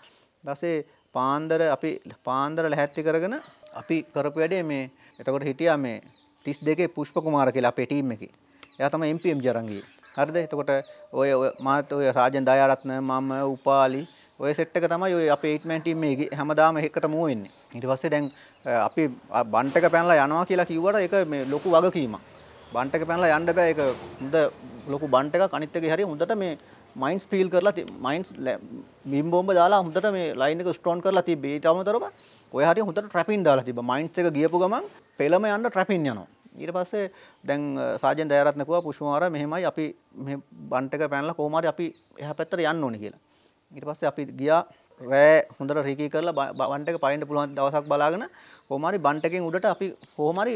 ඊපස්සේ පාන්දර අපි පාන්දර ලැහැත්ති කරගෙන අපි කරපු වැඩේ මේ එතකොට හිටියා මේ 32 පුෂ්ප කුමාර කියලා අපේ ටීම් එකේ. එයා තමයි MPM ජරංගියේ. හරිද? එතකොට ඔය මාත් ඔය රාජන් දයාරත්න මම උපාලි ඔය සෙට් එක තමයි ඔය අපේ 8 man team මේ හැමදාම එකකට මූව් වෙන්නේ. ඊට පස්සේ දැන් අපි බන්ට් එක පැනලා යනවා කියලා කිව්වට ඒක මේ ලොකු වගකීමක්. බන්ට් එක පැනලා යන්න බෑ ඒක හොඳ ලොකු බන්ට් එකක් අනිත් එකේ හරිය හොඳට මේ මයින්ස් පීල් කරලා මයින්ස් බිම් බෝම්බ දාලා හොඳට මේ ලයින් එක ස්ට්‍රෝන් කරලා තිබ්බේ ඊට අමතරව ඔය හරිය හොඳට ට්‍රැපින් දාලා තිබ්බා මයින්ස් එක ගියපු ගමන් පෙළම යන්න ට්‍රැපින් යනවා ඊට පස්සේ දැන් සාජෙන් දයරත්නකුව පුෂ්මාර මෙහෙමයි අපි මේ බන්ට් එක පැනලා කොහොම හරි අපි එහා පැත්තට යන්න ඕනේ කියලා ඉට පස්සේ අපි ගියා රෑ හොඳට රීකී කරලා බන්ටක පයින්ට පුළුවන් දවසක් බලාගෙන හෝමරි බන්ටකෙන් උඩට අපි හෝමරි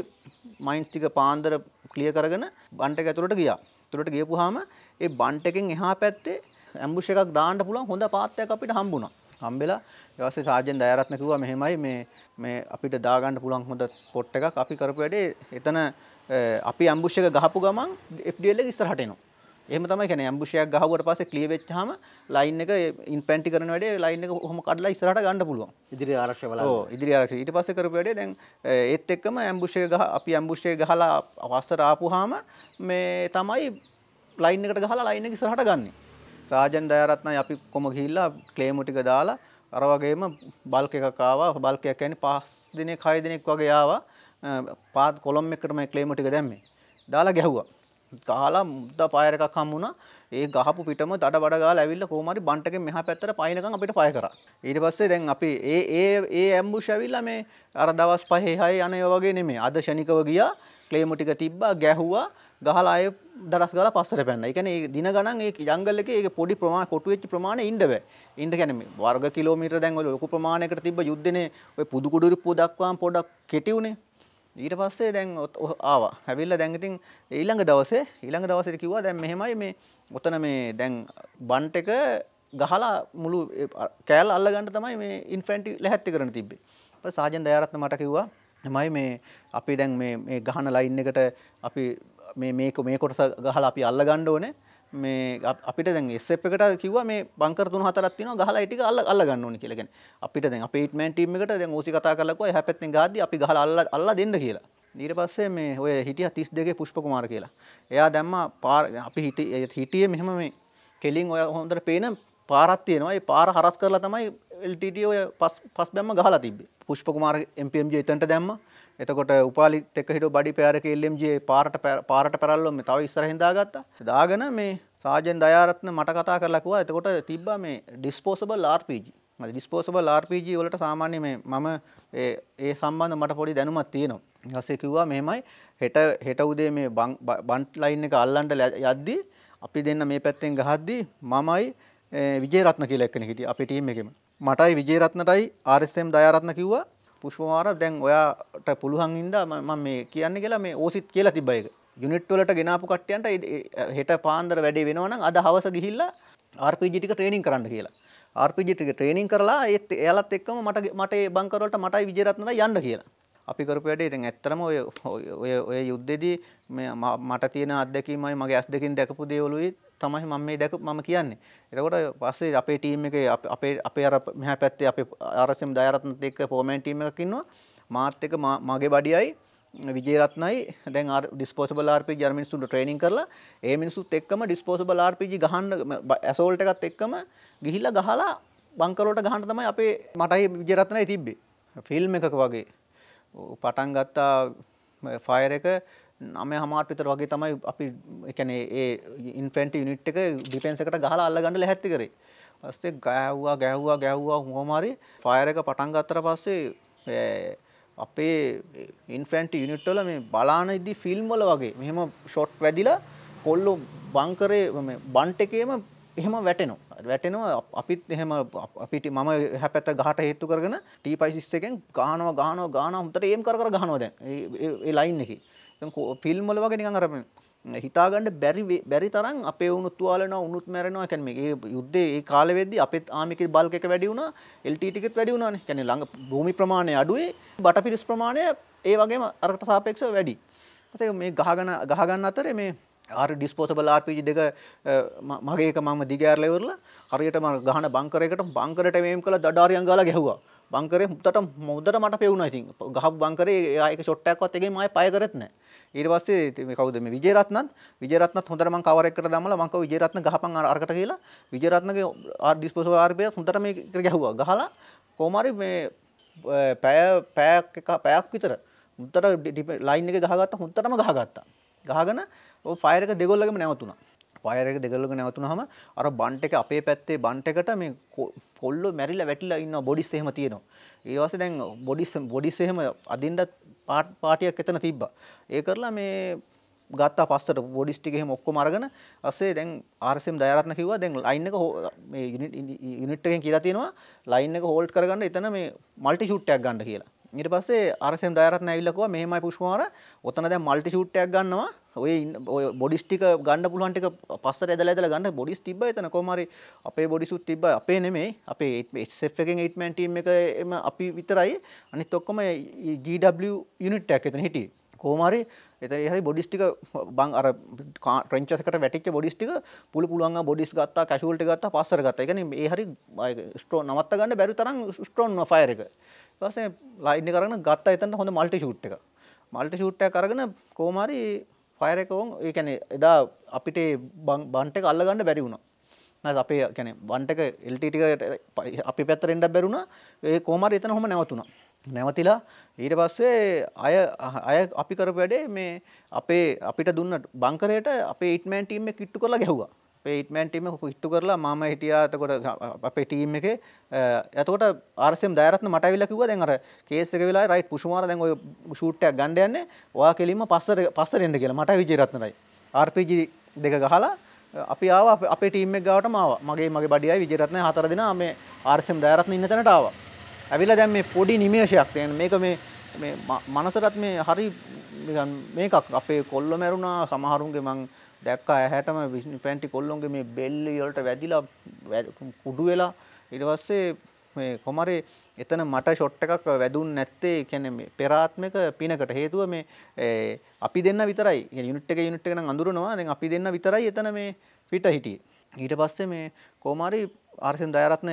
මයින්ස් ටික පාන්දර ක්ලිය කරගෙන බන්ටක ඇතුළට ගියා තුළට ගියපුහාම ඒ බන්ටකෙන් එහා පැත්තේ ඇම්බුෂ එකක් දාන්න පුළුවන් හොඳ පාත්තයක් අපිට හම්බුණා හම්බෙලා ඊවස්සේ සාජෙන් දයරත්න කිව්වා මෙහෙමයි මේ මේ අපිට දාගන්න පුළුවන් හොඳ පොට් එකක් අපි කරපු වැඩේ එතන අපි ඇම්බුෂ් එක ගහපු ගමන් FDL එක ඉස්සරහට එනවා එහම තමයි කැන ඇම්බුෂයක් ගහවට පස කලිය වෙච්චහම ලයින් එක ඉන් පැටි කරන වැඩේ ලයින් එක හොම කඩලා ඉස්රට ගන්න පුළුවන් ඉදිරි ආරක්ෂවල ඉදිරි ආරක්ෂ ඊට පස කර වැඩේ දැන් ඒත් එක්කම ඇම්බුෂය ගහ අපි ඇම්බුෂය ගහලා අවස්සර ආපුහාම මේ තමයි ලයින් එකට ගහලා ලයින් එක ඉස්රහට ගන්න සාජන් දයරත්නයි අපි කොම ගිහිල්ලා ක්ලේමු ටික දාලා අර වගේම බල්ක එකක් ආවා බල්කයක් කියන්නේ පහස් දිනේ කය දිනෙක් වගේ ආවා පාත් කොළොම් එකටම ක්ලේමු ටික දැම්මේ දාලා ගැහුවා ගහලා මුද්ද පායර එකක් හම්බුණා. ඒ ගහපු පිටම දඩ බඩ ගාලා ඇවිල්ලා කොහොම හරි බන්ටකෙන් මෙහා පැත්තට පයින්නකම් අපිට පය කරා. ඊට පස්සේ දැන් අපි ඒ ඒ ඒ ඇම්බුෂ් ඇවිල්ලා මේ අර දවස් 5 6 අනේ වගේ නෙමෙයි. අද ශනිකව ගියා. ක්ලේම ටික තිබ්බා, ගැහුවා. ගහලා ආයේ දරස් ගාලා පස්සට පැනලා. ඒ කියන්නේ දින ගණන් ඒ ජංගල් එකේ ඒක පොඩි ප්‍රමාණ කොටු වෙච්ච ප්‍රමාණය ඉන්න බෑ. ඉන්න කියන්නේ මේ වර්ග කිලෝමීටර දැන් ඔය ලොකු ප්‍රමාණයකට තිබ්බ යුද්ධනේ ඔය පුදු කුඩුරු පුදක්වාම් පොඩක් කෙටි උනේ. ඊට පස්සේ දැන් ආවා. හැවිල්ලා දැන් ඉතින් ඊළඟ දවසේ ඊළඟ දවසේ කිව්වා දැන් මෙහෙමයි මේ ඔතන මේ දැන් බන්ට් එක ගහලා මුළු කෑල් අල්ලගන්න තමයි මේ ඉන්ෆැන්ටි ලැහැත්ති කරන තිබ්බේ. ඊපස් සාජන් දයාරත්න මට කිව්වා එමයි මේ අපි දැන් මේ මේ ගහන ලයින් එකට අපි මේ මේක මේ කොටස ගහලා අපි අල්ලගන්න ඕනේ. මේ අපිට දැන් එස්සප් එකට කිව්වා මේ බංකර් තුන හතරක් තියෙනවා ගහලා ඒ ටික අල්ල අල්ල ගන්න ඕනේ කියලා. කියන්නේ අපිට දැන් අපේ හිට්මෑන් ටීම් එකට දැන් ඕසි කතා කරලා කිව්වා එහා පැත්තෙන් ගහද්දි අපි ගහලා අල්ල අල්ල දෙන්න කියලා. ඊට පස්සේ මේ ඔය හිටියා 32 පුෂ්ප කුමාර කියලා. එයා දැම්මා පාර අපි හිටියේ හිටියේ මෙහෙම මේ කෙලින් ඔය හොඳට පේන පාරක් තියෙනවා. ඒ පාර හරස් කරලා තමයි LTT ඔය පස් පස් බැම්ම ගහලා තිබ්බේ. පුෂ්ප කුමාර MPMG එතනට දැම්මා. එතකොට උපාලිත් එක්ක හිටපු බඩි පෙරක LMG පාරට පාරට පැරල්ලෝ මේ තව ඉස්සරහින් දාගත්තා. දාගෙන මේ සාජන් දයාරත්න මට කතා කරලා කිව්වා එතකොට තිබ්බා මේ disposable RPG. මම disposable RPG වලට සාමාන්‍ය මේ මම ඒ ඒ සම්බන්ධ මට පොඩි දැනුමක් තියෙනවා. ඊපස්සේ කිව්වා මෙහෙමයි හෙට හෙට උදේ මේ බන්ට් ලයින් එක අල්ලන්න යද්දී අපි දෙන්න මේ පැත්තෙන් ගහද්දී මමයි විජේරත්න කියලා එක්කෙනෙක් හිටියා අපේ ටීම් එකෙම. මටයි විජේරත්නටයි RSM දයාරත්න කිව්වා පුෂ්පමාර දැන් ඔයාට පුළුවන් ඉදා මම මේ කියන්න කියලා මේ ඕසිත් කියලා තිබ්බ එක යුනිට්වලට ගෙනාපු කට්ටයන්ට හෙට පාන්දර වැඩේ වෙනවනම් අද හවස ගිහිල්ලා ආර්පජිටික ට්‍රේනිින් කරන්න කියලා ආර්පජිටික ට්‍රේනිින් කරලා ඒත් එයාලත් එක්කම මට මට බංකරවලට මටයි විජරත්නට යන්න කියලා අපි කරපු වැඩේ ඉතින් ඇත්තටම ඔය ඔය ඔය යුද්ධෙදී මට තියෙන අත්දැකීමයි මගේ ඇස් දෙකින් දැකපු දේවලුයි තමයි මම මේ දැක මම කියන්නේ. එතකොට පස්සේ අපේ ටීම් එකේ අපේ අපේ අර මෙහා පැත්තේ අපේ RSM දයරත්නත් එක්ක ෆෝමෑන් ටීම් එකක් ඉන්නවා. මාත් එක්ක මගේ බඩියයි විජේරත්නයි දැන් ඩිස්පෝසබල් RPG ජර්මනිස්තුන්ට ට්‍රේනින් කරලා ඒ මිනිස්සුත් එක්කම ඩිස්පෝසබල් RPG ගහන්න ඇසෝල්ට් එකත් එක්කම ගිහිල්ලා ගහලා බංකරවලට ගහන්න තමයි අපේ මටයි විජේරත්නයි තිබ්බේ. ෆිල්ම් එකක වගේ පටන් ගත්තා ෆයර් එක නමය හමාට විතර වගේ තමයි අපි එකනේ ඒ ඉන්ෆන්ට යුනිට් එක ඩිපෙන්න්සකට ගහලා අල්ලගන්න ලැහැත්ති කරේ පස්සේ ගෑව්වා ගැහ්වා ගැහ්වා හොමරි ෆයර එක පටන් ගත්තර පස්සේ අපේ ඉන්ෆන්ට යුනිට්වල මේ බලාන ඉදදි ෆිල්ම්වල වගේ මෙහෙම ෂොට් වැදිලා කොල්ලු බංකරේ බන්ට එකේම එහෙම වැටෙනවා වැටෙනවා අපිත් එහෙම අපිට මම හැපැත ගහට හේතු කරගෙන ටී පයිසිස්සකෙන් ගානවා ගානෝ ගාන හොතට ඒම් කර ගහනවා දැන් ඒ ලයින් එකකි ෆිල්ම් වල වගේ නිකන් අර හිතාගන්න බැරි බැරි තරම් අපේ වුණුත් තුවාලනවා උනුත් මැරෙනවා කියන්නේ මේ යුද්ධේ ඒ කාලෙ වෙද්දි අපෙත් ආමිකේ බල්ක් එක වැඩි වුණා LT ටිකෙත් වැඩි වුණානේ. කියන්නේ ළඟ භූමි ප්‍රමාණය අඩුයි බටපිරිස් ප්‍රමාණය ඒ වගේම අරකට සාපේක්ෂව වැඩි. ඒත් මේ ගහගෙන ගහගන්න අතරේ මේ ආර ඩිස්පෝසබල් RPG දෙක මගේ එක මම දිගෑරලා ඉවරලා හරියට මම ගහන බංකරයකට බංකරට මේම් කළා දඩාරියන් ගාලා ගැහුවා. බංකරේ හුත්තට මුදට මට පෙවුණා ඉතින් ගහපු බංකරේ එයා ඒක ෂොට් එකක්වත් එකෙන් ආයේ පය කරෙත් නැහැ ඊට පස්සේ මේ කවුද මේ විජේරත්නත් විජේරත්නත් හොඳට මං කවර් එක කරලා දැම්මලා මං කව විජේරත්න ගහපන් අරකට කියලා විජේරත්නගේ ආර් ඩිස්පෝසල් ආර්පය හොඳට මේ කර ගැහුවා ගහලා කොහොම මේ පැය පැයක් එක පැයක් විතර හොඳට ලයින් එක ගහගත්තා හොඳටම ගහගත්තා ගහගෙන ඔය ෆයර් එක දෙගොල්ලගෙම නැවතුණා ෆයර් එක දෙගොල්ලගෙම නැවතුනහම අර බන්ට් එක අපේ පැත්තේ බන්ට් එකට මේ කොල්ලෝ මැරිලා වැටිලා ඉන්න බොඩිස් එහෙම තියෙනවා. ඊට පස්සේ දැන් බොඩිස් බොඩිස් එහෙම අදින්නත් පාටියක් එතන තිබ්බා. ඒ කරලා මේ ගත්තා පස්සට බොඩිස් ටික එහෙම ඔක්කොම අරගෙන අස්සේ දැන් RSM දයාරත්න කිව්වා දැන් ලයින් එක මේ යුනිට් එකෙන් කියලා තියෙනවා ලයින් එක හෝල්ඩ් කරගන්න එතන මේ මල්ටි ෂූට් එකක් ගන්න කියලා. ඊට පස්සේ ආරසම් දයරත්න ඇවිල්ලා කිව්වා මෙහෙමයි පුෂ්මාර ඔතන දැන් මල්ටි ෂූට් එකක් ගන්නවා ඔය ඔය බොඩිස් ටික ගන්න පුළුවන් ටික පස්සට ඇදලා ඇදලා ගන්න බොඩිස් තිබ්බා එතන කොහොම හරි අපේ බොඩිසුත් තිබ්බා අපේ නෙමෙයි අපේ SF එකෙන් 8 man team එකේම අපි විතරයි අනිත් ඔක්කොම GW unit එකක් එතන හිටියේ කොහොම හරි එතන හරි බොඩිස් ටික බං අර ට්‍රෙන්චස් එකට වැටිච්ච බොඩිස් ටික පුළු පුළුවන් බොඩිස් ගත්තා කැෂුවල්ටි ගත්තා පස්සට ගත්තා. ඒ කියන්නේ ඒ හරි ස්ට්‍රෝන් නවත්ත ගන්න බැරි තරම් ස්ට්‍රෝන් ෆයර් එක. පස්සේ ලයින් එක අරගෙන ගත්තා එතනට හොඳ මල්ටි ෂූට් එකක්. මල්ටි ෂූට් එකක් අරගෙන කොහොම හරි ෆයර් එක වොන් ඒ කියන්නේ එදා අපිට බන්ට් එක අල්ලගන්න බැරි වුණා. නැත් අපේ කියන්නේ බන්ට් එක LTT ටික අපි පැත්තට එන්නත් බැරි වුණා. ඒ කොහොම හරි එතන ඔහම නැවතුණා. නැවතිලා ඊට පස්සේ අය අය අපි කරපු වැඩේ මේ අපේ අපිට දුන්න බංකරයට අපේ ඉට්මෑන් ටීම් එක කිට්ටු කරලා ගැහුවා. පේටමන්ටීම හිට්ටු කරලා මම හිටියාතකොට අපේ ටීම් එක ඇතකොට ආර්සම් දෑරත්න මටවිල්ලකිව දැන්ර කේසක වෙලා රයි් පුෂමාර දැන් ඔය ෂූට්ටයක් ගණඩ යන්නේ වා කෙලීම පස්සර පස්සරෙන්ට කියලා මට විජරත්නරයි ආර්පජ දෙක ගහලා අපි ආව අප ටීම ගවට මාව මගේ මගේ බඩියයි විජරත්න හතර දෙෙන මේ ආර්සම් දෑරත්න ඉන්න තැනටාව ඇවිල්ලා දැම් මේ පොඩි නිමේෂයක් තියෙන මේක මේ මනසරත් මේ හරි මේකක් අපේ කොල්ල මැරුණා සමහරුන්ගේ මං දැක්කා ඇහැටම පැන්ටි කොල්ලොන්ගේ මේ බෙල්ල වලට වැදිලා කුඩු වෙලා ඊට පස්සේ මේ කොමරේ එතන මට ෂොට් එකක් වැදුන් නැත්තේ කියන්නේ මේ පෙරාත්මක පිනකට හේතුව මේ අපි දෙන්න විතරයි. කියන්නේ යුනිට් එක යුනිට් එක නම් අඳුරනවා. දැන් අපි දෙන්න විතරයි එතන මේ පිට හිටියේ. ඊට පස්සේ මේ කොමාරි ආර්සෙන් දයරත්න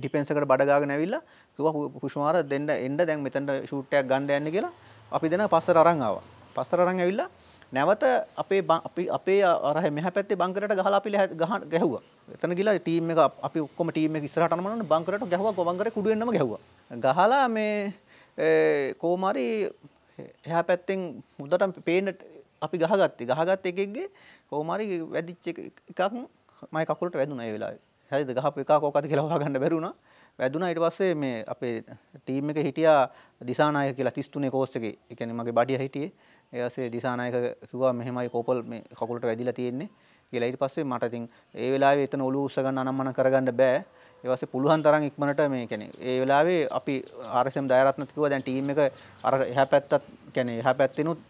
ඩිපෙන්සකට බඩගාගෙන ඇවිල්ලා කිව්වා කුෂ්මාර දෙන්න එන්න දැන් මෙතනට ෂූට් එකක් ගන්න යන්න කියලා අපි දෙන පස්සට අරන් ආවා. පස්සට අරන් ඇවිල්ලා නැවත අපේ අපි අපේ අරහ මෙහ පැත්තේ බංකරට ගහලා අපි ගහන ගැහුවා. එතන ගිහලා ටීම් එක අපි ඔක්කොම ටීම් එක ඉස්සරහට අනමනන බංකරට ගැහුවා ගොබංකරේ කුඩු වෙන්නම ගැහුවා. ගහලා මේ කොහොමරි එහා පැත්තෙන් මුදට පේන අපි ගහගත්තේ. ගහගත් එකෙක්ගේ කොහොමරි වැදිච්ච එකක් මම කකුලට වැදුනා ඒ වෙලාවේ. හරිද ගහපු එක කෝකද කියලා හොයාගන්න බැරුණා. වැදුනා ඊට පස්සේ මේ අපේ ටීම් එක හිටියා දිසානායක කියලා 33 කෝස් එකේ. ඒ කියන්නේ මගේ බඩිය හිටියේ. ඒසේ දිසානායක කිව්වා මෙහෙමයි කෝපල් මේ කකුලට වැදිලා තියෙන්නේ කියලා ඊට පස්සේ මට ඉතින් ඒ වෙලාවේ එතන ඔලුව උස්ස ගන්න අනම්මන කරගන්න බෑ ඒවස පුළුවන් තරම් ඉක්මනට මේ කියන්නේ ඒ වෙලාවේ අපි RSM දයරත්නත් කිව්වා දැන් ටීම් එක අර එහා පැත්තත් කියන්නේ එහා පැත්තිනුත්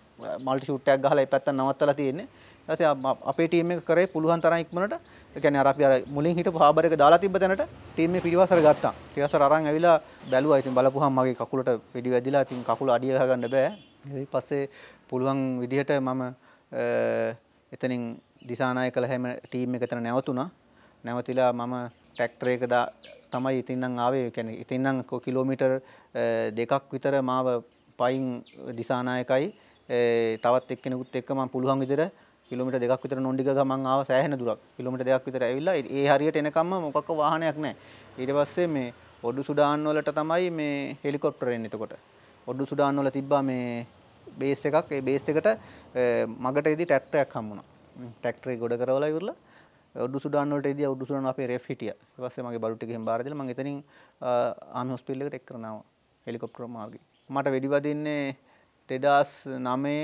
මල්ටි ෂූට් එකක් ගහලා ඒ පැත්තට නවත්තලා තියෙන්නේ ඊට අපේ ටීම් එක කරේ පුළුවන් තරම් ඉක්මනට කියන්නේ අර අපි අර මුලින් හිටපු හාබර් එක දාලා තිබ්බ තැනට ටීම් එක පිටිවසර ගත්තා ඊටවසර අරන් ඇවිල්ලා බැලුවා ඉතින් බලපුවාම මගේ කකුලට වෙඩි වැදිලා ඉතින් කකුල අඩිය ගහගන්න බෑ ඊට පස්සේ පුළුවන් විදිහට මම එතනින් දිසානාය කළ හැම ටීම් එක එතන නැවතුණා. නැවතිලා මම ට්‍රැක්ටර් එක තමයි ඉතින්නම් ආවේ. ඒ කියන්නේ ඉතින්නම් කිලෝමීටර් දෙකක් විතර මාව පයින් දිසානායකයි තවත් එක්කෙනෙකුත් එක්ක මම පුළුවන් විදිහට කිලෝමීටර් දෙකක් විතර නොන්ඩිග ගමන් ආවා සෑහෙන දුරක්. කිලෝමීටර් දෙකක් විතර ඇවිල්ලා ඒ හරියට එනකම්ම මොකක්ක වාහනයක් නැහැ. ඊට පස්සේ මේ ඔඩු සුඩාන් වලට තමයි මේ හෙලිකොප්ටරෙන් එතකොට. ඔඩු සුඩාන් වල තිබ්බා මේ බේස් එකක් ඒ බේස් එකට මගට ඉදි ටැක්ටරයක් හම්බුණා ටැක්ටරේ ගොඩ කරවලා ඉවරලා ඔඩු සුඩාන් වලට ඉදි ඔඩු සුඩාන් අපේ රෙෆ් හිටියා ඊට පස්සේ මගේ බඩු ටිකෙන් බාර දීලා මම එතනින් ආමි හොස්පිටල් එකට එක් කරනවා හෙලිකොප්ටර් මාර්ගේ මට වෙඩි වදින්නේ 2009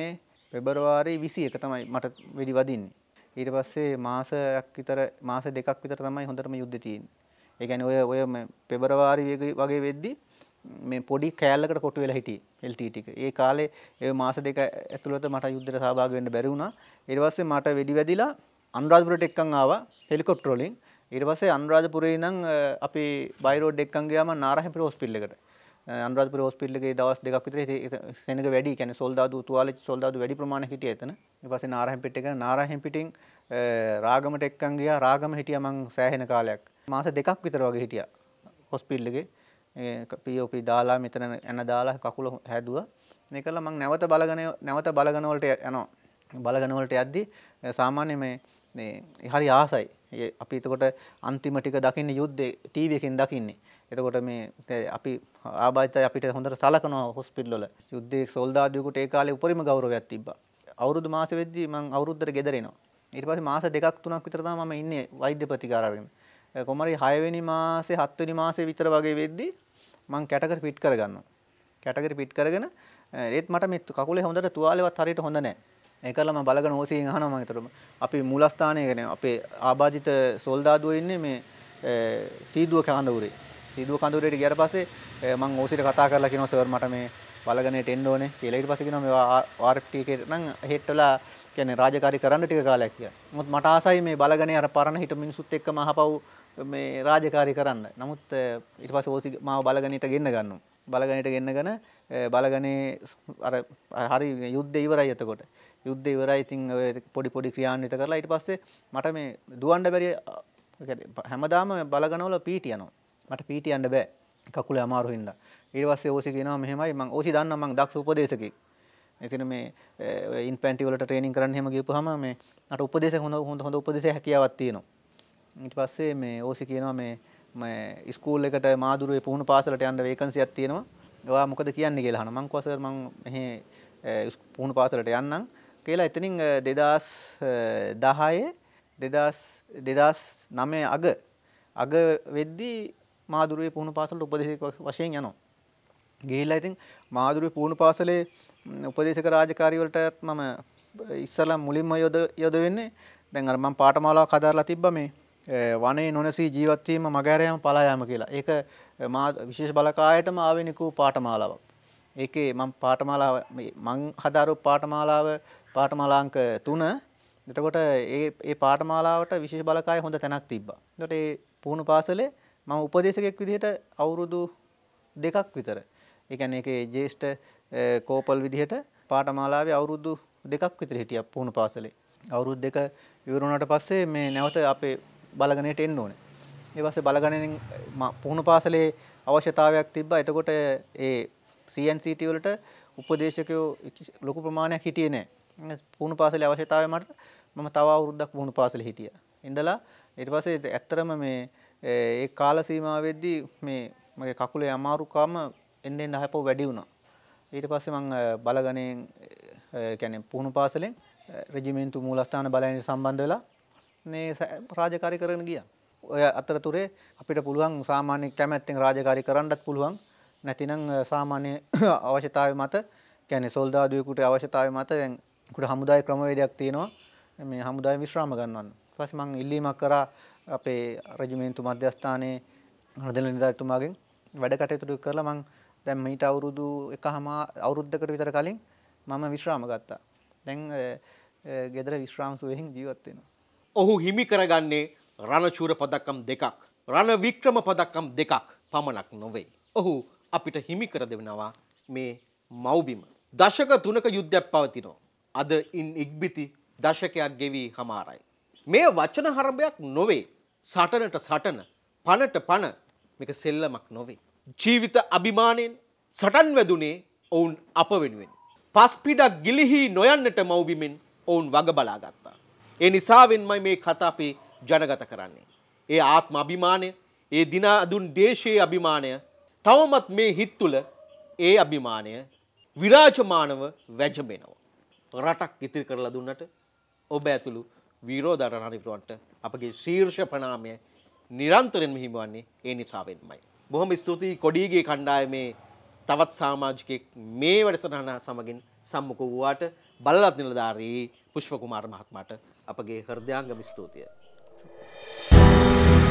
පෙබරවාරි 21 තමයි මට වෙඩි වදින්නේ ඊට පස්සේ මාසයක් විතර මාස දෙකක් විතර තමයි හොඳටම යුද්ධ තියෙන්නේ ඒ කියන්නේ ඔය ඔය පෙබරවාරි වගේ වෙද්දී මේ පොඩි කෑල්ලකට කොටු වෙලා හිටියේ LT e ටික. ඒ කාලේ ඒ මාස දෙක ඇතුළත මට යුද්ධයට සහභාගී වෙන්න බැරි වුණා. ඊට පස්සේ මට වෙඩි වැදිලා අනුරාධපුරට එක්කන් ආවා හෙලිකොප්ටර් වලින්. ඊට පස්සේ අනුරාධපුරේ ඉඳන් අපි බයි රෝඩ් එක්කන් ගියාම නාරාහෙම්පිර හොස්පිටල් එකට. අනුරාධපුර හොස්පිටල් එකේ දවස් දෙකක් විතර සෙනඟ වැඩි. ඒ කියන්නේ සොල්දාදු තුවාල සොල්දාදු වැඩි ප්‍රමාණයක් හිටියා එතන. ඊට පස්සේ නාරාහෙම්පිට එක නාරාහෙම්පිටින් රාගමට එක්කන් ගියා. රාගම හිටියා මං සෑහෙන කාලයක්. මාස දෙකක් විතර වගේ හිටියා හොස්පිටල් එකේ. පෝපි දාලා මෙතන ඇන දාලා කකුල හැදුව එකල මං නැවත බලගන නැවත බලගනවලට යනවා බලගනවලට යද්දි සාමාන්‍ය මේ හරි ආසයි අපි එතකොට අන්තිම ටික දකින්න යුද්ධ ටීවයකින් දකින්නේ එතකොට මේ අපි ආබාත අපිට හොඳට සලකන හොස්පිල්ල යුද්ධෙක් සොල්දාදයකුට ඒ කාලේ උපරිම ගෞරවයක් තිබ්බා අවුරුදු මාස වෙද්දී මං අවුරුද්දට ගෙදරෙනවා ඊට පස්සේ මාස දෙකක් තුනක් විතර තමයි මම ඉන්නේ වෛද්‍ය ප්‍රතිකාරයෙන් කොමරි 6 වෙනි මාසේ 7 වෙනි මාසේ විතර වගේ වෙද්දී මං කැටගරි පිට කරගන්නවා. කැටගරි පිට කරගෙන ඒත් මට මේ කකුලේ හොඳට තුවාලෙවත් හරියට හොඳ නැහැ. ඒකලම බලගෙන ඕසියෙන් අහනවා මම ඒතරම. අපි මූලස්ථානයේ කියන්නේ අපේ ආබාධිත සොල්දාදුවෝ ඉන්නේ මේ සීදුව කඳවුරේ. සීදුව කඳවුරේට ගියාට පස්සේ මම ඕසියට කතා කරලා කියනවා සර් මට මේ බලගනට එන්න ඕනේ කියලා ඊට පස්සේ කියනවා මේ RFT එකට නම් හෙට් වෙලා කියන්නේ රාජකාරී කරන්න ටික කාලයක් කියලා. මොකද මට ආසයි මේ බලගනේ අර පරණ හිටු මිනිසුත් එක්කම අහපව් මේ රාජකාරි කරන්න. නමුත් ඊට පස්සේ ඕසි මාව බලගණයට ගෙන්න ගන්නවා. බලගණයට ගෙන්නගෙන බලගණේ අර හරි යුද්ධය ඉවරයි එතකොට. යුද්ධය ඉවරයි ඉතින් පොඩි පොඩි ක්‍රියාන්විත කරලා ඊට පස්සේ මට මේ දුවන්න බැරි හැමදාම බලගණවල පීටියනවා. මට පීටියන්න බෑ. කකුලේ අමාරු හින්දා. ඊට පස්සේ ඕසි කියනවා මෙහෙමයි මං ඕසි දන්නවා මං දක්ෂ උපදේශකෙක්. ඉතින් මේ ඉන්පැන්ටි වලට ට්‍රේනින් කරන්න හැම ගියපුවාම මේ අර උපදේශක හොඳ හොඳ උපදේශයක් හැකියාවක් තියෙනවා. ඊට පස්සේ මේ ඕසි කියනවා මේ මේ ස්කූල් එකට මාදුරුවේ පුහුණු පාසලට යන්න වේකන්සියක් තියෙනවා. ඔයා මොකද කියන්නේ කියලා අහනවා. මං කිව්වා සර් මං මෙහි පුහුණු පාසලට යන්නම් කියලා. එතනින් 2010 2009 අග අග වෙද්දී මාදුරුවේ පුහුණු පාසලට උපදේශක වශයෙන් යනවා. ගිහිල්ලා ඉතින් මාදුරුවේ පුහුණු පාසලේ උපදේශක රාජකාරී වලටත් මම ඉස්සලා මුලින්ම යොද යොද වෙන්නේ. දැන් අර මම පාඨමාලාවක් හදාarලා තිබ්බා මේ වනේ නොනැසී ජීවත්වීම මගෑරයම පලායම කියලා ඒක මා විශේෂ බලකායටම ආවෙනිකූ පාටමාලාවක්. ඒකේ මං පාටමාලාව මං හදාරු පාටමාලාව පාටමාලාංක තුන එතකොට ඒ පාටමාලාවට විශේෂ බලකාය හොඳ තැනක් තිබ්බා. එතකොට ඒ පුහුණු පාසලේ මම උපදේශකෙක් විදිහට අවුරුදු දෙකක් විතර. ඒ කියන්නේ ඒකේ ජ්‍යෙෂ්ඨ කෝපල් විදිහට පාටමාලාවේ අවුරුදු දෙකක් විතර හිටියා පුහුණු පාසලේ. අවුරුදු දෙක ඉවර වුණාට පස්සේ මේ නැවත අපේ බලගනයට එන්න ඕන. ඒවස බලගණෙන් පුහුණු පාසලේ අවශ්‍යතාවයක් තිබ්බා එතකොට ඒ CNCT වලට උපදේශකයෝ ලොකු ප්‍රමාණයක් හිටියේ නැහැ. පුහුණු පාසලේ අවශ්‍යතාවය මට මම තව අවුරුද්දක් පුහුණු පාසලේ හිටියා. ඉඳලා ඊට පස්සේ ඇත්තරම මේ ඒ කාල සීමාවෙද්දී මේ මගේ කකුලේ අමාරුකම එන්න එන්න හැපව වැඩි වුණා. ඊට පස්සේ මම බලගණෙන් يعني පුහුණු පාසලෙන් රෙජිමෙන්තු මූලස්ථාන බලයෙන් සම්බන්ධ වෙලා මේ රාජකාරි කරන ගිය. ඔය අතරතුරේ අපිට පුළුවන් සාමාන්‍ය කැමැත්තෙන් රාජකාරි කරන්නත් පුළුවන් නැතිනම් සාමාන්‍ය අවශ්‍යතාවය මත කියන්නේ සොල්දාදුවෙකුට අවශ්‍යතාවය මත දැන් කුට හමුදාය ක්‍රමවේදයක් තියෙනවා මේ හමුදාය විශ්‍රාම ගන්නවන්න. ඊපස්සේ මම ඉල්ලීමක් කරා අපේ රෙජිමේන්තු මධ්‍යස්ථානයේ හදල නිලධාරිතුමාගෙන් වැඩ කටයුතු කරලා මම දැන් මීට අවුරුදු එකහම අවුරුද්දකට විතර කලින් මම විශ්‍රාම ගත්තා. දැන් ගෙදර විශ්‍රාම සුවයෙන් ජීවත් වෙනවා. ඔහු හිමි කරගන්නේ රණචූර පදක්කම් දෙකක්. රණ වික්‍රම පදක්කම් දෙකක් පමණක් නොවෙයි. ඔහු අපිට හිමි කර දෙවෙනවා මේ මව්බිම. දශක තුනක යුද්ධයක් පවතිනෝ. අද ඉන් ඉක්බිති දශකයක් ගෙවී හමාරයි. මේ වචන හරඹයක් නොවේ සටනට සටන පණට පණ මේක සෙල්ලමක් නොවේ. ජීවිත අභිමානයෙන් සටන් වැදුනේ ඔවුන් අප වෙනුවෙන්. පස්පිඩක් ගිලිහි නොයන්නට මව්බිමෙන් ඔවුන් වග බලාගත්තා. ඒ නිසාවෙන්මයි මේ කතා අපි ජනගත කරන්නේ. ඒ ආත්ම අභිමානය, ඒ දිනාදුන් දේශයේ අභිමානය තවමත් මේ හිත් තුළ ඒ අභිමානය විරාජමානව වැජඹෙනවා. රටක් ඉතිරි කරලා දුන්නට ඔබ ඇතුළු විරෝධාරණ අනිවරන්ට අපගේ ශීර්ෂ ප්‍රණාමය නිරන්තරයෙන්ම හිමිවන්නේ ඒ නිසාවෙන්මයි. බොහොම ස්තුතියි කොඩියගේ කණ්ඩායමේ තවත් සාමාජිකයෙක් මේ වැඩසටහන සමගින් සම්මුඛ වූාට බලවත් නිලධාරී පුෂ්ප කුමාර මහත්මයාට අපගේ හෘදයාංගම ස්තුතිය. Thank you.